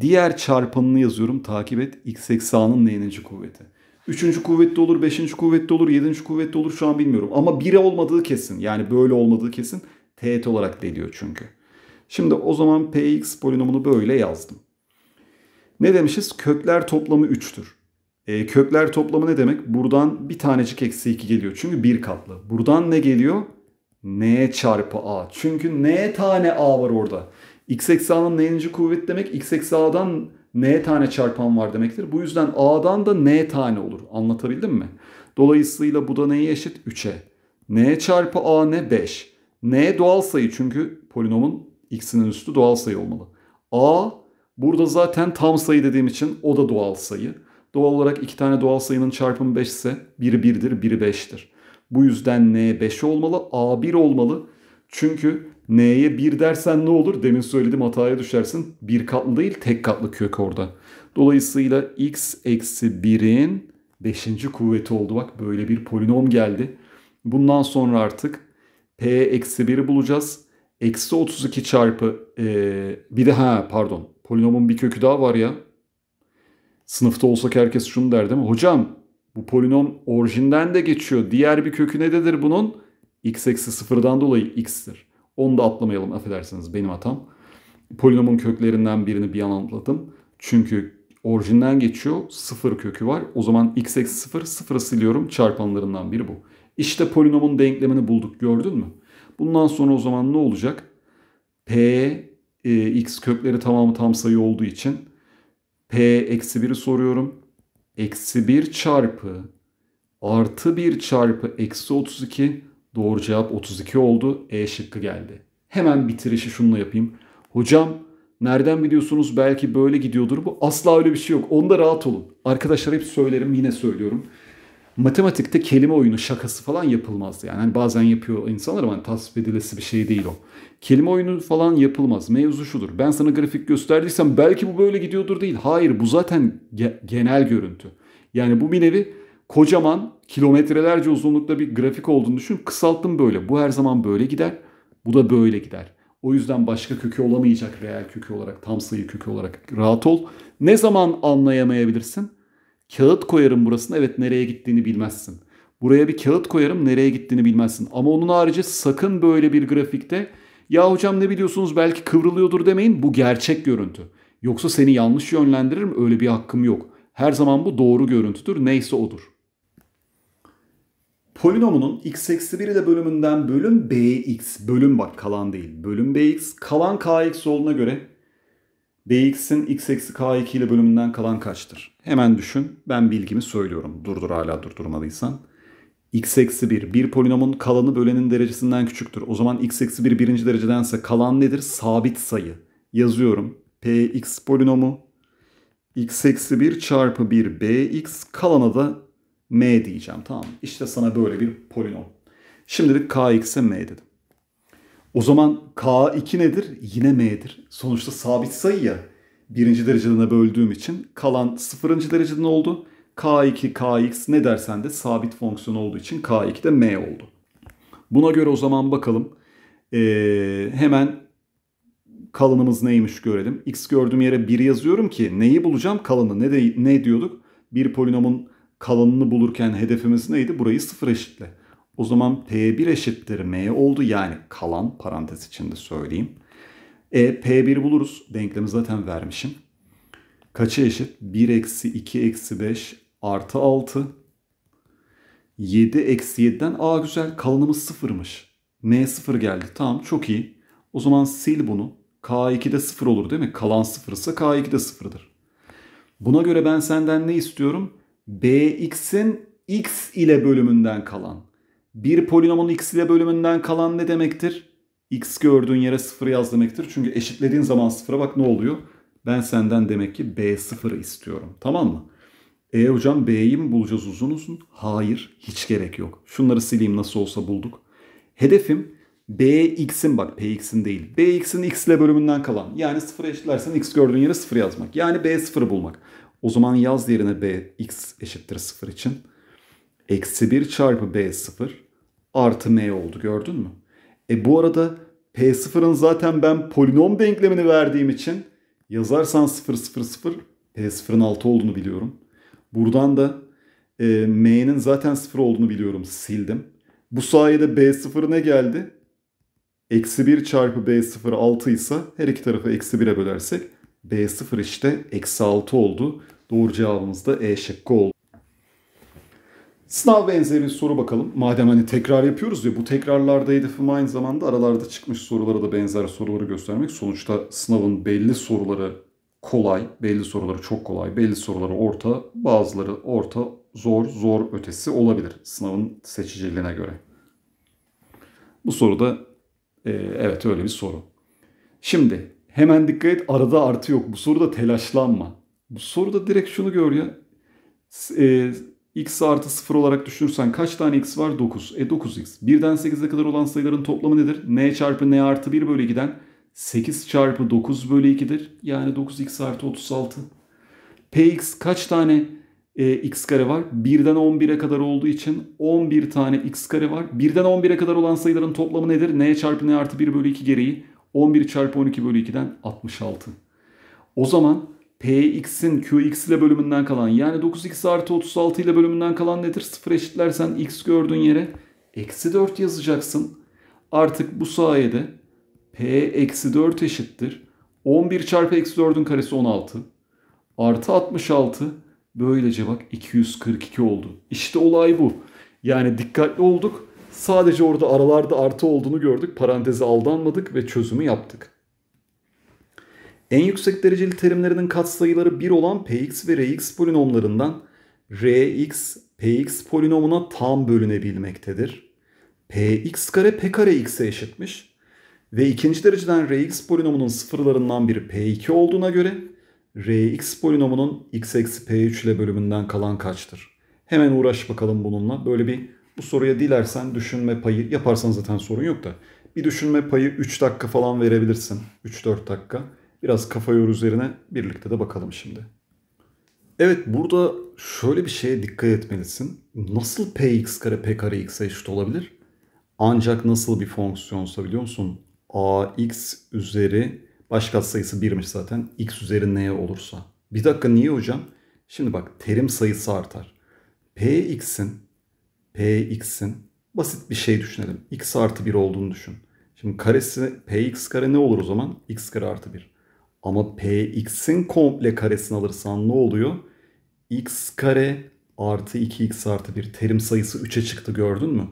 Diğer çarpanını yazıyorum takip et x eksi a'nın n'inci kuvveti. Üçüncü kuvvetli olur, beşinci kuvvetli olur, yedinci kuvvetli olur şu an bilmiyorum. Ama biri olmadığı kesin. Yani böyle olmadığı kesin. Teğet olarak deliyor çünkü. Şimdi o zaman px polinomunu böyle yazdım. Ne demişiz? Kökler toplamı 3'tür. E, kökler toplamı ne demek? Buradan bir tanecik eksi 2 geliyor. Çünkü bir katlı. Buradan ne geliyor? n çarpı a. Çünkü n tane a var orada. x eksi a'nın n'inci kuvvet demek x eksi a'dan n tane çarpan var demektir. Bu yüzden a'dan da n tane olur. Anlatabildim mi? Dolayısıyla bu da neye eşit? 3'e. n çarpı a ne? 5. n doğal sayı çünkü polinomun x'inin üstü doğal sayı olmalı. A burada zaten tam sayı dediğim için o da doğal sayı. Doğal olarak iki tane doğal sayının çarpımı 5 ise biri 1'dir, biri 5'tir. Bu yüzden n 5 olmalı, a 1 olmalı. Çünkü n'ye 1 dersen ne olur? Demin söyledim hataya düşersin. Bir katlı değil tek katlı kök orada. Dolayısıyla x eksi 1'in 5. kuvveti oldu. Bak böyle bir polinom geldi. Bundan sonra artık p eksi 1'i bulacağız. Eksi 32 çarpı e, bir de ha pardon polinomun bir kökü daha var ya. Sınıfta olsak herkes şunu der değil mi? Hocam bu polinom orijinden de geçiyor. Diğer bir kökü nededir bunun? x eksi sıfırdan dolayı x'tir. Onu da atlamayalım affedersiniz benim hatam. Polinomun köklerinden birini bir an atladım. Çünkü orijinden geçiyor sıfır kökü var. O zaman x eksi sıfır sıfırı siliyorum çarpanlarından biri bu. İşte polinomun denklemini bulduk gördün mü? Bundan sonra o zaman ne olacak? P e, x kökleri tamamı tam sayı olduğu için P eksi 1'i soruyorum. Eksi 1 çarpı artı 1 çarpı eksi 32 doğru cevap 32 oldu. E şıkkı geldi. Hemen bitirişi şununla yapayım. Hocam nereden biliyorsunuz belki böyle gidiyordur bu. Asla öyle bir şey yok. Onda rahat olun. Arkadaşlar hep söylerim yine söylüyorum matematikte kelime oyunu şakası falan yapılmazdı. Yani hani bazen yapıyor insanlar ama hani tasvip edilesi bir şey değil o. Kelime oyunu falan yapılmaz. Mevzu şudur. Ben sana grafik gösterdiysem belki bu böyle gidiyordur değil. Hayır bu zaten ge- genel görüntü. Yani bu bir nevi kocaman kilometrelerce uzunlukta bir grafik olduğunu düşün. Kısalttım böyle. Bu her zaman böyle gider. Bu da böyle gider. O yüzden başka kökü olamayacak reel kökü olarak, tam sayı kökü olarak rahat ol. Ne zaman anlayamayabilirsin? Kağıt koyarım burasına evet nereye gittiğini bilmezsin. Buraya bir kağıt koyarım nereye gittiğini bilmezsin. Ama onun harici sakın böyle bir grafikte ya hocam ne biliyorsunuz belki kıvrılıyordur demeyin bu gerçek görüntü. Yoksa seni yanlış yönlendiririm öyle bir hakkım yok. Her zaman bu doğru görüntüdür neyse odur. Polinomunun x eksi 1 ile bölümünden bölüm bx bölüm bak kalan değil bölüm bx kalan kx olduğuna göre bx'in x eksi k2 ile bölümünden kalan kaçtır? Hemen düşün. Ben bilgimi söylüyorum. Durdur hala durdurmalıysan. x eksi 1. Bir polinomun kalanı bölenin derecesinden küçüktür. O zaman x eksi 1 birinci derecedense kalan nedir? Sabit sayı. Yazıyorum. Px polinomu x eksi 1 çarpı 1 bx kalana da m diyeceğim. Tamam İşte sana böyle bir polinom. Şimdilik kx'e m dedim. O zaman k2 nedir? Yine m'dir. Sonuçta sabit sayı ya birinci dereceden böldüğüm için kalan sıfırıncı dereceden oldu. K2, Kx ne dersen de sabit fonksiyon olduğu için K2 de M oldu. Buna göre o zaman bakalım. Ee, hemen kalınımız neymiş görelim. X gördüğüm yere 1 yazıyorum ki neyi bulacağım? Kalını. Ne, de, ne diyorduk? Bir polinomun kalınını bulurken hedefimiz neydi? Burayı sıfır eşitle. O zaman P1 eşittir M oldu. Yani kalan parantez içinde söyleyeyim. E, P1 buluruz. Denklemi zaten vermişim. Kaça eşit? 1 eksi 2 eksi 5 artı 6. 7 eksi 7'den a güzel kalanımız sıfırmış. N sıfır geldi. Tamam çok iyi. O zaman sil bunu. K2'de sıfır olur değil mi? Kalan sıfırsa K2'de sıfırdır. Buna göre ben senden ne istiyorum? Bx'in x ile bölümünden kalan. Bir polinomun x ile bölümünden kalan ne demektir? x gördüğün yere 0 yaz demektir. Çünkü eşitlediğin zaman 0'a bak ne oluyor? Ben senden demek ki b0 istiyorum. Tamam mı? E hocam b'yi mi bulacağız uzun uzun? Hayır hiç gerek yok. Şunları sileyim nasıl olsa bulduk. Hedefim bx'in bak px'in değil. bx'in x ile bölümünden kalan. Yani 0 eşitlersen x gördüğün yere 0 yazmak. Yani b0 bulmak. O zaman yaz yerine b x eşittir 0 için. Eksi 1 çarpı b0 artı m oldu gördün mü? E bu arada P0'ın zaten ben polinom denklemini verdiğim için yazarsan 0 0 0 P0'ın 6 olduğunu biliyorum. Buradan da e, M'nin zaten 0 olduğunu biliyorum. Sildim. Bu sayede B0 ne geldi? Eksi 1 çarpı B0 6 ise her iki tarafı eksi 1'e bölersek B0 işte eksi 6 oldu. Doğru cevabımız da E şıkkı oldu. Sınav benzeri bir soru bakalım. Madem hani tekrar yapıyoruz ya bu tekrarlarda hedefim aynı zamanda aralarda çıkmış sorulara da benzer soruları göstermek. Sonuçta sınavın belli soruları kolay, belli soruları çok kolay, belli soruları orta, bazıları orta, zor, zor ötesi olabilir sınavın seçiciliğine göre. Bu soruda e, evet öyle bir soru. Şimdi hemen dikkat et arada artı yok. Bu soruda telaşlanma. Bu soruda direkt şunu gör ya. E, x artı 0 olarak düşünürsen kaç tane x var? 9. E 9x. 1'den 8'e kadar olan sayıların toplamı nedir? n çarpı n artı 1 bölü 2'den 8 çarpı 9 bölü 2'dir. Yani 9x artı 36. px kaç tane e, x kare var? 1'den 11'e kadar olduğu için 11 tane x kare var. 1'den 11'e kadar olan sayıların toplamı nedir? n çarpı n artı 1 bölü 2 gereği 11 çarpı 12 bölü 2'den 66. O zaman Px'in Qx ile bölümünden kalan yani 9x artı 36 ile bölümünden kalan nedir? 0 eşitlersen x gördüğün yere eksi 4 yazacaksın. Artık bu sayede p eksi 4 eşittir. 11 çarpı eksi 4'ün karesi 16. Artı 66. Böylece bak 242 oldu. İşte olay bu. Yani dikkatli olduk. Sadece orada aralarda artı olduğunu gördük. Parantezi aldanmadık ve çözümü yaptık. En yüksek dereceli terimlerinin katsayıları 1 olan px ve rx polinomlarından rx px polinomuna tam bölünebilmektedir. px kare p kare x'e eşitmiş ve ikinci dereceden rx polinomunun sıfırlarından biri p2 olduğuna göre rx polinomunun x eksi p3 ile bölümünden kalan kaçtır? Hemen uğraş bakalım bununla. Böyle bir bu soruya dilersen düşünme payı yaparsan zaten sorun yok da. Bir düşünme payı 3 dakika falan verebilirsin. 3-4 dakika. Biraz kafa yor üzerine birlikte de bakalım şimdi. Evet burada şöyle bir şeye dikkat etmelisin. Nasıl px kare p kare x eşit olabilir? Ancak nasıl bir fonksiyonsa biliyor musun? ax üzeri başka sayısı 1'miş zaten. x üzeri neye olursa. Bir dakika niye hocam? Şimdi bak terim sayısı artar. px'in px'in basit bir şey düşünelim. x artı 1 olduğunu düşün. Şimdi karesi px kare ne olur o zaman? x kare artı 1. Ama px'in komple karesini alırsan ne oluyor? x kare artı 2x artı 1 terim sayısı 3'e çıktı gördün mü?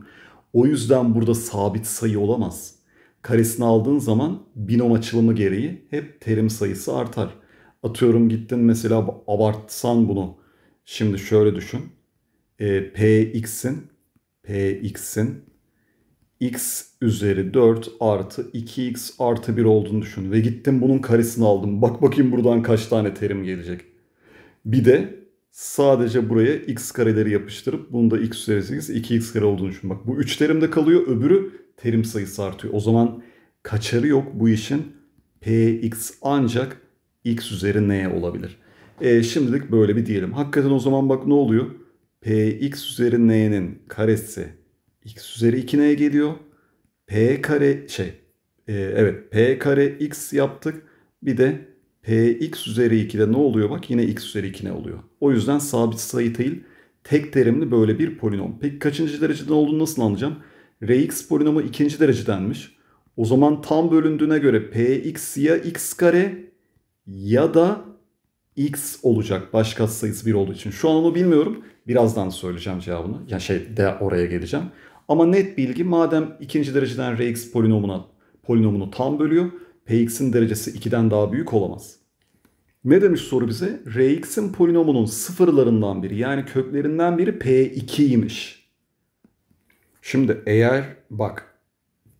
O yüzden burada sabit sayı olamaz. Karesini aldığın zaman binom açılımı gereği hep terim sayısı artar. Atıyorum gittin mesela abartsan bunu. Şimdi şöyle düşün. E, ee, px'in px'in x üzeri 4 artı 2x artı 1 olduğunu düşün. Ve gittim bunun karesini aldım. Bak bakayım buradan kaç tane terim gelecek. Bir de sadece buraya x kareleri yapıştırıp bunu da x üzeri 8 2x kare olduğunu düşün. Bak bu 3 terimde kalıyor öbürü terim sayısı artıyor. O zaman kaçarı yok bu işin. px ancak x üzeri n olabilir. E, şimdilik böyle bir diyelim. Hakikaten o zaman bak ne oluyor? px üzeri n'nin karesi x üzeri 2 neye geliyor? p kare şey e, evet p kare x yaptık. Bir de px üzeri 2'de ne oluyor bak yine x üzeri 2 ne oluyor. O yüzden sabit sayı değil tek terimli böyle bir polinom. Peki kaçıncı dereceden olduğunu nasıl anlayacağım? Rx polinomu ikinci derecedenmiş. O zaman tam bölündüğüne göre px ya x kare ya da x olacak Başka sayısı 1 olduğu için. Şu an onu bilmiyorum. Birazdan söyleyeceğim cevabını. Ya yani şey de oraya geleceğim. Ama net bilgi madem ikinci dereceden Rx polinomuna, polinomunu tam bölüyor. Px'in derecesi 2'den daha büyük olamaz. Ne demiş soru bize? Rx'in polinomunun sıfırlarından biri yani köklerinden biri P2'ymiş. Şimdi eğer bak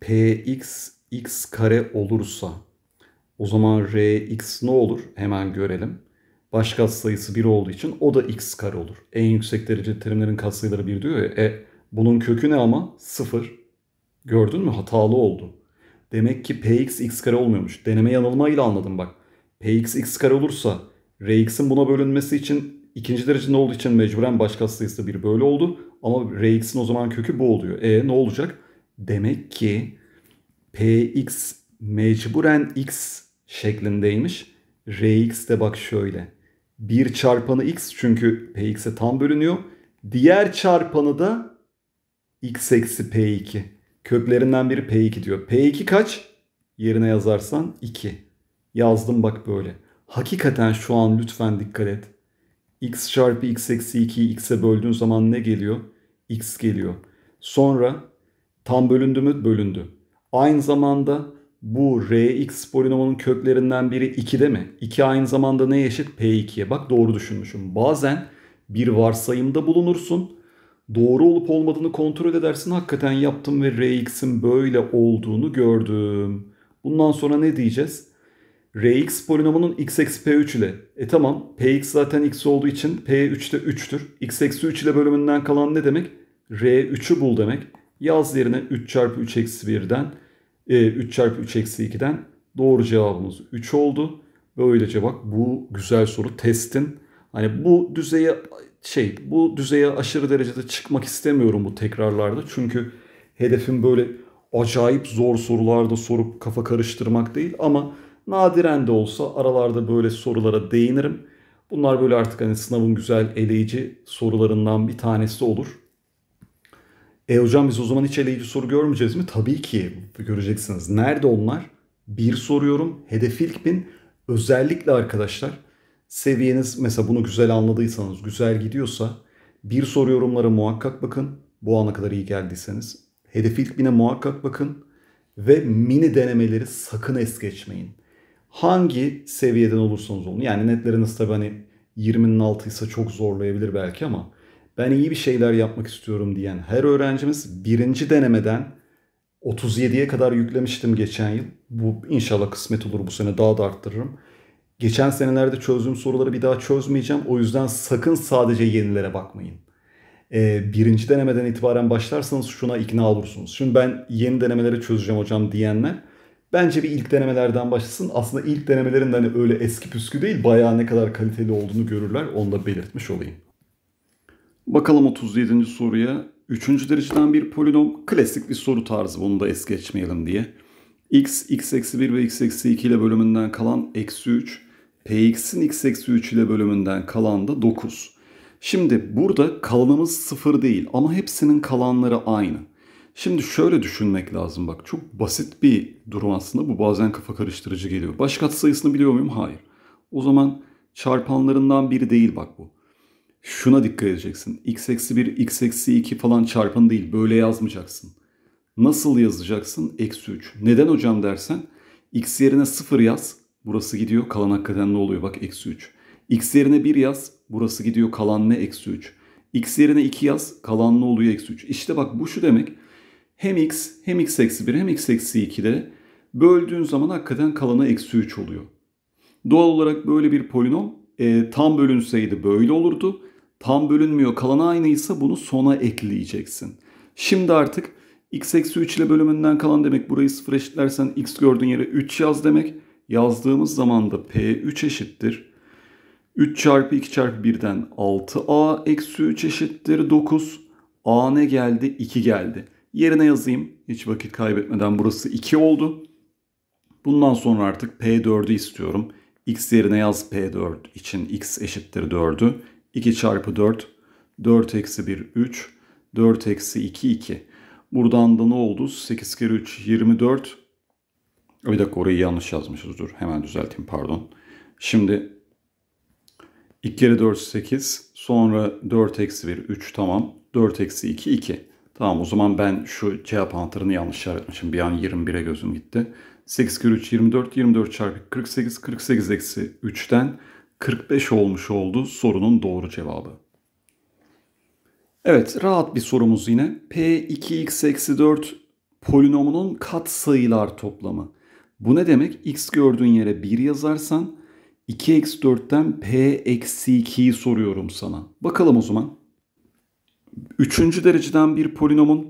Px x kare olursa o zaman Rx ne olur? Hemen görelim. Başka sayısı 1 olduğu için o da x kare olur. En yüksek derece terimlerin katsayıları 1 diyor ya. E bunun kökü ne ama? sıfır Gördün mü? Hatalı oldu. Demek ki px x kare olmuyormuş. Deneme yanılmayla anladım bak. px x kare olursa rx'in buna bölünmesi için ikinci derecede olduğu için mecburen başka sayısı bir böyle oldu. Ama rx'in o zaman kökü bu oluyor. E ne olacak? Demek ki px mecburen x şeklindeymiş. rx de bak şöyle. bir çarpanı x çünkü px'e tam bölünüyor. Diğer çarpanı da x eksi p2. Köklerinden biri p2 diyor. p2 kaç? Yerine yazarsan 2. Yazdım bak böyle. Hakikaten şu an lütfen dikkat et. x çarpı x eksi 2'yi x'e böldüğün zaman ne geliyor? x geliyor. Sonra tam bölündü mü? Bölündü. Aynı zamanda bu Rx polinomunun köklerinden biri 2 de mi? 2 aynı zamanda neye eşit? P2'ye. Bak doğru düşünmüşüm. Bazen bir varsayımda bulunursun doğru olup olmadığını kontrol edersin. Hakikaten yaptım ve Rx'in böyle olduğunu gördüm. Bundan sonra ne diyeceğiz? Rx polinomunun x eksi p3 ile. E tamam px zaten x olduğu için p3 de 3'tür. x eksi 3 ile bölümünden kalan ne demek? r3'ü bul demek. Yaz yerine 3 çarpı 3 eksi 1'den 3 e, çarpı 3 eksi 2'den doğru cevabımız 3 oldu. Böylece bak bu güzel soru testin. Hani bu düzeye şey bu düzeye aşırı derecede çıkmak istemiyorum bu tekrarlarda. Çünkü hedefim böyle acayip zor sorularda sorup kafa karıştırmak değil ama nadiren de olsa aralarda böyle sorulara değinirim. Bunlar böyle artık hani sınavın güzel eleyici sorularından bir tanesi olur. E hocam biz o zaman hiç eleyici soru görmeyeceğiz mi? Tabii ki göreceksiniz. Nerede onlar? Bir soruyorum. Hedef ilk bin. Özellikle arkadaşlar seviyeniz mesela bunu güzel anladıysanız, güzel gidiyorsa bir soru yorumlara muhakkak bakın. Bu ana kadar iyi geldiyseniz. Hedef ilk bine muhakkak bakın. Ve mini denemeleri sakın es geçmeyin. Hangi seviyeden olursanız olun. Yani netleriniz tabi hani 20'nin altıysa çok zorlayabilir belki ama ben iyi bir şeyler yapmak istiyorum diyen her öğrencimiz birinci denemeden 37'ye kadar yüklemiştim geçen yıl. Bu inşallah kısmet olur bu sene daha da arttırırım. Geçen senelerde çözdüğüm soruları bir daha çözmeyeceğim. O yüzden sakın sadece yenilere bakmayın. Ee, birinci denemeden itibaren başlarsanız şuna ikna olursunuz. Şimdi ben yeni denemeleri çözeceğim hocam diyenler bence bir ilk denemelerden başlasın. Aslında ilk denemelerin de hani öyle eski püskü değil bayağı ne kadar kaliteli olduğunu görürler. Onu da belirtmiş olayım. Bakalım 37. soruya. Üçüncü dereceden bir polinom. Klasik bir soru tarzı. Bunu da es geçmeyelim diye. x, x eksi 1 ve x eksi 2 ile bölümünden kalan eksi 3 px'in x eksi 3 ile bölümünden kalan da 9. Şimdi burada kalanımız 0 değil ama hepsinin kalanları aynı. Şimdi şöyle düşünmek lazım bak çok basit bir durum aslında bu bazen kafa karıştırıcı geliyor. Baş katsayısını biliyor muyum? Hayır. O zaman çarpanlarından biri değil bak bu. Şuna dikkat edeceksin. x eksi 1, x eksi 2 falan çarpanı değil böyle yazmayacaksın. Nasıl yazacaksın? Eksi 3. Neden hocam dersen x yerine 0 yaz Burası gidiyor kalan hakikaten ne oluyor? Bak eksi 3. X yerine 1 yaz. Burası gidiyor kalan ne? Eksi 3. X yerine 2 yaz. Kalan ne oluyor? Eksi 3. İşte bak bu şu demek. Hem x hem x eksi 1 hem x eksi 2'de böldüğün zaman hakikaten kalana eksi 3 oluyor. Doğal olarak böyle bir polinom e, tam bölünseydi böyle olurdu. Tam bölünmüyor kalan aynıysa bunu sona ekleyeceksin. Şimdi artık x eksi 3 ile bölümünden kalan demek burayı 0 eşitlersen x gördüğün yere 3 yaz demek yazdığımız zaman da P3 eşittir. 3 çarpı 2 çarpı 1'den 6A eksi 3 eşittir 9. A ne geldi? 2 geldi. Yerine yazayım. Hiç vakit kaybetmeden burası 2 oldu. Bundan sonra artık P4'ü istiyorum. X yerine yaz P4 için X eşittir 4'ü. 2 çarpı 4. 4 eksi 1 3. 4 eksi 2 2. Buradan da ne oldu? 8 kere 3 24. Bir dakika orayı yanlış yazmışız. Dur hemen düzelteyim pardon. Şimdi 2 kere 4 8 sonra 4 eksi 1 3 tamam. 4 eksi 2 2. Tamam o zaman ben şu cevap anahtarını yanlış yaratmışım. Bir an 21'e gözüm gitti. 8 kere 3 24 24 çarpı 48 48 eksi 3'ten 45 olmuş oldu sorunun doğru cevabı. Evet rahat bir sorumuz yine. P2x eksi 4 polinomunun kat sayılar toplamı. Bu ne demek? X gördüğün yere 1 yazarsan 2x4'ten p 2'yi soruyorum sana. Bakalım o zaman. Üçüncü dereceden bir polinomun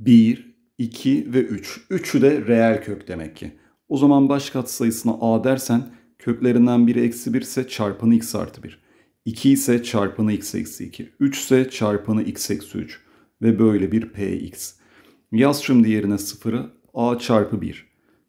1, 2 ve 3. Üçü de reel kök demek ki. O zaman baş katsayısına a dersen köklerinden biri eksi 1 ise çarpanı x artı 1. 2 ise çarpanı x eksi 2. 3 ise çarpanı x eksi 3. Ve böyle bir px. Yaz şimdi yerine 0'ı a çarpı 1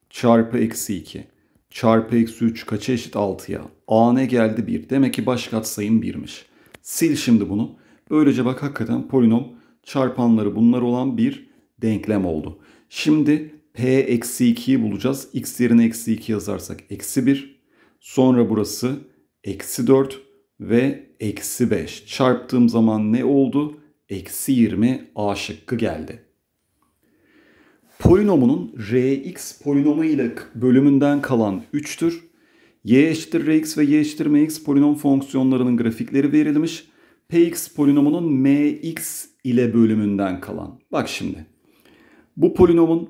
çarpı eksi 2 çarpı eksi 3 kaça eşit 6'ya. A ne geldi 1. Demek ki baş katsayım 1'miş. Sil şimdi bunu. Böylece bak hakikaten polinom çarpanları bunlar olan bir denklem oldu. Şimdi p eksi 2'yi bulacağız. x yerine eksi 2 yazarsak eksi 1. Sonra burası eksi 4 ve eksi 5. Çarptığım zaman ne oldu? Eksi 20 A şıkkı geldi. Polinomunun Rx polinomu ile bölümünden kalan 3'tür. y eşittir Rx ve y eşittir Mx polinom fonksiyonlarının grafikleri verilmiş. Px polinomunun Mx ile bölümünden kalan. Bak şimdi. Bu polinomun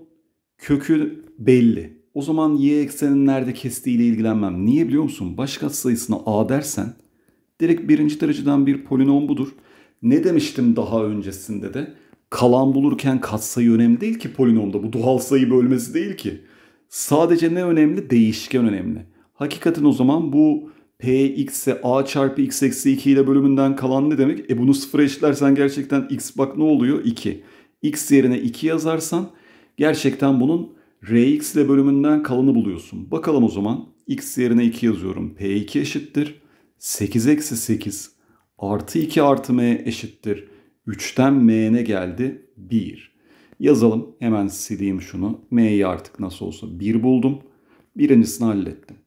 kökü belli. O zaman y eksenin nerede kestiğiyle ilgilenmem. Niye biliyor musun? Başka sayısına a dersen direkt birinci dereceden bir polinom budur. Ne demiştim daha öncesinde de? kalan bulurken katsayı önemli değil ki polinomda. Bu doğal sayı bölmesi değil ki. Sadece ne önemli? Değişken önemli. Hakikaten o zaman bu px'e a çarpı x eksi 2 ile bölümünden kalan ne demek? E bunu sıfıra eşitlersen gerçekten x bak ne oluyor? 2. x yerine 2 yazarsan gerçekten bunun rx ile bölümünden kalanı buluyorsun. Bakalım o zaman x yerine 2 yazıyorum. p2 eşittir. 8 eksi 8 artı 2 artı m eşittir. 3'ten m'ne geldi 1. Yazalım hemen sileyim şunu. M'yi artık nasıl olsa 1 buldum. Birincisini hallettim.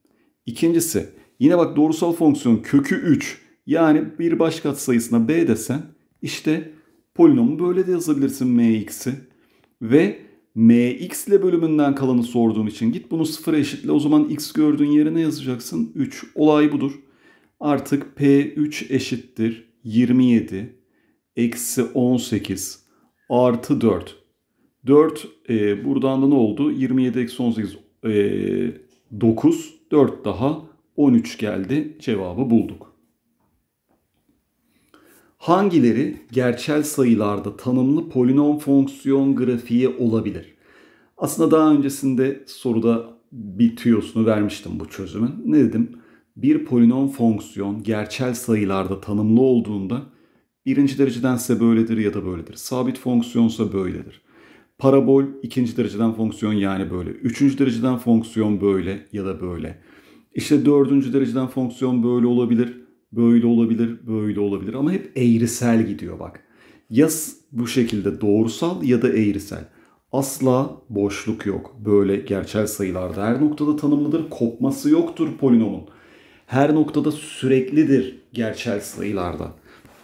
İkincisi yine bak doğrusal fonksiyon kökü 3 yani bir baş sayısına b desen işte polinomu böyle de yazabilirsin mx'i. Ve mx ile bölümünden kalanı sorduğum için git bunu sıfıra eşitle o zaman x gördüğün yerine yazacaksın 3. Olay budur. Artık p3 eşittir 27 eksi 18 artı 4. 4 e, buradan da ne oldu? 27 eksi 18 e, 9 4 daha 13 geldi cevabı bulduk. Hangileri gerçel sayılarda tanımlı polinom fonksiyon grafiği olabilir? Aslında daha öncesinde soruda bir tüyosunu vermiştim bu çözümün. Ne dedim? Bir polinom fonksiyon gerçel sayılarda tanımlı olduğunda Birinci dereceden derecedense böyledir ya da böyledir. Sabit fonksiyonsa böyledir. Parabol ikinci dereceden fonksiyon yani böyle. Üçüncü dereceden fonksiyon böyle ya da böyle. İşte dördüncü dereceden fonksiyon böyle olabilir, böyle olabilir, böyle olabilir ama hep eğrisel gidiyor bak. Ya bu şekilde doğrusal ya da eğrisel. Asla boşluk yok. Böyle gerçel sayılarda her noktada tanımlıdır. Kopması yoktur polinomun. Her noktada süreklidir gerçel sayılarda.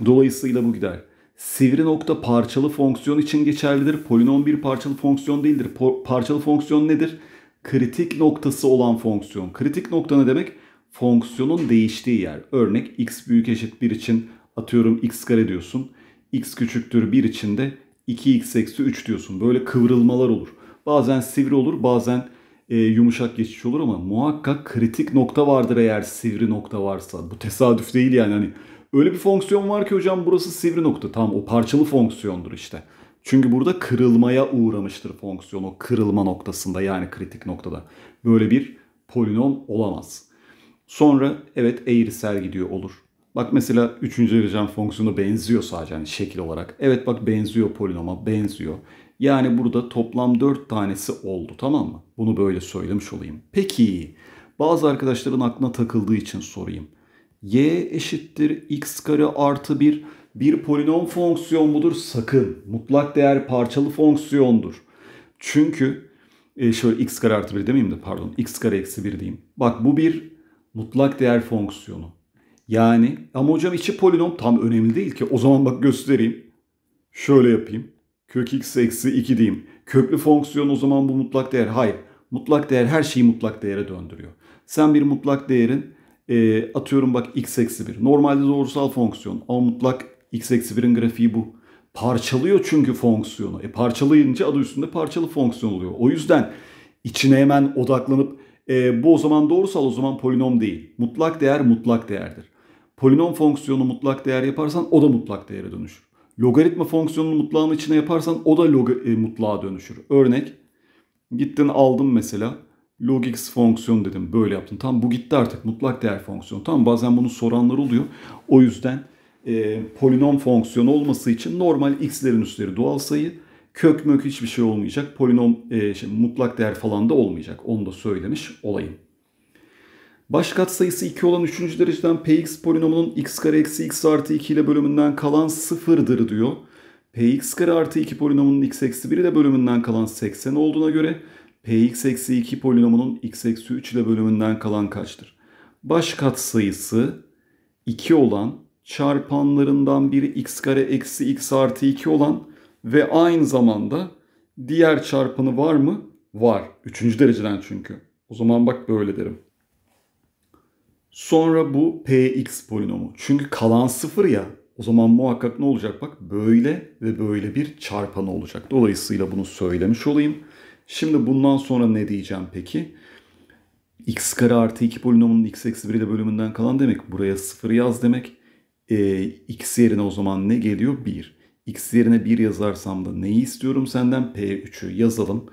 Dolayısıyla bu gider. Sivri nokta parçalı fonksiyon için geçerlidir. Polinom bir parçalı fonksiyon değildir. Po parçalı fonksiyon nedir? Kritik noktası olan fonksiyon. Kritik nokta ne demek? Fonksiyonun değiştiği yer. Örnek x büyük eşit 1 için atıyorum x kare diyorsun. x küçüktür 1 için de 2x eksi 3 diyorsun. Böyle kıvrılmalar olur. Bazen sivri olur bazen e, yumuşak geçiş olur ama muhakkak kritik nokta vardır eğer sivri nokta varsa. Bu tesadüf değil yani hani Öyle bir fonksiyon var ki hocam burası sivri nokta. Tamam o parçalı fonksiyondur işte. Çünkü burada kırılmaya uğramıştır fonksiyon o kırılma noktasında yani kritik noktada. Böyle bir polinom olamaz. Sonra evet eğrisel gidiyor olur. Bak mesela 3. derecen fonksiyonu benziyor sadece hani şekil olarak. Evet bak benziyor polinoma benziyor. Yani burada toplam 4 tanesi oldu tamam mı? Bunu böyle söylemiş olayım. Peki bazı arkadaşların aklına takıldığı için sorayım y eşittir x kare artı 1 bir polinom fonksiyon mudur? Sakın. Mutlak değer parçalı fonksiyondur. Çünkü e, şöyle x kare artı 1 demeyeyim de pardon x kare eksi 1 diyeyim. Bak bu bir mutlak değer fonksiyonu. Yani ama hocam içi polinom tam önemli değil ki. O zaman bak göstereyim. Şöyle yapayım. Kök x eksi 2 diyeyim. Köklü fonksiyon o zaman bu mutlak değer. Hayır. Mutlak değer her şeyi mutlak değere döndürüyor. Sen bir mutlak değerin e, atıyorum bak x eksi 1. Normalde doğrusal fonksiyon ama mutlak x eksi 1'in grafiği bu. Parçalıyor çünkü fonksiyonu. E, parçalayınca adı üstünde parçalı fonksiyon oluyor. O yüzden içine hemen odaklanıp e, bu o zaman doğrusal o zaman polinom değil. Mutlak değer mutlak değerdir. Polinom fonksiyonu mutlak değer yaparsan o da mutlak değere dönüşür. Logaritma fonksiyonunu mutlağın içine yaparsan o da log- e, mutlağa dönüşür. Örnek gittin aldın mesela logx fonksiyon dedim böyle yaptım. Tam bu gitti artık mutlak değer fonksiyonu. Tam bazen bunu soranlar oluyor. O yüzden e, polinom fonksiyonu olması için normal x'lerin üstleri doğal sayı. Kök mök hiçbir şey olmayacak. Polinom e, şey, mutlak değer falan da olmayacak. Onu da söylemiş olayım. Baş sayısı 2 olan 3. dereceden px polinomunun x kare eksi x artı 2 ile bölümünden kalan 0'dır diyor. px kare artı 2 polinomunun x eksi 1 ile bölümünden kalan 80 olduğuna göre px eksi 2 polinomunun x eksi 3 ile bölümünden kalan kaçtır? Baş katsayısı 2 olan çarpanlarından biri x kare eksi x artı 2 olan ve aynı zamanda diğer çarpanı var mı? Var. Üçüncü dereceden çünkü. O zaman bak böyle derim. Sonra bu px polinomu. Çünkü kalan sıfır ya. O zaman muhakkak ne olacak? Bak böyle ve böyle bir çarpanı olacak. Dolayısıyla bunu söylemiş olayım. Şimdi bundan sonra ne diyeceğim peki? x kare artı 2 polinomunun x eksi 1 ile bölümünden kalan demek. Buraya 0 yaz demek. E, x yerine o zaman ne geliyor? 1. x yerine 1 yazarsam da neyi istiyorum senden? P3'ü yazalım.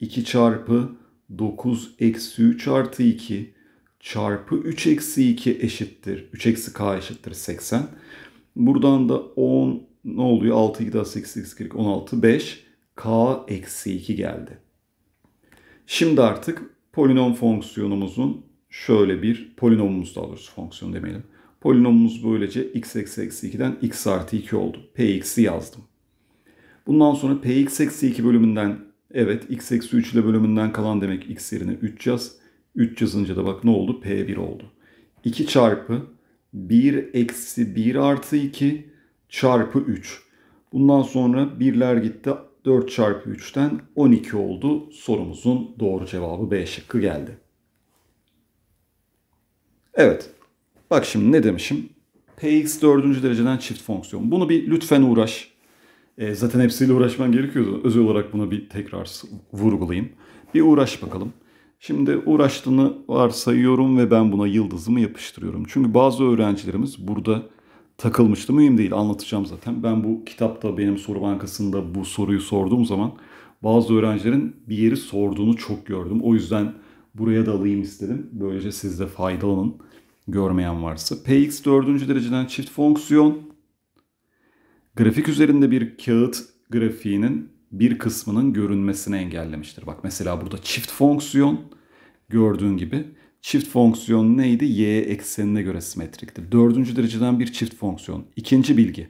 2 çarpı 9 eksi 3 artı 2 çarpı 3 eksi 2 eşittir. 3 eksi k eşittir 80. Buradan da 10 ne oluyor? 6 2 daha 8 8 40 16 5 k eksi 2 geldi. Şimdi artık polinom fonksiyonumuzun şöyle bir polinomumuz daha doğrusu fonksiyon demeyelim. Polinomumuz böylece x eksi eksi 2'den x artı 2 oldu. px'i yazdım. Bundan sonra px eksi 2 bölümünden evet x eksi 3 ile bölümünden kalan demek x yerine 3 yaz. 3 yazınca da bak ne oldu? p1 oldu. 2 çarpı 1 eksi 1 artı 2 çarpı 3. Bundan sonra birler gitti. 4 çarpı 3'ten 12 oldu. Sorumuzun doğru cevabı B şıkkı geldi. Evet. Bak şimdi ne demişim? Px 4. dereceden çift fonksiyon. Bunu bir lütfen uğraş. E, zaten hepsiyle uğraşman gerekiyordu. Özel olarak bunu bir tekrar vurgulayayım. Bir uğraş bakalım. Şimdi uğraştığını varsayıyorum ve ben buna yıldızımı yapıştırıyorum. Çünkü bazı öğrencilerimiz burada takılmıştı. Mühim değil anlatacağım zaten. Ben bu kitapta benim soru bankasında bu soruyu sorduğum zaman bazı öğrencilerin bir yeri sorduğunu çok gördüm. O yüzden buraya da alayım istedim. Böylece siz de faydalanın görmeyen varsa. Px 4. dereceden çift fonksiyon grafik üzerinde bir kağıt grafiğinin bir kısmının görünmesini engellemiştir. Bak mesela burada çift fonksiyon gördüğün gibi Çift fonksiyon neydi? Y eksenine göre simetrikti. Dördüncü dereceden bir çift fonksiyon. İkinci bilgi.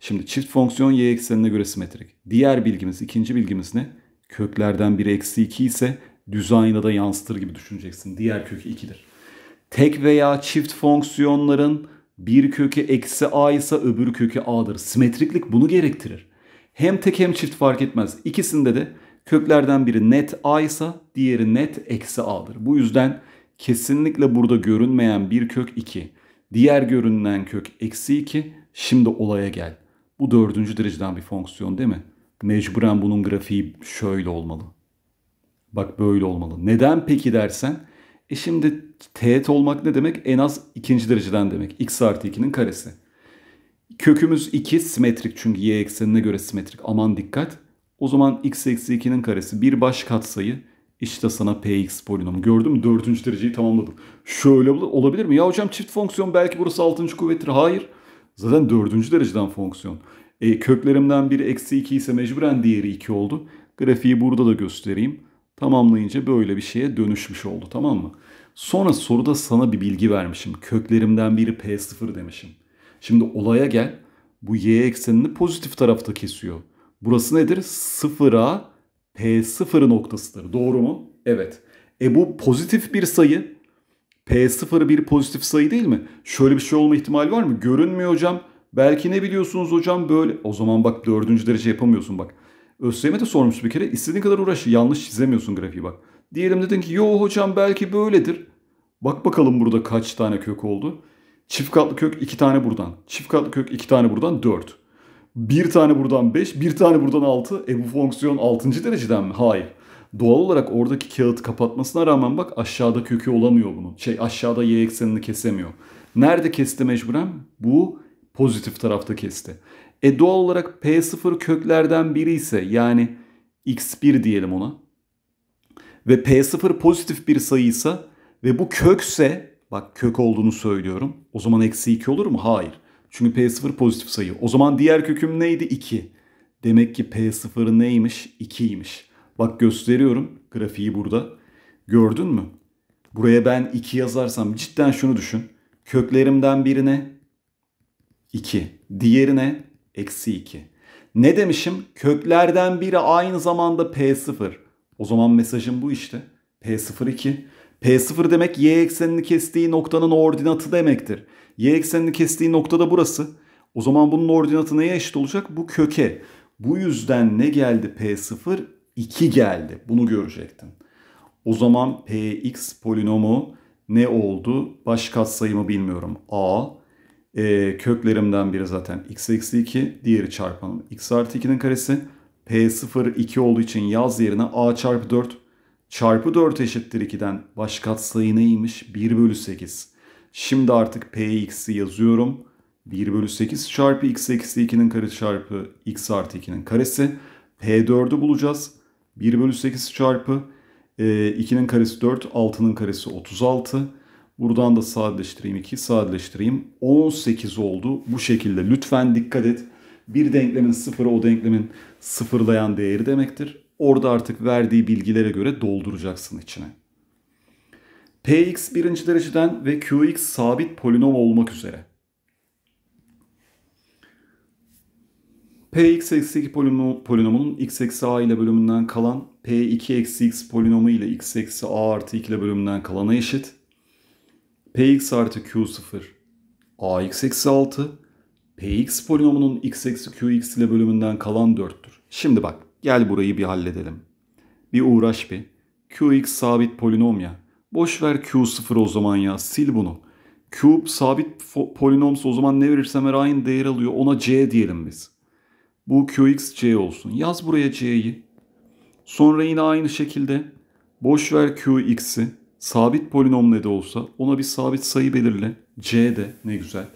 Şimdi çift fonksiyon y eksenine göre simetrik. Diğer bilgimiz, ikinci bilgimiz ne? Köklerden biri eksi 2 ise düz aynada yansıtır gibi düşüneceksin. Diğer kökü 2'dir. Tek veya çift fonksiyonların bir kökü eksi a ise öbür kökü a'dır. Simetriklik bunu gerektirir. Hem tek hem çift fark etmez. İkisinde de köklerden biri net a ise diğeri net eksi a'dır. Bu yüzden Kesinlikle burada görünmeyen bir kök 2. Diğer görünen kök eksi 2. Şimdi olaya gel. Bu dördüncü dereceden bir fonksiyon değil mi? Mecburen bunun grafiği şöyle olmalı. Bak böyle olmalı. Neden peki dersen? E şimdi teğet olmak ne demek? En az ikinci dereceden demek. x artı 2'nin karesi. Kökümüz 2 simetrik çünkü y eksenine göre simetrik. Aman dikkat. O zaman x eksi 2'nin karesi bir baş katsayı işte sana px polinomu gördün mü? Dördüncü dereceyi tamamladım. Şöyle olabilir mi? Ya hocam çift fonksiyon belki burası altıncı kuvvettir. Hayır. Zaten dördüncü dereceden fonksiyon. E, köklerimden biri eksi 2 ise mecburen diğeri 2 oldu. Grafiği burada da göstereyim. Tamamlayınca böyle bir şeye dönüşmüş oldu tamam mı? Sonra soruda sana bir bilgi vermişim. Köklerimden biri P0 demişim. Şimdi olaya gel. Bu y eksenini pozitif tarafta kesiyor. Burası nedir? Sıfıra P0 noktasıdır. Doğru mu? Evet. E bu pozitif bir sayı. P0 bir pozitif sayı değil mi? Şöyle bir şey olma ihtimali var mı? Görünmüyor hocam. Belki ne biliyorsunuz hocam böyle. O zaman bak dördüncü derece yapamıyorsun bak. ÖSYM de sormuş bir kere. İstediğin kadar uğraş. Yanlış çizemiyorsun grafiği bak. Diyelim dedin ki yo hocam belki böyledir. Bak bakalım burada kaç tane kök oldu. Çift katlı kök iki tane buradan. Çift katlı kök iki tane buradan 4. Bir tane buradan 5, bir tane buradan 6. E bu fonksiyon 6. dereceden mi? Hayır. Doğal olarak oradaki kağıt kapatmasına rağmen bak aşağıda kökü olamıyor bunun. Şey aşağıda y eksenini kesemiyor. Nerede kesti mecburen? Bu pozitif tarafta kesti. E doğal olarak P0 köklerden biri ise yani x1 diyelim ona. Ve P0 pozitif bir sayıysa ve bu kökse bak kök olduğunu söylüyorum. O zaman eksi 2 olur mu? Hayır. Çünkü P0 pozitif sayı. O zaman diğer köküm neydi? 2. Demek ki P0 neymiş? 2'ymiş. Bak gösteriyorum grafiği burada. Gördün mü? Buraya ben 2 yazarsam cidden şunu düşün. Köklerimden birine 2. Diğerine eksi 2. Ne demişim? Köklerden biri aynı zamanda P0. O zaman mesajım bu işte. P0 2. P0 demek y eksenini kestiği noktanın ordinatı demektir. Y eksenini kestiği nokta da burası. O zaman bunun ordinatı neye eşit olacak? Bu köke. Bu yüzden ne geldi P0? 2 geldi. Bunu görecektin. O zaman Px polinomu ne oldu? Baş katsayımı bilmiyorum. A e, köklerimden biri zaten x eksi 2 diğeri çarpanın x artı 2'nin karesi. P0 2 olduğu için yaz yerine A çarpı 4 çarpı 4 eşittir 2'den baş sayı neymiş? 1 bölü 8. Şimdi artık px'i yazıyorum. 1 bölü 8 çarpı x eksi 2'nin karesi çarpı x artı 2'nin karesi. P4'ü bulacağız. 1 bölü 8 çarpı e, 2'nin karesi 4, 6'nın karesi 36. Buradan da sadeleştireyim 2, sadeleştireyim. 18 oldu. Bu şekilde lütfen dikkat et. Bir denklemin sıfırı o denklemin sıfırlayan değeri demektir. Orada artık verdiği bilgilere göre dolduracaksın içine. Px birinci dereceden ve Qx sabit polinom olmak üzere. Px eksi 2 polino polinomunun x eksi a ile bölümünden kalan P2 eksi x polinomu ile x eksi a artı 2 ile bölümünden kalana eşit. Px artı Q0 ax eksi 6 Px polinomunun x eksi Qx ile bölümünden kalan 4'tür. Şimdi bak gel burayı bir halledelim. Bir uğraş bir. Qx sabit polinom ya. Boş ver Q0 o zaman ya sil bunu. Q sabit polinomsa o zaman ne verirsem her aynı değer alıyor. Ona C diyelim biz. Bu Qx C olsun. Yaz buraya C'yi. Sonra yine aynı şekilde boş ver Qx'i. Sabit polinom ne de olsa ona bir sabit sayı belirle. C de ne güzel.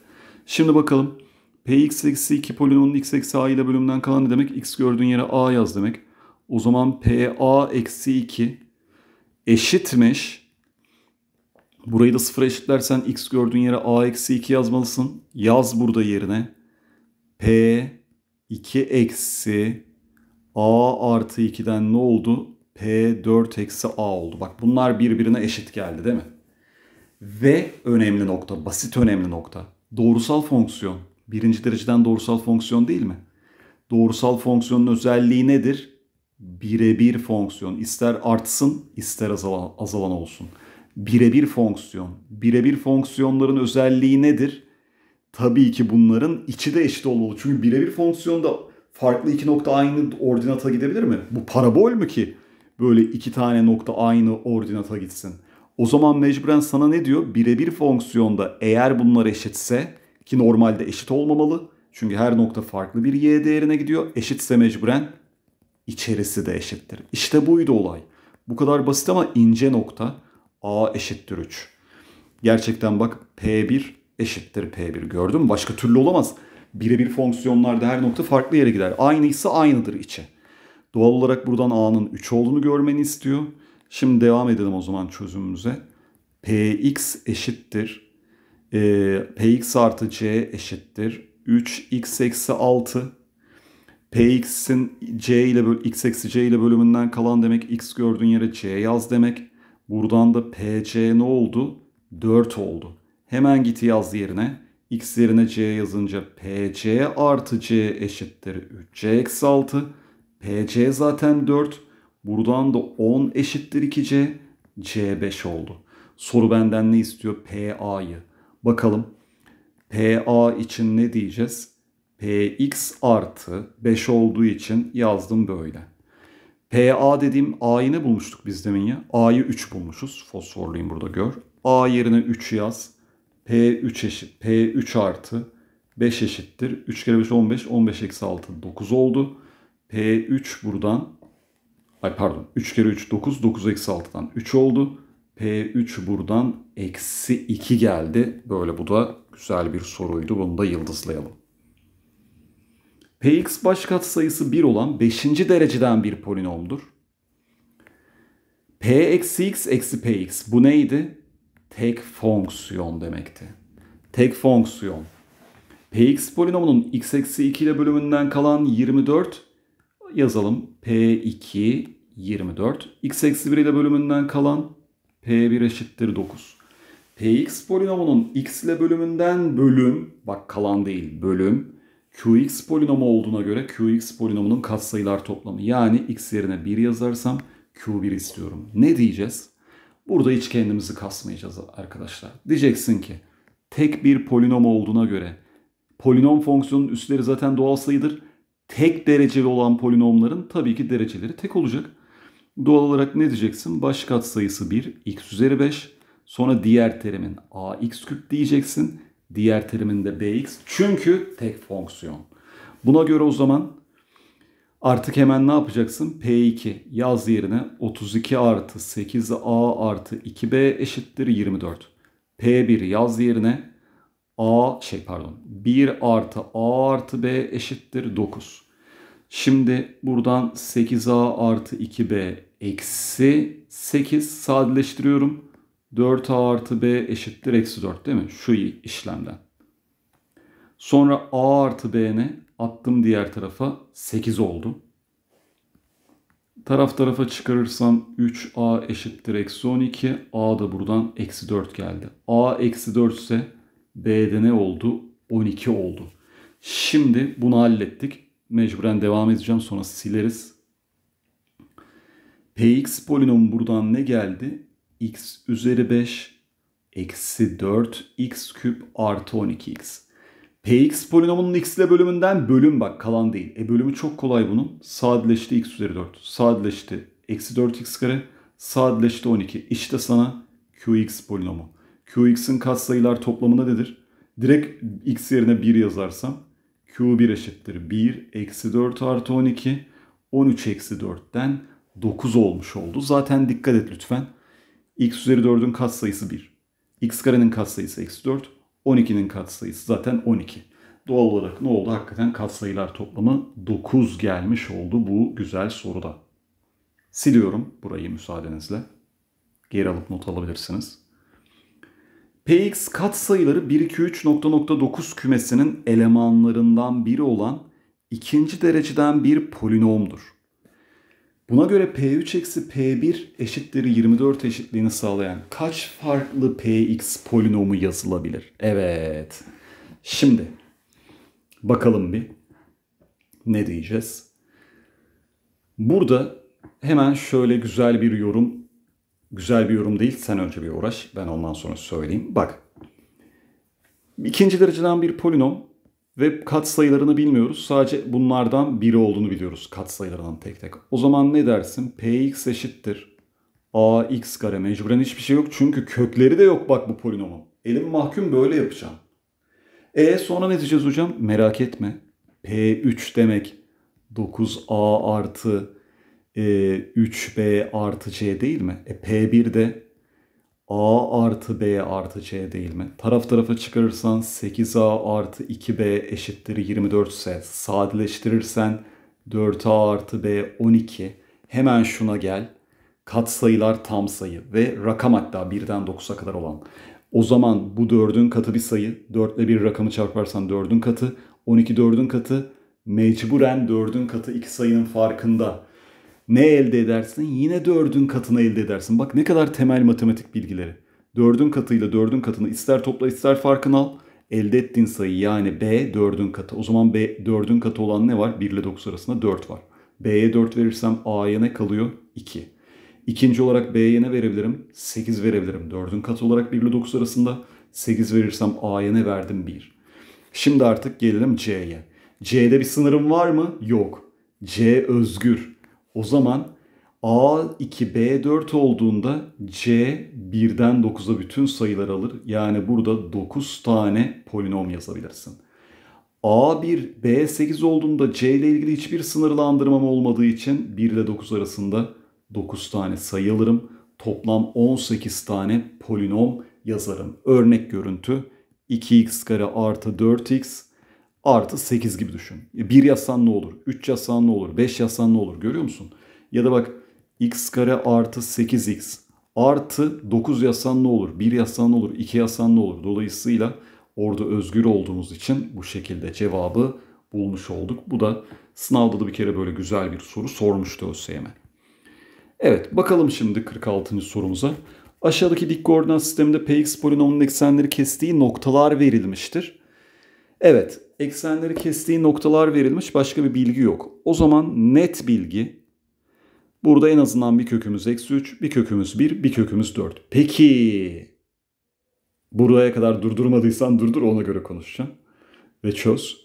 Şimdi bakalım. Px eksi 2 polinomun x eksi a ile bölümden kalan ne demek? X gördüğün yere a yaz demek. O zaman pa eksi 2 eşitmiş Burayı da sıfıra eşitlersen x gördüğün yere a eksi 2 yazmalısın. Yaz burada yerine. P 2 eksi a artı 2'den ne oldu? P 4 eksi a oldu. Bak bunlar birbirine eşit geldi değil mi? Ve önemli nokta, basit önemli nokta. Doğrusal fonksiyon. Birinci dereceden doğrusal fonksiyon değil mi? Doğrusal fonksiyonun özelliği nedir? Birebir fonksiyon. İster artsın ister azalan, azalan olsun birebir fonksiyon. Birebir fonksiyonların özelliği nedir? Tabii ki bunların içi de eşit olmalı. Çünkü birebir fonksiyonda farklı iki nokta aynı ordinata gidebilir mi? Bu parabol mü ki böyle iki tane nokta aynı ordinata gitsin? O zaman mecburen sana ne diyor? Birebir fonksiyonda eğer bunlar eşitse ki normalde eşit olmamalı. Çünkü her nokta farklı bir y değerine gidiyor. Eşitse mecburen içerisi de eşittir. İşte buydu olay. Bu kadar basit ama ince nokta. A eşittir 3. Gerçekten bak P1 eşittir P1 gördün mü? Başka türlü olamaz. Birebir fonksiyonlarda her nokta farklı yere gider. Aynıysa aynıdır içi. Doğal olarak buradan A'nın 3 olduğunu görmeni istiyor. Şimdi devam edelim o zaman çözümümüze. Px eşittir. E, Px artı C eşittir. 3x eksi 6 Px'in C ile böl x eksi C ile bölümünden kalan demek x gördüğün yere C yaz demek. Buradan da PC ne oldu? 4 oldu. Hemen git yaz yerine. X yerine C yazınca PC artı C eşittir 3C eksi 6. PC zaten 4. Buradan da 10 eşittir 2C. C 5 oldu. Soru benden ne istiyor? PA'yı. Bakalım PA için ne diyeceğiz? PX artı 5 olduğu için yazdım böyle. PA dediğim A'yı ne bulmuştuk biz demin ya? A'yı 3 bulmuşuz. Fosforluyum burada gör. A yerine 3 yaz. P3 eşit. P3 artı 5 eşittir. 3 kere 5 15. 15 eksi 6 9 oldu. P3 buradan ay pardon 3 kere 3 9. 9 eksi 6'dan 3 oldu. P3 buradan eksi 2 geldi. Böyle bu da güzel bir soruydu. Bunu da yıldızlayalım. Px baş katsayısı 1 olan 5. dereceden bir polinomdur. P eksi x eksi px bu neydi? Tek fonksiyon demekti. Tek fonksiyon. Px polinomunun x eksi 2 ile bölümünden kalan 24 yazalım. P2 24. x eksi 1 ile bölümünden kalan P1 eşittir 9. Px polinomunun x ile bölümünden bölüm, bak kalan değil bölüm Qx polinomu olduğuna göre Qx polinomunun katsayılar toplamı. Yani x yerine 1 yazarsam Q1 istiyorum. Ne diyeceğiz? Burada hiç kendimizi kasmayacağız arkadaşlar. Diyeceksin ki tek bir polinom olduğuna göre polinom fonksiyonun üstleri zaten doğal sayıdır. Tek dereceli olan polinomların tabii ki dereceleri tek olacak. Doğal olarak ne diyeceksin? Baş katsayısı 1, x üzeri 5. Sonra diğer terimin ax küp diyeceksin. Diğer teriminde bx. Çünkü tek fonksiyon. Buna göre o zaman artık hemen ne yapacaksın? p2 yaz yerine 32 artı 8a artı 2b eşittir 24. p1 yaz yerine a şey pardon 1 artı a artı b eşittir 9. Şimdi buradan 8a artı 2b eksi 8 sadeleştiriyorum. 4a artı b eşittir eksi 4 değil mi? Şu işlemden. Sonra a artı b'ni attım diğer tarafa 8 oldu. Taraf tarafa çıkarırsam 3a eşittir eksi 12. a da buradan eksi 4 geldi. a eksi 4 ise b'de ne oldu? 12 oldu. Şimdi bunu hallettik. Mecburen devam edeceğim sonra sileriz. Px polinomu buradan ne geldi? x üzeri 5 eksi 4 x küp artı 12x. Px polinomunun x ile bölümünden bölüm bak kalan değil. E bölümü çok kolay bunun. Sadeleşti x üzeri 4. Sadeleşti eksi 4x kare. Sadeleşti 12. İşte sana qx polinomu. qx'in katsayılar toplamı nedir? Direkt x yerine 1 yazarsam q1 eşittir 1 eksi 4 artı 12 13 eksi 4'ten 9 olmuş oldu. Zaten dikkat et lütfen x üzeri 4'ün sayısı 1. x karenin kat sayısı eksi 4. 12'nin sayısı zaten 12. Doğal olarak ne oldu? Hakikaten kat sayılar toplamı 9 gelmiş oldu bu güzel soruda. Siliyorum burayı müsaadenizle. Geri alıp not alabilirsiniz. Px sayıları 1, 2, 3 nokta nokta 9 kümesinin elemanlarından biri olan ikinci dereceden bir polinomdur. Buna göre P3 eksi P1 eşitleri 24 eşitliğini sağlayan kaç farklı Px polinomu yazılabilir? Evet. Şimdi bakalım bir ne diyeceğiz? Burada hemen şöyle güzel bir yorum, güzel bir yorum değil sen önce bir uğraş ben ondan sonra söyleyeyim. Bak ikinci dereceden bir polinom ve kat sayılarını bilmiyoruz. Sadece bunlardan biri olduğunu biliyoruz kat sayılarından tek tek. O zaman ne dersin? Px eşittir. Ax kare mecburen hiçbir şey yok. Çünkü kökleri de yok bak bu polinomun. Elim mahkum böyle yapacağım. E sonra ne diyeceğiz hocam? Merak etme. P3 demek 9A artı e, 3B artı C değil mi? E P1 de A artı B artı C değil mi? Taraf tarafa çıkarırsan 8A artı 2B eşittir 24 ise sadeleştirirsen 4A artı B 12. Hemen şuna gel. Kat sayılar tam sayı ve rakam hatta 1'den 9'a kadar olan. O zaman bu 4'ün katı bir sayı. 4 ile bir rakamı çarparsan 4'ün katı. 12 4'ün katı. Mecburen 4'ün katı iki sayının farkında ne elde edersin? Yine dördün katını elde edersin. Bak ne kadar temel matematik bilgileri. Dördün katıyla dördün katını ister topla ister farkını al. Elde ettiğin sayı yani B dördün katı. O zaman B dördün katı olan ne var? 1 ile 9 arasında 4 var. B'ye 4 verirsem A'ya ne kalıyor? 2. İkinci olarak B'ye ne verebilirim? 8 verebilirim. Dördün katı olarak 1 ile 9 arasında. 8 verirsem A'ya ne verdim? 1. Şimdi artık gelelim C'ye. C'de bir sınırım var mı? Yok. C özgür. O zaman A 2B 4 olduğunda C 1'den 9'a bütün sayılar alır. Yani burada 9 tane polinom yazabilirsin. A1 B8 olduğunda C ile ilgili hiçbir sınırlandırmam olmadığı için 1 ile 9 arasında 9 tane sayı alırım. Toplam 18 tane polinom yazarım. Örnek görüntü 2x kare artı 4x artı 8 gibi düşün. Bir yasan ne olur? 3 yasan ne olur? 5 yasan ne olur? Görüyor musun? Ya da bak x kare artı 8x artı 9 yasan ne olur? 1 yasan ne olur? 2 yasan ne olur? Dolayısıyla orada özgür olduğumuz için bu şekilde cevabı bulmuş olduk. Bu da sınavda da bir kere böyle güzel bir soru sormuştu ÖSYM. Evet bakalım şimdi 46. sorumuza. Aşağıdaki dik koordinat sisteminde px polinomunun eksenleri kestiği noktalar verilmiştir. Evet eksenleri kestiği noktalar verilmiş başka bir bilgi yok. O zaman net bilgi burada en azından bir kökümüz eksi 3, bir kökümüz 1, bir kökümüz 4. Peki buraya kadar durdurmadıysan durdur ona göre konuşacağım ve çöz.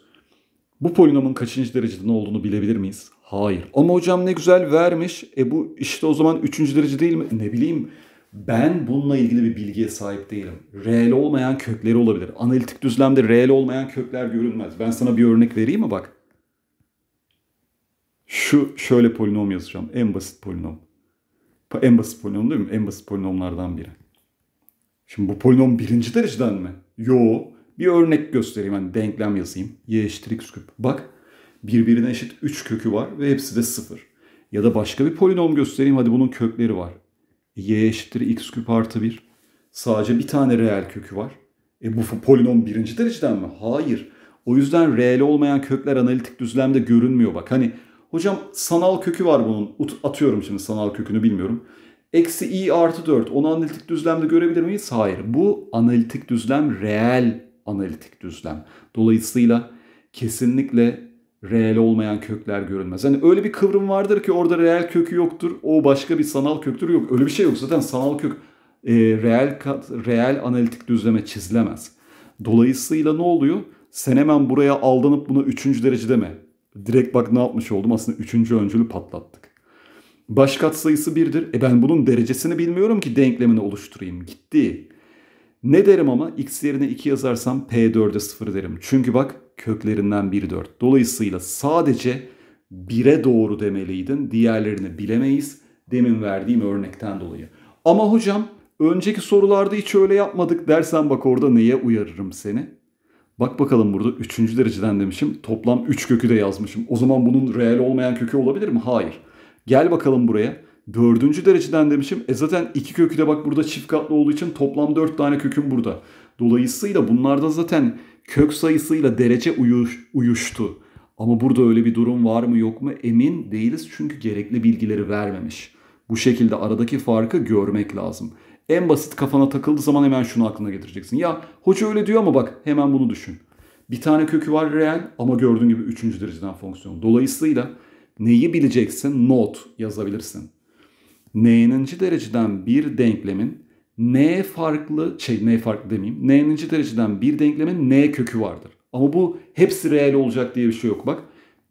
Bu polinomun kaçıncı derecede ne olduğunu bilebilir miyiz? Hayır. Ama hocam ne güzel vermiş. E bu işte o zaman üçüncü derece değil mi? Ne bileyim ben bununla ilgili bir bilgiye sahip değilim. Reel olmayan kökleri olabilir. Analitik düzlemde reel olmayan kökler görünmez. Ben sana bir örnek vereyim mi bak? Şu şöyle polinom yazacağım. En basit polinom. En basit polinom değil mi? En basit polinomlardan biri. Şimdi bu polinom birinci dereceden mi? Yo. Bir örnek göstereyim. Hani denklem yazayım. Y eşittir x küp. Bak birbirine eşit 3 kökü var ve hepsi de sıfır. Ya da başka bir polinom göstereyim. Hadi bunun kökleri var y eşittir x küp artı 1. Sadece bir tane reel kökü var. E bu polinom birinci dereceden mi? Hayır. O yüzden reel olmayan kökler analitik düzlemde görünmüyor bak. Hani hocam sanal kökü var bunun. Atıyorum şimdi sanal kökünü bilmiyorum. Eksi i artı 4 onu analitik düzlemde görebilir miyiz? Hayır. Bu analitik düzlem reel analitik düzlem. Dolayısıyla kesinlikle reel olmayan kökler görünmez. Hani öyle bir kıvrım vardır ki orada reel kökü yoktur. O başka bir sanal köktür. Yok öyle bir şey yok. Zaten sanal kök e, reel, reel analitik düzleme çizilemez. Dolayısıyla ne oluyor? Sen hemen buraya aldanıp buna üçüncü derece deme. Direkt bak ne yapmış oldum aslında üçüncü öncülü patlattık. Baş sayısı birdir. E ben bunun derecesini bilmiyorum ki denklemini oluşturayım. Gitti. Ne derim ama x yerine 2 yazarsam P4'e 0 derim. Çünkü bak köklerinden biri 4. Dolayısıyla sadece bire doğru demeliydin. Diğerlerini bilemeyiz. Demin verdiğim örnekten dolayı. Ama hocam önceki sorularda hiç öyle yapmadık dersen bak orada neye uyarırım seni? Bak bakalım burada üçüncü dereceden demişim. Toplam 3 kökü de yazmışım. O zaman bunun reel olmayan kökü olabilir mi? Hayır. Gel bakalım buraya. Dördüncü dereceden demişim. E zaten iki kökü de bak burada çift katlı olduğu için toplam dört tane köküm burada. Dolayısıyla bunlarda zaten kök sayısıyla derece uyuş, uyuştu. Ama burada öyle bir durum var mı yok mu emin değiliz çünkü gerekli bilgileri vermemiş. Bu şekilde aradaki farkı görmek lazım. En basit kafana takıldığı zaman hemen şunu aklına getireceksin. Ya hoca öyle diyor ama bak hemen bunu düşün. Bir tane kökü var reel ama gördüğün gibi üçüncü dereceden fonksiyon. Dolayısıyla neyi bileceksin? Not yazabilirsin. N'ninci dereceden bir denklemin n farklı, şey n farklı demeyeyim, n'ninci dereceden bir denklemin n kökü vardır. Ama bu hepsi reel olacak diye bir şey yok. Bak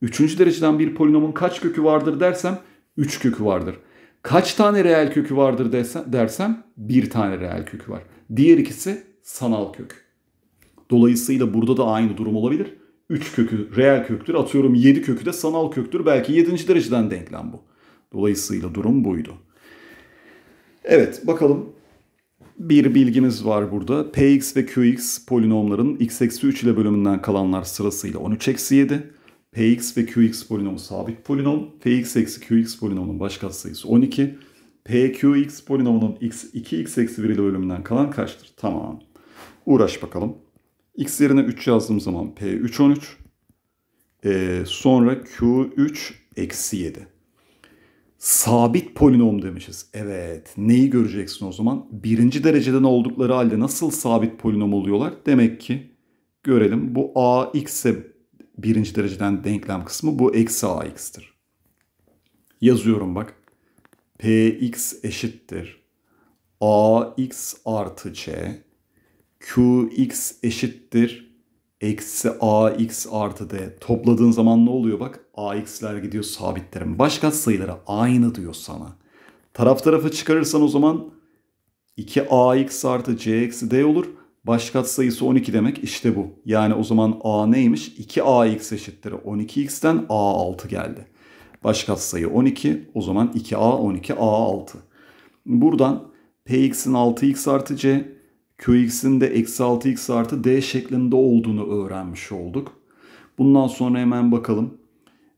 üçüncü dereceden bir polinomun kaç kökü vardır dersem 3 kökü vardır. Kaç tane reel kökü vardır dersem, dersem bir tane reel kökü var. Diğer ikisi sanal kök. Dolayısıyla burada da aynı durum olabilir. 3 kökü reel köktür. Atıyorum 7 kökü de sanal köktür. Belki 7. dereceden denklem bu. Dolayısıyla durum buydu. Evet bakalım bir bilgimiz var burada. Px ve Qx polinomların x eksi 3 ile bölümünden kalanlar sırasıyla 13 eksi 7. Px ve Qx polinomu sabit polinom. Px eksi Qx polinomunun baş katsayısı 12. Pqx polinomunun x, 2x eksi 1 ile bölümünden kalan kaçtır? Tamam. Uğraş bakalım. X yerine 3 yazdığım zaman P3 13. Ee, sonra Q3 eksi 7. Sabit polinom demişiz. Evet. Neyi göreceksin o zaman? Birinci dereceden oldukları halde nasıl sabit polinom oluyorlar? Demek ki görelim. Bu a x ise birinci dereceden denklem kısmı bu eksi a x'tir. Yazıyorum bak. p x eşittir. a x artı c. q x eşittir. Eksi a x artı d. Topladığın zaman ne oluyor bak? AX'ler gidiyor sabitlerin Başka sayılara aynı diyor sana. Taraf tarafı çıkarırsan o zaman 2AX artı CX D olur. Başka sayısı 12 demek işte bu. Yani o zaman A neymiş? 2AX eşittir 12X'ten A6 geldi. Başka sayı 12 o zaman 2A 12 A6. Buradan PX'in 6X artı C, QX'in de eksi 6X artı D şeklinde olduğunu öğrenmiş olduk. Bundan sonra hemen bakalım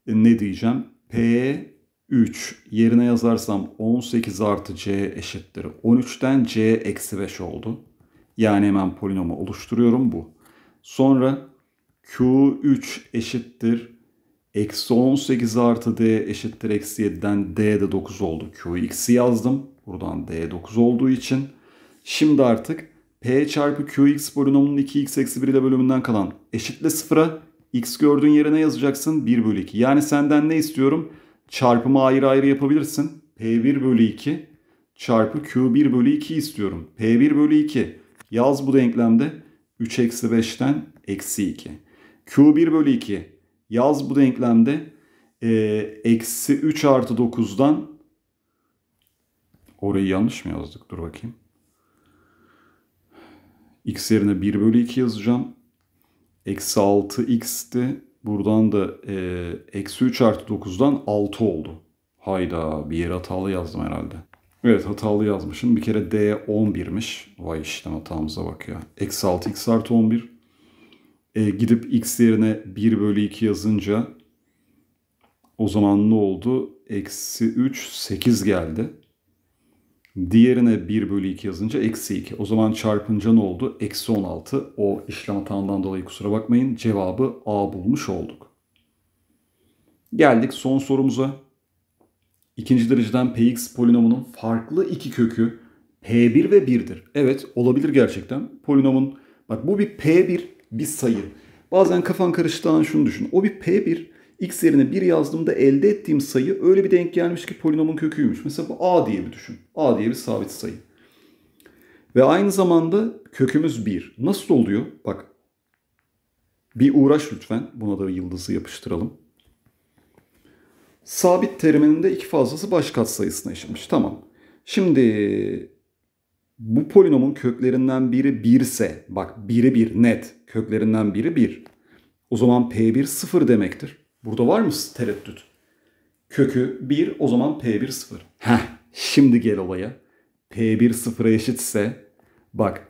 e, ne diyeceğim? P 3 yerine yazarsam 18 artı c eşittir 13'ten c eksi 5 oldu. Yani hemen polinomu oluşturuyorum bu. Sonra q3 eşittir eksi 18 artı d eşittir eksi 7'den d de 9 oldu. qx'i yazdım. Buradan d 9 olduğu için. Şimdi artık p çarpı qx polinomunun 2x eksi 1 ile bölümünden kalan eşitle 0'a X gördüğün yere ne yazacaksın? 1 bölü 2. Yani senden ne istiyorum? Çarpımı ayrı ayrı yapabilirsin. P1 bölü 2 çarpı Q1 bölü 2 istiyorum. P1 bölü 2. Yaz bu denklemde 3 eksi 5'ten eksi 2. Q1 bölü 2. Yaz bu denklemde ee, eksi 3 artı 9'dan orayı yanlış mı yazdık? Dur bakayım. X yerine 1 bölü 2 yazacağım eksi 6x'ti. Buradan da e, eksi 3 artı 9'dan 6 oldu. Hayda bir yere hatalı yazdım herhalde. Evet hatalı yazmışım. Bir kere D 11'miş. Vay işlem hatamıza bak ya. Eksi 6 x artı 11. E, gidip x yerine 1 bölü 2 yazınca o zaman ne oldu? Eksi 3 8 geldi. Diğerine 1 bölü 2 yazınca eksi 2. O zaman çarpınca ne oldu? Eksi 16. O işlem hatandan dolayı kusura bakmayın. Cevabı A bulmuş olduk. Geldik son sorumuza. İkinci dereceden px polinomunun farklı iki kökü p1 ve 1'dir. Evet olabilir gerçekten. Polinomun bak bu bir p1 bir sayı. Bazen kafan karıştığı an şunu düşün. O bir p1 x yerine 1 yazdığımda elde ettiğim sayı öyle bir denk gelmiş ki polinomun köküymüş. Mesela bu a diye bir düşün. a diye bir sabit sayı. Ve aynı zamanda kökümüz 1. Nasıl oluyor? Bak bir uğraş lütfen. Buna da yıldızı yapıştıralım. Sabit teriminde de iki fazlası baş sayısına eşitmiş. Tamam. Şimdi bu polinomun köklerinden biri 1 ise bak biri 1 net köklerinden biri 1. O zaman P1 sıfır demektir. Burada var mı tereddüt? Kökü 1 o zaman P1 0. Heh şimdi gel olaya. P1 0'a eşitse bak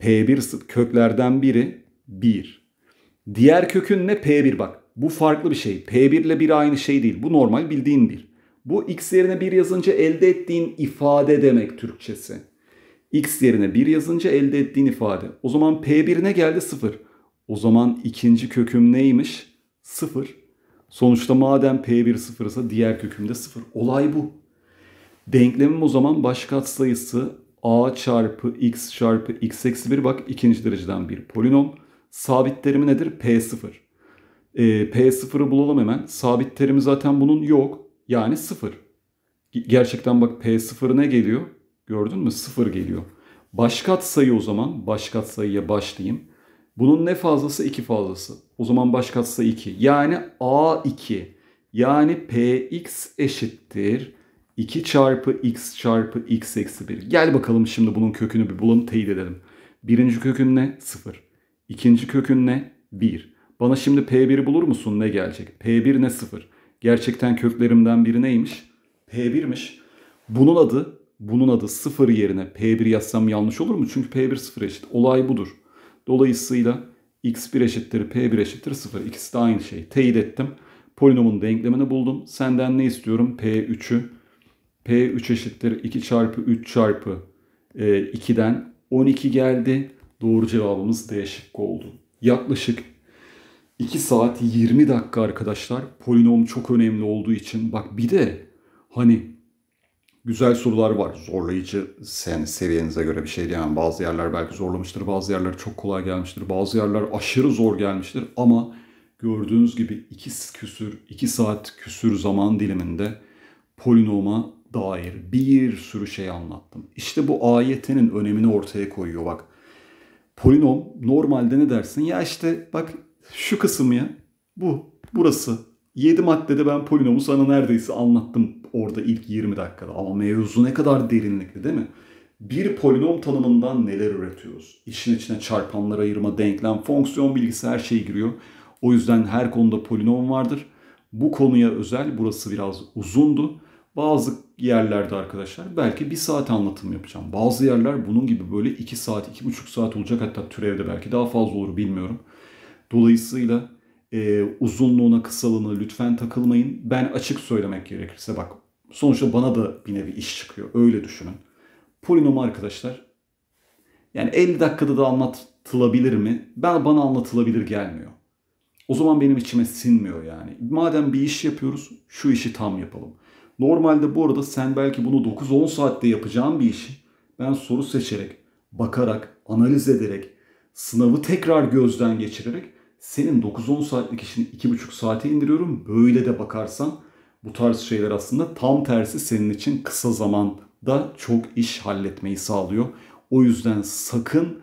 P1 köklerden biri 1. Diğer kökün ne? P1 bak. Bu farklı bir şey. P1 ile 1 aynı şey değil. Bu normal bildiğin 1. Bu x yerine 1 yazınca elde ettiğin ifade demek Türkçesi. x yerine 1 yazınca elde ettiğin ifade. O zaman P1'ine geldi 0. O zaman ikinci köküm neymiş? 0. Sonuçta madem P1 sıfır ise diğer kökümde sıfır. Olay bu. Denklemim o zaman baş sayısı a çarpı x çarpı x eksi 1 bak ikinci dereceden bir polinom. Sabit terimi nedir? P0. E, P0'ı bulalım hemen. Sabit terimi zaten bunun yok. Yani sıfır. Gerçekten bak P0 ne geliyor? Gördün mü? Sıfır geliyor. Baş sayı o zaman. Baş sayıya başlayayım. Bunun ne fazlası? 2 fazlası. O zaman baş katsa 2. Yani A2. Yani Px eşittir 2 çarpı x çarpı x eksi 1. Gel bakalım şimdi bunun kökünü bir bulalım teyit edelim. Birinci kökün ne? 0. İkinci kökün ne? 1. Bana şimdi P1'i bulur musun? Ne gelecek? P1 ne 0? Gerçekten köklerimden biri neymiş? P1'miş. Bunun adı, bunun adı 0 yerine P1 yazsam yanlış olur mu? Çünkü P1 0 eşit. Olay budur. Dolayısıyla x1 eşittir p1 eşittir 0. İkisi de aynı şey. Teyit ettim. Polinomun denklemini buldum. Senden ne istiyorum? p3'ü. p3 eşittir 2 çarpı 3 çarpı e, 2'den 12 geldi. Doğru cevabımız D şıkkı oldu. Yaklaşık 2 saat 20 dakika arkadaşlar. Polinom çok önemli olduğu için. Bak bir de hani güzel sorular var. Zorlayıcı sen seviyenize göre bir şey diyemem. Bazı yerler belki zorlamıştır, bazı yerler çok kolay gelmiştir, bazı yerler aşırı zor gelmiştir ama gördüğünüz gibi iki küsür, iki saat küsür zaman diliminde polinoma dair bir sürü şey anlattım. İşte bu AYT'nin önemini ortaya koyuyor bak. Polinom normalde ne dersin? Ya işte bak şu kısım ya bu burası 7 maddede ben polinomu sana neredeyse anlattım orada ilk 20 dakikada. Ama mevzu ne kadar derinlikli değil mi? Bir polinom tanımından neler üretiyoruz? İşin içine çarpanlar ayırma, denklem, fonksiyon bilgisi her şey giriyor. O yüzden her konuda polinom vardır. Bu konuya özel burası biraz uzundu. Bazı yerlerde arkadaşlar belki bir saat anlatım yapacağım. Bazı yerler bunun gibi böyle 2 saat, 2,5 saat olacak. Hatta türevde belki daha fazla olur bilmiyorum. Dolayısıyla e, uzunluğuna, kısalığına lütfen takılmayın. Ben açık söylemek gerekirse bak sonuçta bana da bir nevi iş çıkıyor. Öyle düşünün. Polinom arkadaşlar yani 50 dakikada da anlatılabilir mi? Ben bana anlatılabilir gelmiyor. O zaman benim içime sinmiyor yani. Madem bir iş yapıyoruz şu işi tam yapalım. Normalde bu arada sen belki bunu 9-10 saatte yapacağın bir işi ben soru seçerek, bakarak, analiz ederek, sınavı tekrar gözden geçirerek senin 9-10 saatlik işini 2,5 saate indiriyorum. Böyle de bakarsan bu tarz şeyler aslında tam tersi senin için kısa zamanda çok iş halletmeyi sağlıyor. O yüzden sakın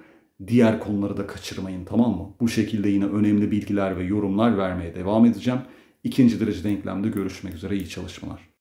diğer konuları da kaçırmayın tamam mı? Bu şekilde yine önemli bilgiler ve yorumlar vermeye devam edeceğim. İkinci derece denklemde görüşmek üzere iyi çalışmalar.